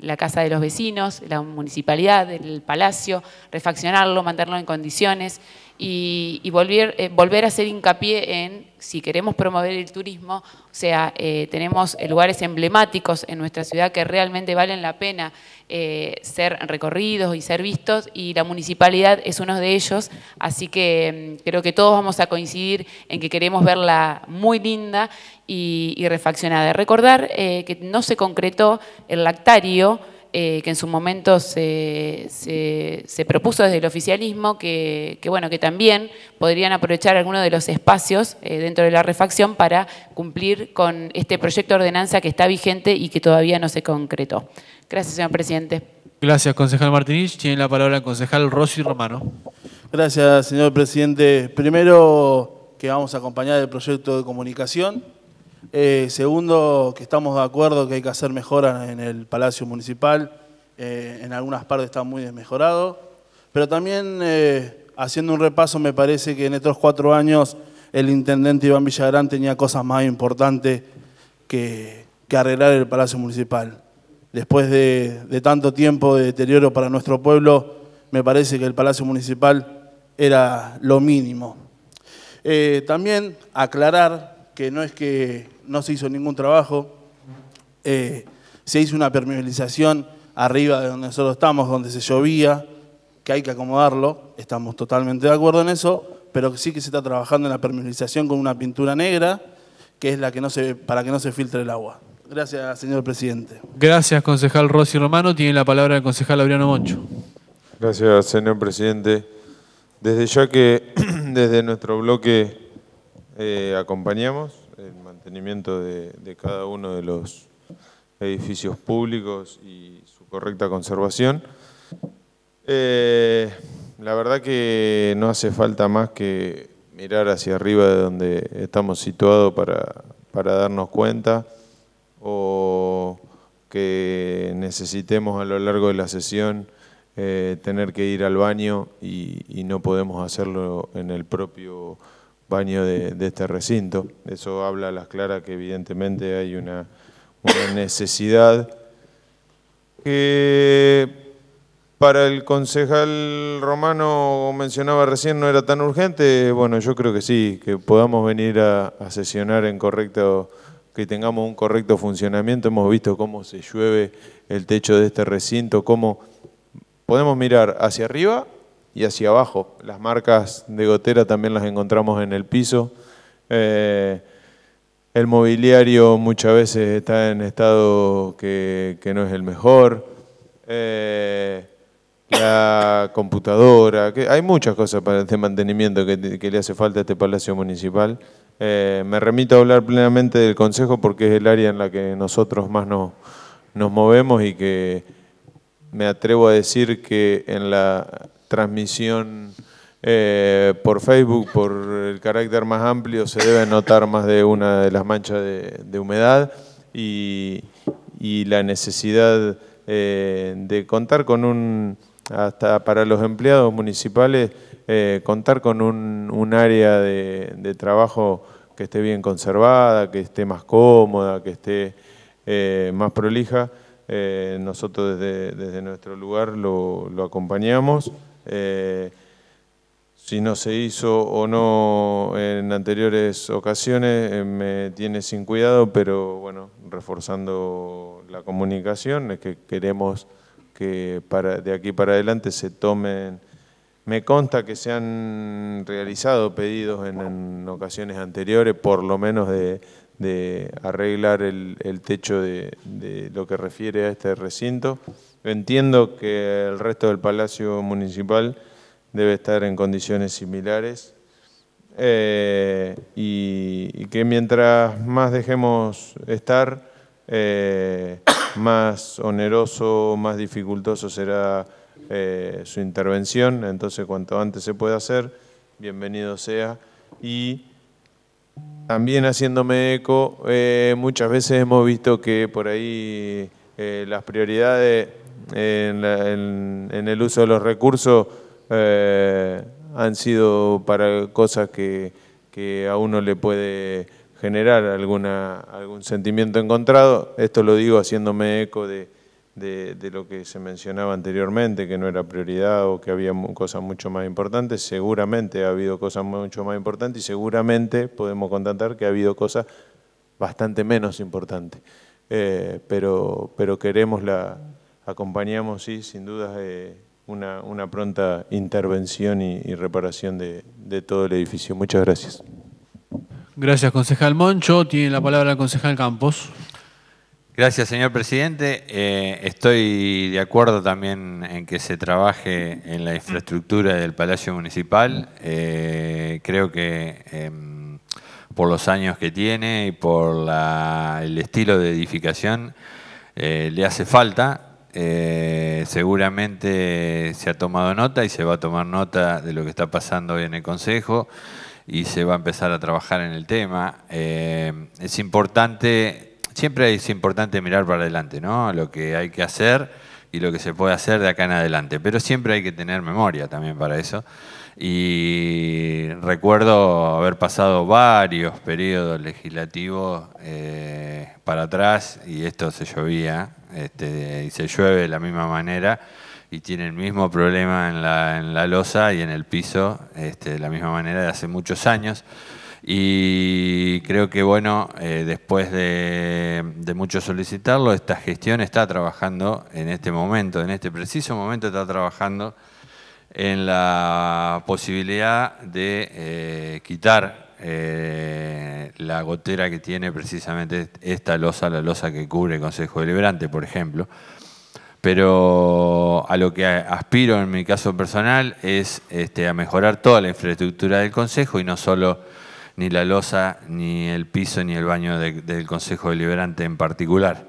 la casa de los vecinos, la municipalidad, el palacio, refaccionarlo, mantenerlo en condiciones y, volver, volver a hacer hincapié en si queremos promover el turismo, o sea, eh, tenemos lugares emblemáticos en nuestra ciudad que realmente valen la pena eh, ser recorridos y ser vistos, y la municipalidad es uno de ellos, así que mm, creo que todos vamos a coincidir en que queremos verla muy linda y, refaccionada. Recordar eh, que no se concretó el lactario, eh, que en su momento se, se, propuso desde el oficialismo, que, bueno, que también podrían aprovechar algunos de los espacios eh, dentro de la refacción para cumplir con este proyecto de ordenanza que está vigente y que todavía no se concretó. Gracias, señor presidente. Gracias, concejal Martínez. Tiene la palabra el concejal Rossi Romano. Gracias, señor presidente. Primero que vamos a acompañar el proyecto de comunicación eh, segundo, que estamos de acuerdo que hay que hacer mejoras en el Palacio Municipal. Eh, en algunas partes está muy desmejorado. Pero también, eh, haciendo un repaso, me parece que en estos cuatro años el intendente Iván Villagrán tenía cosas más importantes que, que arreglar el Palacio Municipal. Después de, tanto tiempo de deterioro para nuestro pueblo, me parece que el Palacio Municipal era lo mínimo. también aclarar que no es que no se hizo ningún trabajo, eh, se hizo una permeabilización arriba de donde nosotros estamos, donde se llovía, que hay que acomodarlo, estamos totalmente de acuerdo en eso, pero sí que se está trabajando en la permeabilización con una pintura negra, que es la que no se, para que no se filtre el agua. Gracias, señor presidente. Gracias, concejal Rossi Romano. Tiene la palabra el concejal Adriano Moncho. Gracias, señor presidente. Desde ya que (clears throat) desde nuestro bloque eh, acompañamos el mantenimiento de, cada uno de los edificios públicos y su correcta conservación. Eh, la verdad que no hace falta más que mirar hacia arriba de donde estamos situados para, darnos cuenta o que necesitemos a lo largo de la sesión eh, tener que ir al baño y, y no podemos hacerlo en el propio baño de, este recinto. Eso habla a las claras que evidentemente hay una, necesidad que para el concejal romano mencionaba recién no era tan urgente, bueno, yo creo que sí, que podamos venir a, a sesionar en correcto, que tengamos un correcto funcionamiento, hemos visto cómo se llueve el techo de este recinto, cómo podemos mirar hacia arriba y hacia abajo. Las marcas de gotera también las encontramos en el piso. Eh, el mobiliario muchas veces está en estado que, no es el mejor. Eh, la computadora, hay muchas cosas para este mantenimiento que, le hace falta a este Palacio Municipal. Eh, me remito a hablar plenamente del Consejo porque es el área en la que nosotros más nos movemos y que me atrevo a decir que en la transmisión eh, por Facebook, por el carácter más amplio, se debe notar más de una de las manchas de, humedad y, la necesidad eh, de contar con un, hasta para los empleados municipales, eh, contar con un, área de, de, trabajo que esté bien conservada, que esté más cómoda, que esté más prolija. nosotros desde, desde, nuestro lugar lo, lo acompañamos. Eh, si no se hizo o no en anteriores ocasiones, eh, me tiene sin cuidado, pero bueno, reforzando la comunicación, es que queremos que para, de aquí para adelante se tomen... Me consta que se han realizado pedidos en ocasiones anteriores, por lo menos de de arreglar el, techo de, lo que refiere a este recinto. Entiendo que el resto del Palacio Municipal debe estar en condiciones similares eh, y, que mientras más dejemos estar, eh, más oneroso, más dificultoso será eh, su intervención. Entonces, cuanto antes se pueda hacer, bienvenido sea. Y también haciéndome eco, eh, muchas veces hemos visto que por ahí eh, las prioridades en, el uso de los recursos eh, han sido para cosas que, que, a uno le puede generar alguna, algún sentimiento encontrado. Esto lo digo haciéndome eco de, de, lo que se mencionaba anteriormente, que no era prioridad o que había cosas mucho más importantes, seguramente ha habido cosas mucho más importantes y seguramente podemos constatar que ha habido cosas bastante menos importantes. Eh, pero, pero queremos, la acompañamos, sí, sin duda, eh, una, pronta intervención y, reparación de, de todo el edificio. Muchas gracias. Gracias, concejal Moncho. Tiene la palabra el concejal Campos. Gracias, señor presidente. Eh, estoy de acuerdo también en que se trabaje en la infraestructura del Palacio Municipal. Eh, creo que em, por los años que tiene y por el estilo de edificación eh, le hace falta. seguramente se ha tomado nota y se va a tomar nota de lo que está pasando hoy en el Consejo y se va a empezar a trabajar en el tema. es importante siempre es importante mirar para adelante, ¿no? Lo que hay que hacer y lo que se puede hacer de acá en adelante. Pero siempre hay que tener memoria también para eso. Y recuerdo haber pasado varios periodos legislativos eh, para atrás y esto se llovía este, y se llueve de la misma manera y tiene el mismo problema en la, en la losa y en el piso este, de la misma manera de hace muchos años. Y creo que, bueno, eh, después de, mucho solicitarlo, esta gestión está trabajando en este momento, en este preciso momento está trabajando en la posibilidad de eh, quitar eh, la gotera que tiene precisamente esta losa, la losa que cubre el Consejo Deliberante, por ejemplo. Pero a lo que aspiro en mi caso personal es este, a mejorar toda la infraestructura del Consejo y no solo ni la losa, ni el piso, ni el baño del Consejo Deliberante en particular.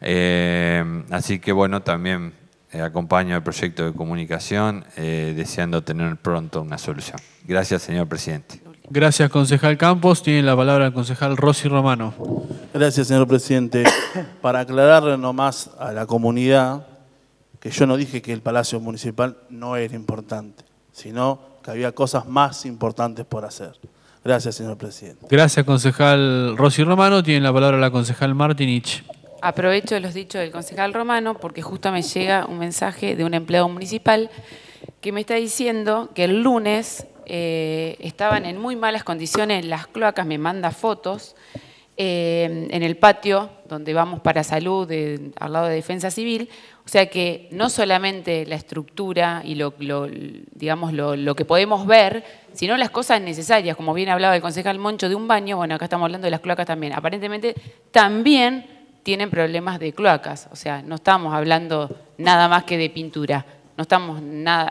Eh, así que bueno, también eh, acompaño el proyecto de comunicación eh, deseando tener pronto una solución. Gracias, señor presidente. Gracias, concejal Campos. Tiene la palabra el concejal Rossi Romano. Gracias, señor presidente. (coughs) Para aclararle nomás a la comunidad que yo no dije que el Palacio Municipal no era importante, sino que había cosas más importantes por hacer. Gracias, señor presidente. Gracias, concejal Rossi Romano. Tiene la palabra la concejal Martinich. Aprovecho los dichos del concejal Romano porque justo me llega un mensaje de un empleado municipal que me está diciendo que el lunes eh, estaban en muy malas condiciones las cloacas, me manda fotos eh, en el patio donde vamos para salud, al lado de defensa civil. O sea que no solamente la estructura y lo, digamos, lo, que podemos ver, sino las cosas necesarias, como bien hablaba el concejal Moncho de un baño, bueno, acá estamos hablando de las cloacas también. Aparentemente también tienen problemas de cloacas, o sea, no estamos hablando nada más que de pintura, no estamos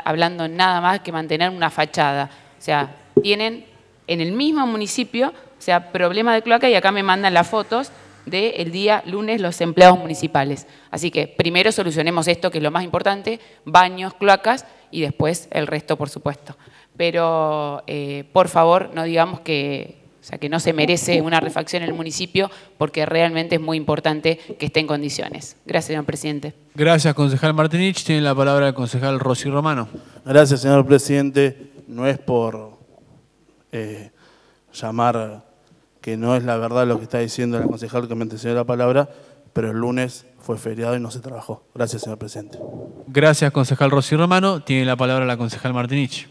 hablando nada más que mantener una fachada. O sea, tienen en el mismo municipio sea, problema de cloaca y acá me mandan las fotos del día lunes los empleados municipales. Así que primero solucionemos esto, que es lo más importante, baños, cloacas y después el resto, por supuesto. Pero, eh, por favor, no digamos que, o sea, que no se merece una refacción en el municipio, porque realmente es muy importante que esté en condiciones. Gracias, señor presidente. Gracias, concejal Martinich. Tiene la palabra el concejal Rossi Romano. Gracias, señor presidente. No es por eh, llamar que no es la verdad lo que está diciendo el concejal que me antecedió la palabra, pero el lunes fue feriado y no se trabajó. Gracias, señor presidente. Gracias, concejal Rossi Romano. Tiene la palabra la concejal Martinich.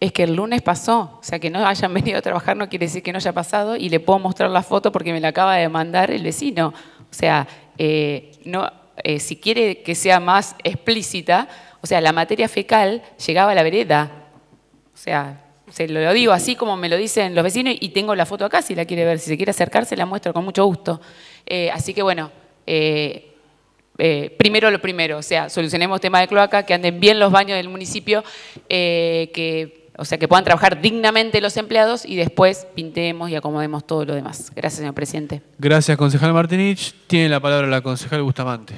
Es que el lunes pasó, o sea que no hayan (laughs) venido a trabajar no quiere decir que no haya pasado y le puedo mostrar la foto porque me la acaba de mandar el vecino. O sea, eh, no, eh, si quiere que sea más explícita, o sea, la materia fecal llegaba a la vereda. O sea, se lo digo así como me lo dicen los vecinos y tengo la foto acá si la quiere ver. Si se quiere acercarse la muestro con mucho gusto. Eh, así que bueno, eh, eh, primero lo primero, o sea, solucionemos tema de cloaca, que anden bien los baños del municipio, que, o sea, que puedan trabajar dignamente los empleados y después pintemos y acomodemos todo lo demás. Gracias, señor presidente. Gracias, concejal Martinich. Tiene la palabra la concejal Bustamante.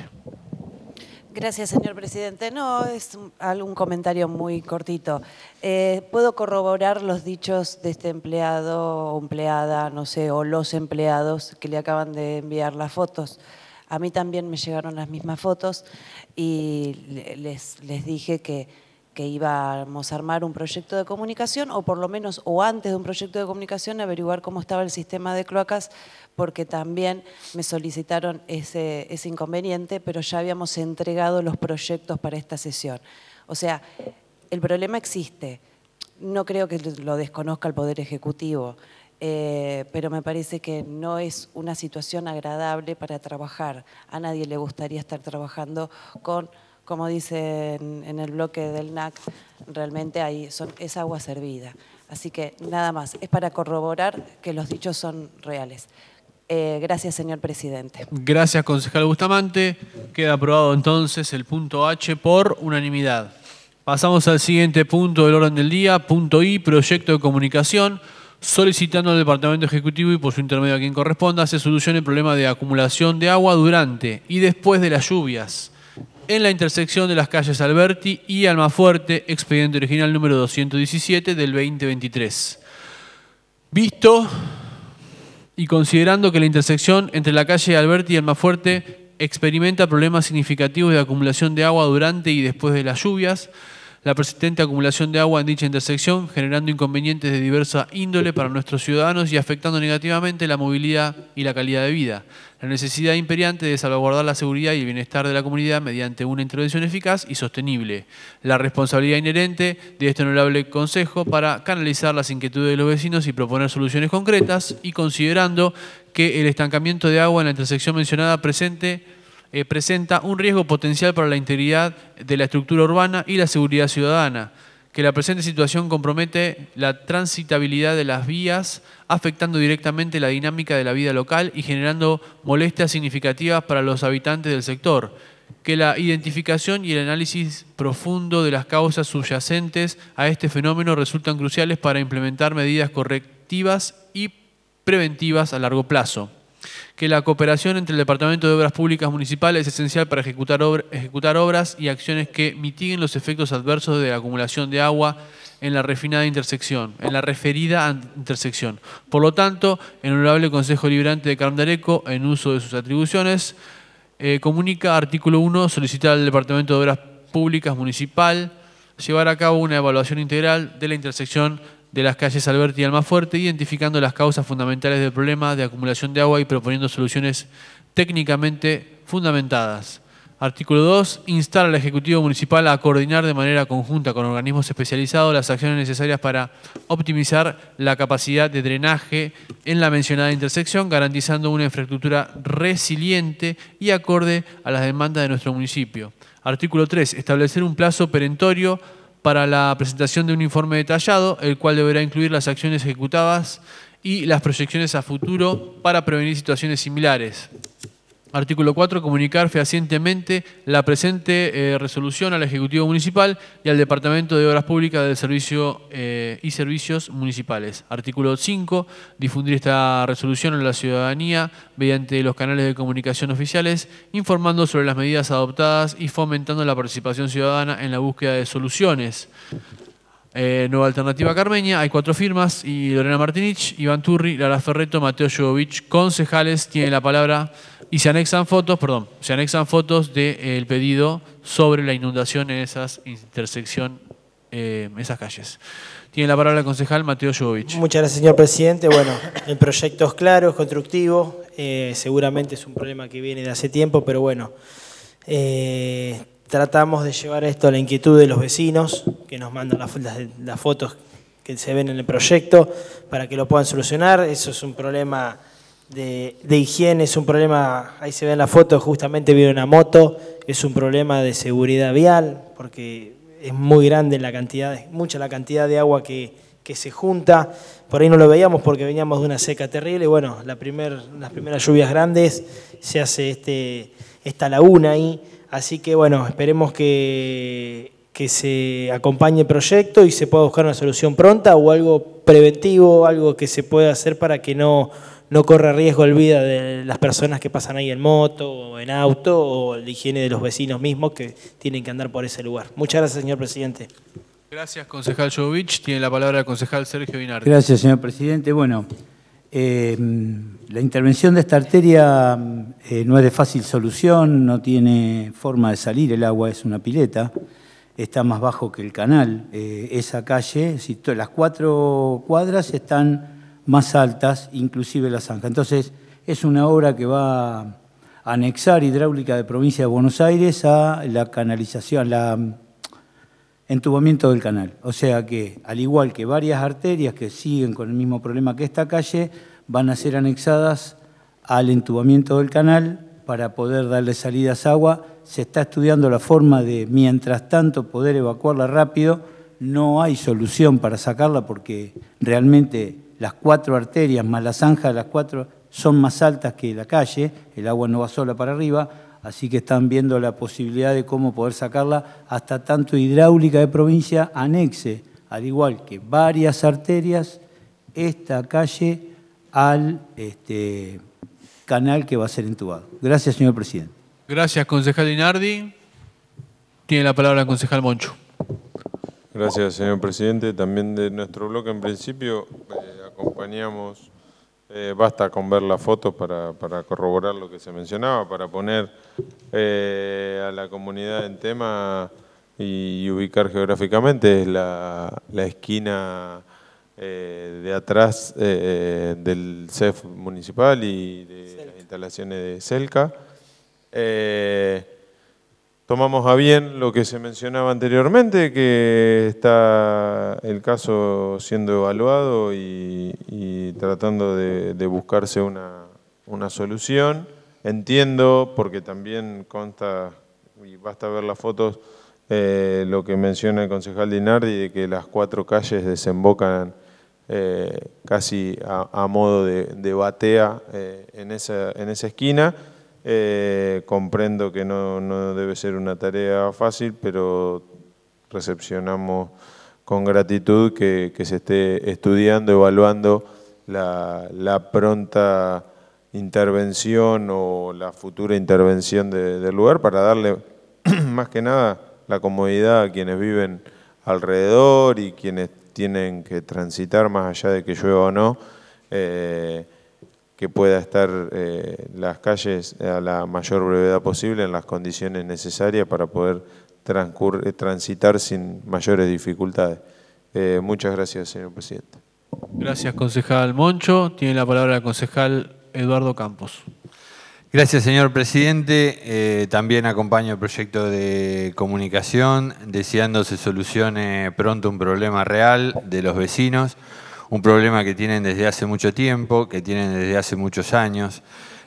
Gracias, señor presidente. No, es algún comentario muy cortito. Eh, Puedo corroborar los dichos de este empleado o empleada, no sé, o los empleados que le acaban de enviar las fotos. A mí también me llegaron las mismas fotos y les, dije que, que íbamos a armar un proyecto de comunicación, o por lo menos, o antes de un proyecto de comunicación, averiguar cómo estaba el sistema de cloacas porque también me solicitaron ese, inconveniente, pero ya habíamos entregado los proyectos para esta sesión. O sea, el problema existe. No creo que lo desconozca el Poder Ejecutivo, eh, pero me parece que no es una situación agradable para trabajar. A nadie le gustaría estar trabajando con, como dice en, el bloque del NAC, realmente ahí es agua servida. Así que nada más, es para corroborar que los dichos son reales. Eh, gracias, señor presidente. Gracias, concejal Bustamante. Queda aprobado entonces el punto H por unanimidad. Pasamos al siguiente punto del orden del día, punto I, proyecto de comunicación, solicitando al Departamento Ejecutivo y por su intermedio a quien corresponda se solucione el problema de acumulación de agua durante y después de las lluvias en la intersección de las calles Alberti y Almafuerte, expediente original número 217 del 2023. Visto y considerando que la intersección entre la calle Alberti y el Mafuerte experimenta problemas significativos de acumulación de agua durante y después de las lluvias, la persistente acumulación de agua en dicha intersección, generando inconvenientes de diversa índole para nuestros ciudadanos y afectando negativamente la movilidad y la calidad de vida. La necesidad imperiante de salvaguardar la seguridad y el bienestar de la comunidad mediante una intervención eficaz y sostenible. La responsabilidad inherente de este honorable Consejo para canalizar las inquietudes de los vecinos y proponer soluciones concretas y considerando que el estancamiento de agua en la intersección mencionada presente eh, presenta un riesgo potencial para la integridad de la estructura urbana y la seguridad ciudadana, que la presente situación compromete la transitabilidad de las vías, afectando directamente la dinámica de la vida local y generando molestias significativas para los habitantes del sector, que la identificación y el análisis profundo de las causas subyacentes a este fenómeno resultan cruciales para implementar medidas correctivas y preventivas a largo plazo que la cooperación entre el Departamento de Obras Públicas Municipal es esencial para ejecutar, obras y acciones que mitiguen los efectos adversos de acumulación de agua en la refinada intersección, en la referida intersección. Por lo tanto, el Honorable Consejo Liberante de Carmdareco, en uso de sus atribuciones, eh, comunica artículo 1, solicitar al Departamento de Obras Públicas Municipal llevar a cabo una evaluación integral de la intersección de las calles Alberti y Almafuerte, identificando las causas fundamentales del problema de acumulación de agua y proponiendo soluciones técnicamente fundamentadas. Artículo 2. Instar al Ejecutivo Municipal a coordinar de manera conjunta con organismos especializados las acciones necesarias para optimizar la capacidad de drenaje en la mencionada intersección, garantizando una infraestructura resiliente y acorde a las demandas de nuestro municipio. Artículo 3. Establecer un plazo perentorio para la presentación de un informe detallado, el cual deberá incluir las acciones ejecutadas y las proyecciones a futuro para prevenir situaciones similares. Artículo 4. Comunicar fehacientemente la presente eh, resolución al Ejecutivo Municipal y al Departamento de Obras Públicas del Servicio eh, y Servicios Municipales. Artículo 5. Difundir esta resolución a la ciudadanía mediante los canales de comunicación oficiales, informando sobre las medidas adoptadas y fomentando la participación ciudadana en la búsqueda de soluciones. Eh, nueva Alternativa Carmeña, hay cuatro firmas y Lorena Martinich, Iván Turri, Lara Ferreto, Mateo Jovovich, concejales, tiene la palabra y se anexan fotos, perdón, se anexan fotos del eh, pedido sobre la inundación en esas intersección, eh, esas calles. Tiene la palabra el concejal Mateo Jovovich. Muchas gracias, señor presidente. Bueno, el proyecto es claro, es constructivo, seguramente es un problema que viene de hace tiempo, pero bueno tratamos de llevar esto a la inquietud de los vecinos, que nos mandan las, fotos que se ven en el proyecto, para que lo puedan solucionar. Eso es un problema de, higiene, es un problema, ahí se ve en la foto, justamente vive una moto, es un problema de seguridad vial, porque es muy grande la cantidad, mucha la cantidad de agua que, se junta. Por ahí no lo veíamos porque veníamos de una seca terrible. Y bueno, la las primeras lluvias grandes se hace este, esta laguna ahí. Así que bueno, esperemos que, que se acompañe el proyecto y se pueda buscar una solución pronta o algo preventivo, algo que se pueda hacer para que no, no corra riesgo el vida de las personas que pasan ahí en moto o en auto o la higiene de los vecinos mismos que tienen que andar por ese lugar. Muchas gracias, señor presidente. Gracias, concejal Jovich. Tiene la palabra el concejal Sergio Binardi. Gracias, señor presidente. Bueno, Em, la intervención de esta arteria em, eh, no es de fácil solución, no tiene forma de salir, el agua es una pileta, está más bajo que el canal. Eh, esa calle, las cuatro cuadras están más altas, inclusive la zanja. Entonces, es una obra que va a anexar hidráulica de provincia de Buenos Aires a la canalización, la entubamiento del canal. O sea que, al igual que varias arterias que siguen con el mismo problema que esta calle, van a ser anexadas al entubamiento del canal para poder darle salidas agua. Se está estudiando la forma de, mientras tanto, poder evacuarla rápido. No hay solución para sacarla porque realmente las cuatro arterias más la zanja de las cuatro son más altas que la calle, el agua no va sola para arriba, así que están viendo la posibilidad de cómo poder sacarla hasta tanto hidráulica de provincia anexe, al igual que varias arterias, esta calle al este, canal que va a ser entubado. Gracias, señor presidente. Gracias, concejal Inardi. Tiene la palabra el concejal Moncho. Gracias, señor presidente. También de nuestro bloque, en principio, eh, acompañamos eh, basta con ver la foto para, corroborar lo que se mencionaba, para poner eh, a la comunidad en tema y, ubicar geográficamente. la, esquina eh, de atrás del CEF municipal y de las instalaciones de Celca tomamos a bien lo que se mencionaba anteriormente, que está el caso siendo evaluado y, tratando de, buscarse una, solución. Entiendo, porque también consta, y basta ver las fotos, eh, lo que menciona el concejal Dinardi, de que las cuatro calles desembocan eh, casi a, modo de, batea eh, en esa esquina, eh, comprendo que no, no, debe ser una tarea fácil, pero recepcionamos con gratitud que, se esté estudiando, evaluando la, pronta intervención o la futura intervención del lugar para darle (clears throat) más que nada la comodidad a quienes viven alrededor y quienes tienen que transitar más allá de que llueva o no. Eh, que pueda estar eh, las calles a la mayor brevedad posible en las condiciones necesarias para poder eh, transitar sin mayores dificultades. Eh, muchas gracias, señor presidente. Gracias, concejal Moncho. Tiene la palabra el concejal Eduardo Campos. Gracias, señor presidente. también acompaño el proyecto de comunicación, deseando se solucione pronto un problema real de los vecinos un problema que tienen desde hace mucho tiempo, que tienen desde hace muchos años.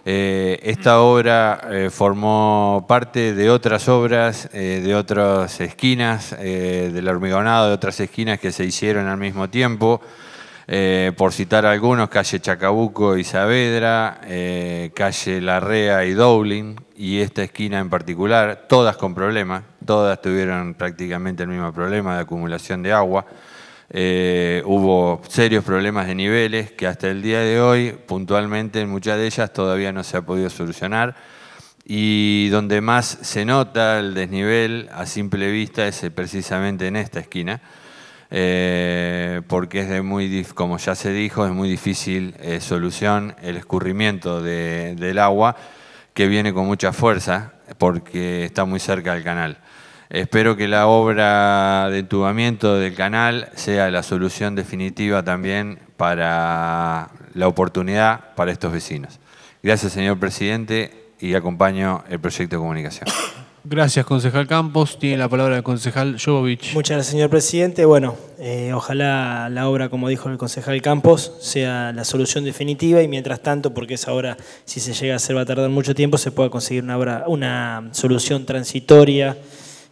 Eh, esta obra eh, formó parte de otras obras, eh, de otras esquinas, del hormigonado, de otras esquinas que se hicieron al mismo tiempo. por citar algunos, calle Chacabuco y Saavedra, calle Larrea y Dowling, y esta esquina en particular, todas con problemas, todas tuvieron prácticamente el mismo problema de acumulación de agua. Eh, hubo serios problemas de niveles que hasta el día de hoy, puntualmente en muchas de ellas, todavía no se ha podido solucionar. Y donde más se nota el desnivel a simple vista es precisamente en esta esquina, eh, porque es de muy, como ya se dijo, es muy difícil eh, solución el escurrimiento del agua que viene con mucha fuerza porque está muy cerca del canal. Espero que la obra de entubamiento del canal sea la solución definitiva también para la oportunidad para estos vecinos. Gracias, señor presidente, y acompaño el proyecto de comunicación. Gracias, concejal Campos. Tiene la palabra el concejal Jovovich. Muchas gracias, señor presidente. Bueno, eh, ojalá la obra, como dijo el concejal Campos, sea la solución definitiva y mientras tanto, porque esa obra, si se llega a hacer, va a tardar mucho tiempo, se pueda conseguir una, una solución transitoria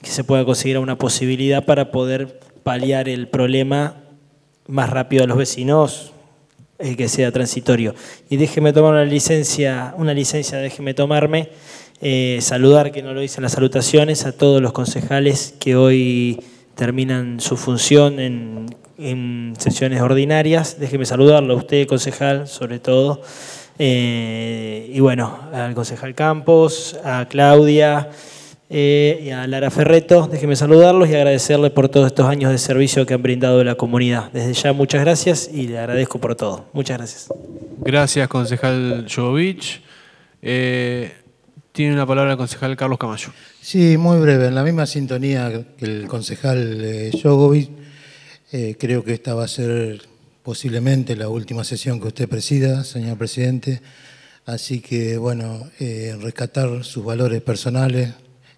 que se pueda conseguir una posibilidad para poder paliar el problema más rápido a los vecinos, que sea transitorio. Y déjeme tomar una licencia, una licencia, déjeme tomarme, eh, saludar, que no lo hice las salutaciones, a todos los concejales que hoy terminan su función en, sesiones ordinarias. Déjeme saludarlo a usted, concejal, sobre todo. Eh, y bueno, al concejal Campos, a Claudia. Eh, y a Lara Ferreto, déjeme saludarlos y agradecerle por todos estos años de servicio que han brindado a la comunidad. Desde ya muchas gracias y le agradezco por todo. Muchas gracias. Gracias, concejal Jogovic. Eh, tiene una palabra el concejal Carlos Camayo. Sí, muy breve, en la misma sintonía que el concejal eh, eh, creo que esta va a ser posiblemente la última sesión que usted presida, señor presidente. Así que, bueno, rescatar sus valores personales,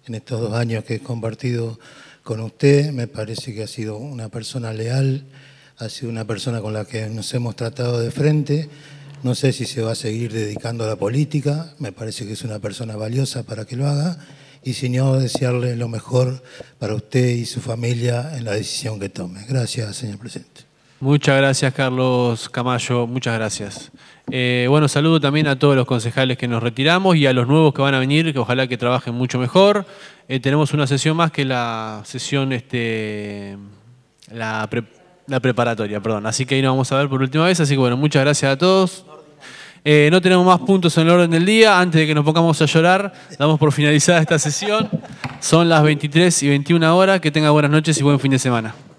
en estos dos años que he compartido con usted. Me parece que ha sido una persona leal, ha sido una persona con la que nos hemos tratado de frente. No sé si se va a seguir dedicando a la política, me parece que es una persona valiosa para que lo haga. Y si no, desearle lo mejor para usted y su familia en la decisión que tome. Gracias, señor presidente. Muchas gracias, Carlos Camayo. Muchas gracias. Eh, bueno, saludo también a todos los concejales que nos retiramos y a los nuevos que van a venir, que ojalá que trabajen mucho mejor. Eh, tenemos una sesión más que la sesión, este, la, preparatoria, perdón. Así que ahí nos vamos a ver por última vez. Así que bueno, muchas gracias a todos. Eh, no tenemos más puntos en el orden del día. Antes de que nos pongamos a llorar, damos por finalizada esta sesión. Son las 23 y 21 horas. Que tenga buenas noches y buen fin de semana.